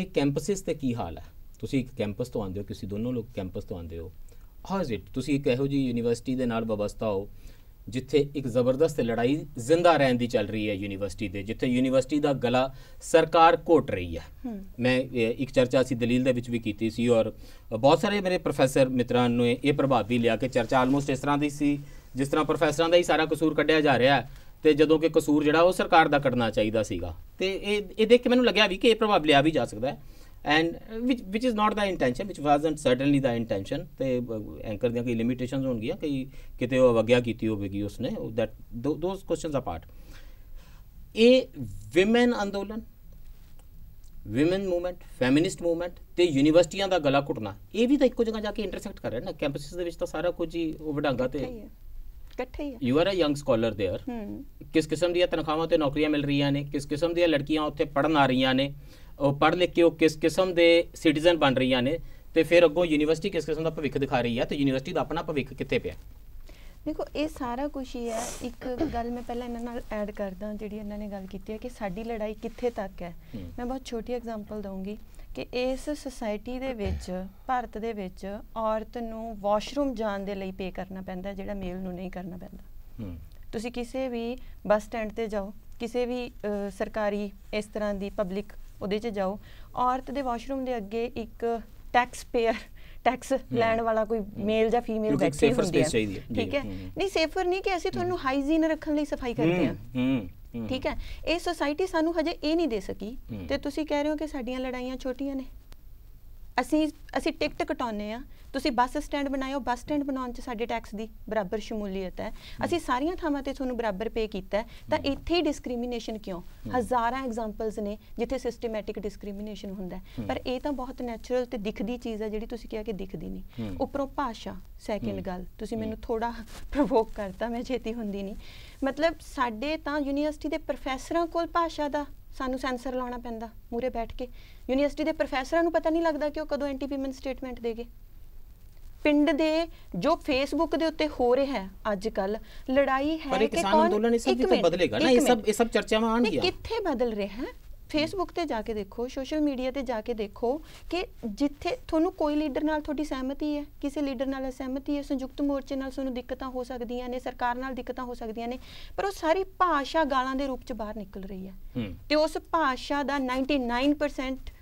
ਇਹ ਕੈਂਪਸਿਸ ਤੇ ਕੀ ਹਾਲ ਹੈ ਤੁਸੀਂ ਕੈਂਪਸ ਤੋਂ ਆਉਂਦੇ ਹੋ ਤੁਸੀਂ ਦੋਨੋਂ ਲੋਕ ਕੈਂਪਸ ਤੋਂ ਆਉਂਦੇ ਹੋ ਹਾਊ ਇਜ਼ ਇਟ ਤੁਸੀਂ ਇੱਕ ਇਹੋ ਜੀ ਯੂਨੀਵਰਸਿਟੀ ਦੇ ਨਾਲ ਵਾਬਸਤਾ ਹੋ ਜਿੱਥੇ ਇੱਕ ਜ਼ਬਰਦਸਤ ਲੜਾਈ ਜ਼ਿੰਦਾ ਰਹਿਣ ਦੀ ਚੱਲ ਰਹੀ ਹੈ ਯੂਨੀਵਰਸਿਟੀ ਦੇ ਜਿੱਥੇ ਯੂਨੀਵਰਸਿਟੀ ਦਾ ਗਲਾ ਸਰਕਾਰ ਘੋਟ ਰਹੀ ਹੈ ਮੈਂ ਇੱਕ ਚਰਚਾ ਸੀ ਦਲੀਲ ਦੇ ਵਿੱਚ ਵੀ ਕੀਤੀ ਸੀ ਔਰ ਬਹੁਤ ਸਾਰੇ ਮੇਰੇ ਪ੍ਰੋਫੈਸਰ ਮਿੱਤਰਾਂ ਨੇ ਇਹ ਪ੍ਰਭਾਵ ਵੀ ਲਿਆ ਕਿ ਚਰਚਾ ਆਲਮੋਸਟ ਇਸ ਤਰ੍ਹਾਂ ਦੀ ਸੀ ਜਿਸ ਤਰ੍ਹਾਂ ਪ੍ਰੋਫੈਸਰਾਂ ਦਾ ਹੀ ਸਾਰਾ ਕਸੂਰ ਕੱਢਿਆ ਜਾ ਰਿਹਾ ਹੈ ਤੇ ਜਦੋਂ ਕਿ ਕਸੂਰ ਜਿਹੜਾ ਉਹ ਸਰਕਾਰ ਦਾ ਕੱਢਣਾ ਚਾਹੀਦਾ ਸੀਗਾ ਤੇ ਇਹ ਇਹ ਦੇਖ ਕੇ ਮੈਨੂੰ ਲੱਗਿਆ ਵੀ ਕਿ ਇਹ ਪ੍ਰਭਾਵ ਲਿਆ ਵੀ ਜਾ ਸਕਦਾ ਹੈ and uh, which which is not the intention which wasn't certainly the intention ਤੇ ਐਂਕਰ ਦੀਆਂ ਕੋਈ ਲਿਮਿਟੇਸ਼ਨਸ ਹੋਣਗੀਆਂ ਕਿ ਕਿਤੇ ਉਹ ਅਵਗਿਆ ਕੀਤੀ ਹੋਵੇਗੀ ਉਸਨੇ that those questions apart ਇਹ women ਅੰਦੋਲਨ women movement feminist movement ਤੇ ਯੂਨੀਵਰਸਿਟੀਆਂ ਦਾ ਗਲਾ ਘੁੱਟਣਾ ਇਹ ਵੀ ਤਾਂ ਇੱਕੋ ਜਗ੍ਹਾ ਜਾ ਕੇ ਇੰਟਰਸੈਕਟ ਕਰ ਰਿਹਾ ਨਾ ਕੈਂਪਸਸ ਦੇ ਵਿੱਚ ਤਾਂ ਸਾਰਾ ਕੁਝ ਹੀ ਉਹ ਵਡਾਂਗਾ ਤੇ ਇਕੱਠੇ ਹੀ you are a young scholar there ਕਿਸ ਕਿਸਮ ਦੀਆਂ ਤਨਖਾਹਾਂ ਤੇ ਨੌਕਰੀਆਂ ਮਿਲ ਰਹੀਆਂ ਨੇ ਕਿਸ ਕਿਸਮ ਦੀਆਂ ਲੜਕੀਆਂ ਉੱਥੇ ਪੜਨ ਆ ਰਹੀਆਂ ਨੇ ਉਹ ਪੜ੍ਹ ਲਿਖ ਕੇ ਉਹ ਕਿਸ ਕਿਸਮ ਦੇ ਸਿਟੀਜ਼ਨ ਬਣ ਰਹੀਆਂ ਨੇ ਤੇ ਫਿਰ ਅੱਗੋਂ ਯੂਨੀਵਰਸਿਟੀ ਕਿਸ ਕਿਸਮ ਦਾ ਭਵਿੱਖ ਦਿਖਾ ਰਹੀ ਹੈ ਤੇ ਯੂਨੀਵਰਸਿਟੀ ਦਾ ਆਪਣਾ ਭਵਿੱਖ ਕਿੱਥੇ ਪਿਆ ਦੇਖੋ ਇਹ ਸਾਰਾ ਕੁਝ ਹੀ ਹੈ ਇੱਕ ਗੱਲ ਮੈਂ ਪਹਿਲਾਂ ਇਹਨਾਂ ਨਾਲ ਐਡ ਕਰਦਾ ਜਿਹੜੀ ਇਹਨਾਂ ਨੇ ਗੱਲ ਕੀਤੀ ਹੈ ਕਿ ਸਾਡੀ ਲੜਾਈ ਕਿੱਥੇ ਤੱਕ ਹੈ ਮੈਂ ਬਹੁਤ ਛੋਟੀ ਐਗਜ਼ਾਮਪਲ ਦਵਾਂਗੀ ਕਿ ਇਸ ਸੋਸਾਇਟੀ ਦੇ ਵਿੱਚ ਭਾਰਤ ਦੇ ਵਿੱਚ ਔਰਤ ਨੂੰ ਵਾਸ਼ਰੂਮ ਜਾਣ ਦੇ ਲਈ ਪੇ ਕਰਨਾ ਪੈਂਦਾ ਜਿਹੜਾ ਮੇਲ ਨੂੰ ਨਹੀਂ ਕਰਨਾ ਪੈਂਦਾ ਤੁਸੀਂ ਕਿਸੇ ਵੀ ਬੱਸ ਸਟੈਂਡ ਤੇ ਜਾਓ ਕਿਸੇ ਵੀ ਸਰਕਾਰੀ ਇਸ ਤਰ੍ਹਾਂ ਦੀ ਪਬਲਿਕ ਉਹਦੇ 'ਚ ਜਾਓ ਔਰਤ ਦੇ ਵਾਸ਼ਰੂਮ ਦੇ ਅੱਗੇ ਇੱਕ ਟੈਕਸ ਪੇਅਰ ਟੈਕਸ ਲੈਣ ਵਾਲਾ ਕੋਈ ਮੇਲ ਜਾਂ ਫੀਮੇਲ ਬੈਠੀ ਹੁੰਦੇ ਆ ਠੀਕ ਹੈ ਨਹੀਂ ਸੇਫਰ ਨਹੀਂ ਕਿ ਅਸੀਂ ਤੁਹਾਨੂੰ ਹਾਈਜੀਨ ਰੱਖਣ ਲਈ ਸਫਾਈ ਕਰਦੇ ਹਾਂ ਠੀਕ ਹੈ ਇਹ ਸੋਸਾਇਟੀ ਸਾਨੂੰ ਹਜੇ ਇਹ ਨਹੀਂ ਦੇ ਸਕੀ ਤੇ ਤੁਸੀਂ ਕਹਿ ਰਹੇ ਹੋ ਕਿ ਸਾਡੀਆਂ ਲੜਾਈਆਂ ਛੋਟੀਆਂ ਨੇ ਅਸੀਂ ਅਸੀਂ ਟਿਕਟ ਕਟਾਉਨੇ ਆ ਤੁਸੀਂ ਬੱਸ ਸਟੈਂਡ ਬਣਾਇਓ ਬੱਸ ਸਟੈਂਡ ਬਣਾਉਣ 'ਚ ਸਾਡੇ ਟੈਕਸ ਦੀ ਬਰਾਬਰ ਸ਼ਮੂਲੀਅਤ ਹੈ ਅਸੀਂ ਸਾਰੀਆਂ ਥਾਵਾਂ ਤੇ ਤੁਹਾਨੂੰ ਬਰਾਬਰ ਪੇ ਕੀਤਾ ਤਾਂ ਇੱਥੇ ਹੀ ਡਿਸਕ੍ਰਿਮੀਨੇਸ਼ਨ ਕਿਉਂ ਹਜ਼ਾਰਾਂ ਐਗਜ਼ਾਮਪਲਸ ਨੇ ਜਿੱਥੇ ਸਿਸਟਮੈਟਿਕ ਡਿਸਕ੍ਰਿਮੀਨੇਸ਼ਨ ਹੁੰਦਾ ਪਰ ਇਹ ਤਾਂ ਬਹੁਤ ਨੇਚਰਲ ਤੇ ਦਿਖਦੀ ਚੀਜ਼ ਹੈ ਜਿਹੜੀ ਤੁਸੀਂ ਕਿਹਾ ਕਿ ਦਿਖਦੀ ਨਹੀਂ ਉੱਪਰੋਂ ਭਾਸ਼ਾ ਸੈਕਿੰਡ ਗੱਲ ਤੁਸੀਂ ਮੈਨੂੰ ਥੋੜਾ ਪ੍ਰੋਵੋਕ ਕਰਤਾ ਮੈਂ ਛੇਤੀ ਹੁੰਦੀ ਨਹੀਂ ਮਤਲਬ ਸਾਡੇ ਤਾਂ ਯੂਨੀਵਰਸਿਟੀ ਦੇ ਪ੍ਰੋਫੈਸਰਾਂ ਕੋਲ ਭਾਸ਼ਾ ਦਾ ਸਾਨੂੰ ਸੈਂਸਰ ਲਾਉਣਾ ਪੈਂਦਾ ਮੂਰੇ ਬੈਠ ਕੇ ਯੂਨੀਵਰਸਿਟੀ ਦੇ ਪ੍ਰੋਫੈਸਰਾਂ ਨੂੰ ਪਤਾ ਨਹੀਂ ਲੱਗਦਾ ਕਿ ਉਹ ਕਦੋਂ ਐਂਟੀ ਪੀਮੈਂਟ ਸਟੇਟਮੈਂਟ ਦੇਗੇ ਪਿੰਡ ਦੇ ਜੋ ਫੇਸਬੁੱਕ ਦੇ ਉੱਤੇ ਹੋ ਰਿਹਾ ਹੈ ਅੱਜ ਕੱਲ ਲੜਾਈ ਹੈ ਕਿ ਕੌਣ ਇੱਕ ਮਿੰਟ ਬਦਲੇਗਾ ਨਾ ਇਹ ਸਭ ਇਹ ਸਭ ਚਰਚਾਵਾਂ ਆਣਗੀਆਂ ਕਿੱਥੇ ਬਦਲ ਰਿਹਾ ਹੈ ਫੇਸਬੁੱਕ ਤੇ ਜਾ ਕੇ ਦੇਖੋ ਸੋਸ਼ਲ ਮੀਡੀਆ ਤੇ ਜਾ ਕੇ ਦੇਖੋ ਕਿ ਜਿੱਥੇ ਤੁਹਾਨੂੰ ਕੋਈ ਲੀਡਰ ਨਾਲ ਤੁਹਾਡੀ ਸਹਿਮਤੀ ਹੈ ਕਿਸੇ ਲੀਡਰ ਨਾਲ ਅਸਹਿਮਤੀ ਹੈ ਸੰਯੁਕਤ ਮੋਰਚੇ ਨਾਲ ਤੁਹਾਨੂੰ ਦਿੱਕਤਾਂ ਹੋ ਸਕਦੀਆਂ ਨੇ ਸਰਕਾਰ ਨਾਲ ਦਿੱਕਤਾਂ ਹੋ ਸਕਦੀਆਂ ਨੇ ਪਰ ਉਹ ਸਾਰੀ ਭਾਸ਼ਾ ਗਾਲਾਂ ਦੇ ਰੂਪ ਚ ਬਾਹਰ ਨਿਕਲ ਰਹੀ ਹੈ ਤੇ ਉਸ ਭਾਸ਼ਾ ਦਾ 99%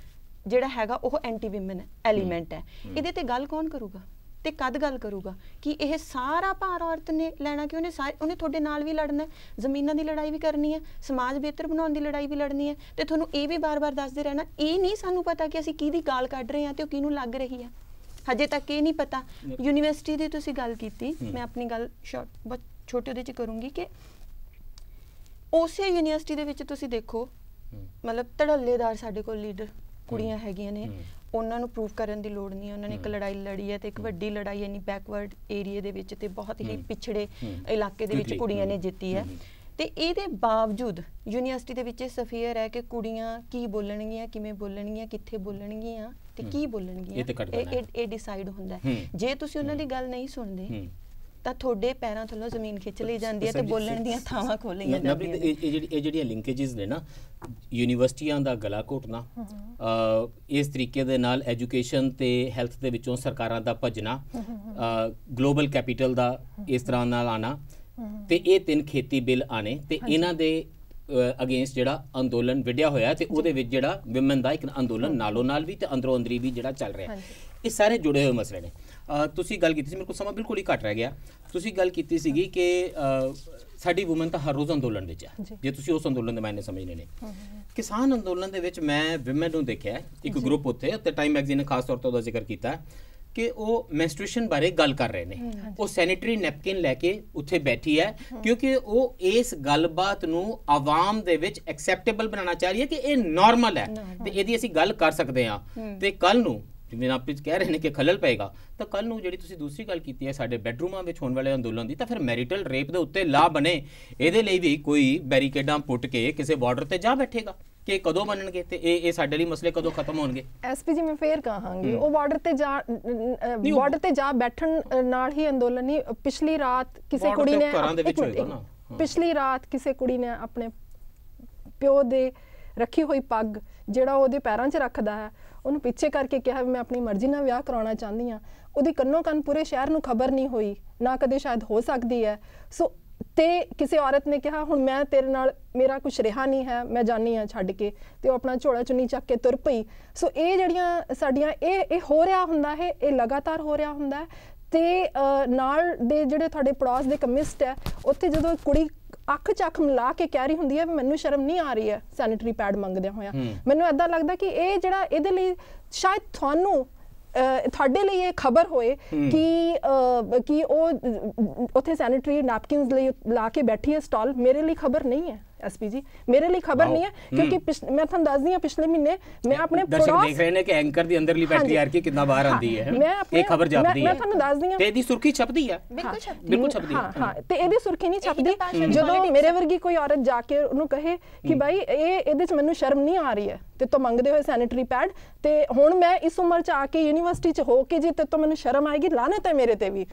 ਜਿਹੜਾ ਹੈਗਾ ਉਹ ਐਂਟੀ ਵਿਮਨ ਐਲੀਮੈਂਟ ਹੈ ਇਹਦੇ ਤੇ ਗੱਲ ਕੌਣ ਕਰੂਗਾ ਤੇ ਕਦ ਗੱਲ ਕਰੂਗਾ ਕਿ ਇਹ ਸਾਰਾ ਭਾਰ ਔਰਤ ਨੇ ਲੈਣਾ ਕਿ ਉਹਨੇ ਸਾਰੇ ਉਹਨੇ ਤੁਹਾਡੇ ਨਾਲ ਵੀ ਲੜਨਾ ਹੈ ਜ਼ਮੀਨਾਂ ਦੀ ਲੜਾਈ ਵੀ ਕਰਨੀ ਹੈ ਸਮਾਜ ਬਿਹਤਰ ਬਣਾਉਣ ਦੀ ਲੜਾਈ ਵੀ ਲੜਨੀ ਹੈ ਤੇ ਤੁਹਾਨੂੰ ਇਹ ਵੀ ਬਾਰ-ਬਾਰ ਦੱਸਦੇ ਰਹਿਣਾ ਇਹ ਨਹੀਂ ਸਾਨੂੰ ਪਤਾ ਕਿ ਅਸੀਂ ਕਿਹਦੀ ਗਾਲ ਕੱਢ ਰਹੇ ਹਾਂ ਤੇ ਉਹ ਕਿਹਨੂੰ ਲੱਗ ਰਹੀ ਹੈ ਹਜੇ ਤੱਕ ਇਹ ਨਹੀਂ ਪਤਾ ਯੂਨੀਵਰਸਿਟੀ ਦੀ ਤੁਸੀਂ ਗੱਲ ਕੀਤੀ ਮੈਂ ਆਪਣੀ ਗੱਲ ਸ਼ਾਰਟ ਬਹੁਤ ਛੋਟੇ ਉਹਦੇ ਚ ਕਰੂੰਗੀ ਕਿ ਉਸੇ ਯੂਨੀਵਰਸਿਟੀ ਦੇ ਵਿੱਚ ਤੁਸੀਂ ਦੇਖੋ ਮਤਲਬ ਧੜੱਲੇਦਾਰ ਸਾਡੇ ਕੋਲ ਲੀਡਰ ਕੁੜੀਆਂ ਹੈਗੀਆਂ ਨੇ ਉਹਨਾਂ ਨੂੰ ਪ੍ਰੂਫ ਕਰਨ ਦੀ ਲੋੜ ਨਹੀਂ ਉਹਨਾਂ ਨੇ ਇੱਕ ਲੜਾਈ ਲੜੀ ਹੈ ਤੇ ਇੱਕ ਵੱਡੀ ਲੜਾਈ ਨਹੀਂ ਬੈਕਵਰਡ ਏਰੀਆ ਦੇ ਵਿੱਚ ਤੇ ਬਹੁਤ ਹੀ ਪਿਛੜੇ ਇਲਾਕੇ ਦੇ ਵਿੱਚ ਕੁੜੀਆਂ ਨੇ ਜਿੱਤੀ ਹੈ ਤੇ ਇਹਦੇ ਬਾਵਜੂਦ ਯੂਨੀਵਰਸਿਟੀ ਦੇ ਵਿੱਚ ਸਫੀਅਰ ਹੈ ਕਿ ਕੁੜੀਆਂ ਕੀ ਬੋਲਣਗੀਆਂ ਕਿਵੇਂ ਬੋਲਣਗੀਆਂ ਕਿੱਥੇ ਬੋਲਣਗੀਆਂ ਤੇ ਕੀ ਬੋਲਣਗੀਆਂ ਇਹ ਇਹ ਡਿਸਾਈਡ ਹੁੰਦਾ ਜੇ ਤੁਸੀਂ ਉਹਨਾਂ ਦੀ ਗੱਲ ਨਹੀਂ ਸੁਣਦੇ ਤਾਂ ਤੁਹਾਡੇ ਪੈਰਾਂ ਥੱਲੋਂ ਜ਼ਮੀਨ ਖਿੱਚ ਲਈ ਜਾਂਦੀ ਹੈ ਤੇ ਬੋਲਣ ਦੀਆਂ ਥਾਵਾਂ ਖੋਲੀਆਂ ਜਾਂਦੀਆਂ ਨੇ ਇਹ ਜਿਹੜੀ ਇਹ ਜਿਹੜੀਆਂ ਲਿੰਕੇजेस ਨੇ ਨਾ ਯੂਨੀਵਰਸਿਟੀਆਂ ਦਾ ਗਲਾ ਘੋਟਣਾ ਇਸ ਤਰੀਕੇ ਦੇ ਨਾਲ ਐਜੂਕੇਸ਼ਨ ਤੇ ਹੈਲਥ ਦੇ ਵਿੱਚੋਂ ਸਰਕਾਰਾਂ ਦਾ ਭਜਣਾ ਗਲੋਬਲ ਕੈਪੀਟਲ ਦਾ ਇਸ ਤਰ੍ਹਾਂ ਨਾਲ ਆਣਾ ਤੇ ਇਹ ਤਿੰਨ ਖੇਤੀ ਬਿੱਲ ਆਣੇ ਤੇ ਇਹਨਾਂ ਦੇ ਅਗੇਂਸਟ ਜਿਹੜਾ ਅੰਦੋਲਨ ਵਿੜਿਆ ਹੋਇਆ ਤੇ ਉਹਦੇ ਵਿੱਚ ਜਿਹੜਾ ਵਿਮਨ ਦਾ ਇੱਕ ਅੰਦੋਲਨ ਨਾਲੋਂ ਨਾਲ ਵੀ ਤੇ ਅੰਦਰੋਂ ਅੰਦਰੀ ਵੀ ਜਿਹੜਾ ਚੱਲ ਰਿਹਾ ਇਹ ਸਾਰੇ ਜੁੜੇ ਹੋਏ ਮਸਲੇ ਨੇ ਤੁਸੀਂ ਗੱਲ ਕੀਤੀ ਸੀ ਮੇਰੇ ਕੋਲ ਸਮਾਂ ਬਿਲਕੁਲ ਹੀ ਘਟ ਰਹਿ ਗਿਆ ਤੁਸੀਂ ਗੱਲ ਕੀਤੀ ਸੀਗੀ ਕਿ ਸਾਡੀ ਔਮਨ ਤਾਂ ਹਰ ਰੋਜ਼ ਅੰਦੋਲਨ ਵਿੱਚ ਆ ਜੇ ਤੁਸੀਂ ਉਸ ਅੰਦੋਲਨ ਦੇ ਮਾਇਨੇ ਸਮਝਨੇ ਨੇ ਕਿਸਾਨ ਅੰਦੋਲਨ ਦੇ ਵਿੱਚ ਮੈਂ ਔਰਤਾਂ ਨੂੰ ਦੇਖਿਆ ਇੱਕ ਗਰੁੱਪ ਉੱਤੇ ਉੱਤੇ ਟਾਈਮ ਮੈਗਜ਼ੀਨ ਨੇ ਖਾਸ ਤੌਰ ਤੇ ਉਹਦਾ ਜ਼ਿਕਰ ਕੀਤਾ ਕਿ ਉਹ ਮੈਂਸਟ੍ਰੇਸ਼ਨ ਬਾਰੇ ਗੱਲ ਕਰ ਰਹੇ ਨੇ ਉਹ ਸੈਨੀਟਰੀ ਨੈਪਕਿਨ ਲੈ ਕੇ ਉੱਥੇ ਬੈਠੀ ਹੈ ਕਿਉਂਕਿ ਉਹ ਇਸ ਗੱਲਬਾਤ ਨੂੰ ਆਵਾਮ ਦੇ ਵਿੱਚ ਐਕਸੈਪਟੇਬਲ ਬਣਾਉਣਾ ਚਾਹ ਰਹੀ ਹੈ ਕਿ ਇਹ ਨਾਰਮਲ ਹੈ ਤੇ ਇਹਦੀ ਅਸੀਂ ਗੱਲ ਕਰ ਸਕਦੇ ਹਾਂ ਤੇ ਕੱਲ ਨੂੰ ਜਿਵੇਂ ਆਪ ਕਹਿ ਰਹੇ ਨੇ ਕਿ ਖਲਲ ਪਏਗਾ ਤਾਂ ਕੱਲ ਨੂੰ ਜਿਹੜੀ ਤੁਸੀਂ ਦੂਸਰੀ ਗੱਲ ਕੀਤੀ ਹੈ ਸਾਡੇ ਬੈਡਰੂਮਾਂ ਵਿੱਚ ਹੋਣ ਵਾਲੇ ਅੰਦੋਲਨ ਦੀ ਤਾਂ ਫਿਰ ਮੈਰਿਟਲ ਰੇਪ ਦੇ ਉੱਤੇ ਲਾ ਬਣੇ ਇਹਦੇ ਲਈ ਵੀ ਕੋਈ ਬੈਰੀਕੇਡਾਂ ਪੁੱਟ ਕੇ ਕਿਸੇ ਬਾਰਡਰ ਤੇ ਜਾ ਬੈਠੇਗਾ ਕਿ ਕਦੋਂ ਬਣਨਗੇ ਤੇ ਇਹ ਇਹ ਸਾਡੇ ਲਈ ਮਸਲੇ ਕਦੋਂ ਖਤਮ ਹੋਣਗੇ ਐਸਪੀ ਜੀ ਮੈਂ ਫੇਰ ਕਹਾਂਗੀ ਉਹ ਬਾਰਡਰ ਤੇ ਜਾ ਬਾਰਡਰ ਤੇ ਜਾ ਬੈਠਣ ਨਾਲ ਹੀ ਅੰਦੋਲਨ ਨਹੀਂ ਪਿਛਲੀ ਰਾਤ ਕਿਸੇ ਕੁੜੀ ਨੇ ਘਰਾਂ ਦੇ ਵਿੱਚ ਨਾ ਪਿਛਲੀ ਰਾਤ ਕਿਸੇ ਕੁੜੀ ਨੇ ਆਪਣੇ ਪਿਓ ਦੇ ਰੱਖੀ ਹੋਈ ਪੱਗ ਜਿਹੜਾ ਉਹਦੇ ਪੈਰਾਂ 'ਚ ਰੱਖਦਾ ਹੈ ਉਹਨੂੰ ਪਿੱਛੇ ਕਰਕੇ ਕਿਹਾ ਵੀ ਮੈਂ ਆਪਣੀ ਮਰਜ਼ੀ ਨਾਲ ਵਿਆਹ ਕਰਾਉਣਾ ਚਾਹੁੰਦੀ ਆ ਉਹਦੀ ਕੰਨੋ ਕੰਨ ਪੂਰੇ ਸ਼ਹਿਰ ਨੂੰ ਖਬਰ ਨਹੀਂ ਹੋਈ ਨਾ ਕਦੇ ਸ਼ਾਇਦ ਹੋ ਸਕਦੀ ਹੈ ਸੋ ਤੇ ਕਿਸੇ ਔਰਤ ਨੇ ਕਿਹਾ ਹੁਣ ਮੈਂ ਤੇਰੇ ਨਾਲ ਮੇਰਾ ਕੁਝ ਰਿਹਾ ਨਹੀਂ ਹੈ ਮੈਂ ਜਾਣੀ ਆ ਛੱਡ ਕੇ ਤੇ ਉਹ ਆਪਣਾ ਝੋਲਾ ਚੁੰਨੀ ਚੱਕ ਕੇ ਤੁਰ ਪਈ ਸੋ ਇਹ ਜਿਹੜੀਆਂ ਸਾਡੀਆਂ ਇਹ ਇਹ ਹੋ ਰਿਹਾ ਹੁੰਦਾ ਹੈ ਇਹ ਲਗਾਤਾਰ ਹੋ ਰਿਹਾ ਹੁੰਦਾ ਹੈ ਤੇ ਨਾਲ ਦੇ ਜਿਹੜੇ ਤੁਹਾਡੇ ਪੜੋਸ ਦੇ ਕਮਿਸਟ ਹੈ ਉੱਥੇ ਜਦੋਂ ਕੁੜੀ ਅੱਖ ਚੱਖਮ ਮਲਾ ਕੇ ਕਹਿ ਰਹੀ ਹੁੰਦੀ ਹੈ ਮੈਨੂੰ ਸ਼ਰਮ ਨਹੀਂ ਆ ਰਹੀ ਹੈ ਸੈਨੇਟਰੀ ਪੈਡ ਮੰਗਦੇ ਹੋਇਆ ਮੈਨੂੰ ਐਦਾਂ ਲੱਗਦਾ ਕਿ ਇਹ ਜਿਹੜਾ ਇਹਦੇ ਲਈ ਸ਼ਾਇਦ ਤੁਹਾਨੂੰ ਤੁਹਾਡੇ ਲਈ ਇਹ ਖਬਰ ਹੋਏ ਕਿ ਕਿ ਉਹ ਉੱਥੇ ਸੈਨੇਟਰੀ ਨੈਪਕਿਨਸ ਲਈ ਲਾ ਕੇ ਬੈਠੀ ਹੈ ਸਟਾਲ ਮੇਰੇ ਲਈ ਖਬਰ ਨਹੀਂ ਹੈ ਐਸਪੀ ਜੀ ਮੇਰੇ ਲਈ ਖਬਰ ਨਹੀਂ ਹੈ ਕਿਉਂਕਿ ਮੈਂ ਤੁਹਾਨੂੰ ਦੱਸਦੀ ਹਾਂ ਪਿਛਲੇ ਮਹੀਨੇ ਮੈਂ ਆਪਣੇ ਪੜੋਸ ਦੇਖ ਰਹੇ ਨੇ ਕਿ ਐਂਕਰ ਦੀ ਅੰਦਰਲੀ ਬੈਟਰੀ ਆਰ ਕੇ ਕਿੰਨਾ ਬਾਹਰ ਆਉਂਦੀ ਹੈ ਇਹ ਖਬਰ ਜਾਪਦੀ ਹੈ ਮੈਂ ਤੁਹਾਨੂੰ ਦੱਸਦੀ ਹਾਂ ਤੇ ਇਹਦੀ ਸੁਰਖੀ ਛਪਦੀ ਹੈ ਬਿਲਕੁਲ ਛਪਦੀ ਬਿਲਕੁਲ ਛਪਦੀ ਹਾਂ ਹਾਂ ਤੇ ਇਹਦੀ ਸੁਰਖੀ ਨਹੀਂ ਛਪਦੀ ਜਦੋਂ ਮੇਰੇ ਵਰਗੀ ਕੋਈ ਔਰਤ ਜਾ ਕੇ ਉਹਨੂੰ ਕਹੇ ਕਿ ਭਾਈ ਇਹ ਇਹਦੇ 'ਚ ਮੈਨੂੰ ਸ਼ਰਮ ਨਹੀਂ ਆ ਰਹੀ ਹੈ ਤੇ ਤੋ ਮੰਗਦੇ ਹੋਏ ਸੈਨੇਟਰੀ ਪੈਡ ਤੇ ਹੁਣ ਮੈਂ ਇਸ ਉਮਰ 'ਚ ਆ ਕੇ ਯੂਨੀਵਰਸਿਟੀ 'ਚ ਹੋ ਕੇ ਜੇ ਤੇ ਤੋ ਮੈਨੂੰ ਸ਼ਰਮ ਆਏਗੀ ਲਾਨਤ ਤੇ ਮੇਰੇ ਤੇ ਵੀ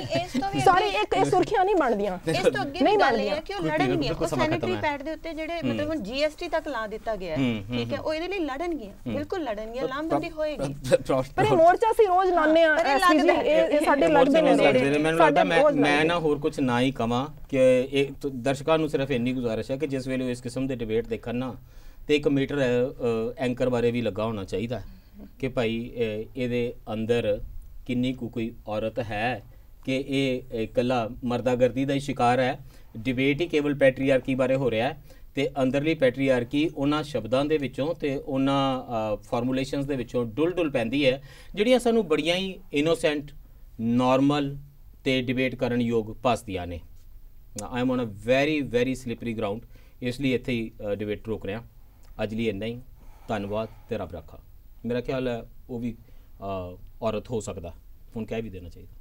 ਨਹੀਂ ਇਸ ਤੋਂ ਵੀ ਸਾਰੇ ਇੱਕ ਇਹ ਸੁਰਖੀਆਂ ਨਹੀਂ ਬਣਦੀਆਂ ਇਸ ਤੋਂ ਅੱਗੇ ਨਹੀਂ ਬਣਦੀਆਂ ਕਿ ਉਹ ਲੜਨਗੇ ਉਹ ਸੈਨੇਟਰੀ ਪੈਡ ਦੇ ਉੱਤੇ ਜਿਹੜੇ ਮਤਲਬ ਹੁਣ ਜੀਐਸਟੀ ਤੱਕ ਲਾ ਦਿੱਤਾ ਗਿਆ ਹੈ ਠੀਕ ਹੈ ਉਹ ਇਹਦੇ ਲਈ ਲੜਨਗੇ ਬਿਲਕੁਲ ਲੜਨਗੇ ਲਾਮਬੰਦੀ ਹੋਏਗੀ ਪਰ ਇਹ ਮੋਰਚਾ ਅਸੀਂ ਰੋਜ਼ ਲਾਣੇ ਆ ਇਹ ਸਾਡੇ ਲੱਗਦੇ ਨੇ ਮੈਨੂੰ ਲੱਗਦਾ ਮੈਂ ਮੈਂ ਨਾ ਹੋਰ ਕੁਝ ਨਾ ਹੀ ਕਵਾਂ ਕਿ ਇਹ ਦਰਸ਼ਕਾਂ ਨੂੰ ਸਿਰਫ ਇੰਨੀ ਗੁਜ਼ਾਰਿਸ਼ ਹੈ ਕਿ ਜਿਸ ਵੇਲੇ ਇਸ ਕਿਸਮ ਦੇ ਡਿਬੇਟ ਦੇਖਣ ਨਾ ਤੇ ਇੱਕ ਮੀਟਰ ਐਂਕਰ ਬਾਰੇ ਵੀ ਲੱਗਾ ਹੋਣਾ ਚਾਹੀਦਾ ਕਿ ਭਾਈ ਇਹਦੇ ਅੰਦਰ ਕਿੰਨੀ ਕੋਈ ਔਰਤ ਹੈ ਕਿ ਇਹ ਇਕੱਲਾ ਮਰਦਾਗਰਦੀ ਦਾ ਹੀ ਸ਼ਿਕਾਰ ਹੈ ਡਿਬੇਟ ਹੀ ਕੇਵਲ ਪੈਟਰੀਆਰਕੀ ਬਾਰੇ ਹੋ ਰਿਹਾ ਹੈ ਤੇ ਅੰਦਰਲੀ ਪੈਟਰੀਆਰਕੀ ਉਹਨਾਂ ਸ਼ਬਦਾਂ ਦੇ ਵਿੱਚੋਂ ਤੇ ਉਹਨਾਂ ਫਾਰਮੂਲੇਸ਼ਨਸ ਦੇ ਵਿੱਚੋਂ ਡੁੱਲ-ਡੁੱਲ ਪੈਂਦੀ ਹੈ ਜਿਹੜੀਆਂ ਸਾਨੂੰ ਬੜੀਆਂ ਹੀ ਇਨੋਸੈਂਟ ਨਾਰਮਲ ਤੇ ਡਿਬੇਟ ਕਰਨ ਯੋਗ ਪਾਸਦੀਆਂ ਨੇ I am on a very very slippery ground ਇਸ ਲਈ ਇੱਥੇ ਹੀ ਡਿਬੇਟ ਰੋਕ ਰਿਹਾ ਅੱਜ ਲਈ ਇੰਨਾ ਹੀ ਧੰਨਵਾਦ ਤੇ ਰੱਬ ਰੱਖਾ ਮੇਰਾ ਖਿਆਲ ਹੈ ਉਹ ਵੀ ਔਰਤ ਹੋ ਸਕਦਾ ਹੁਣ ਕਹਿ ਵੀ ਦੇਣਾ ਚਾਹੀਦਾ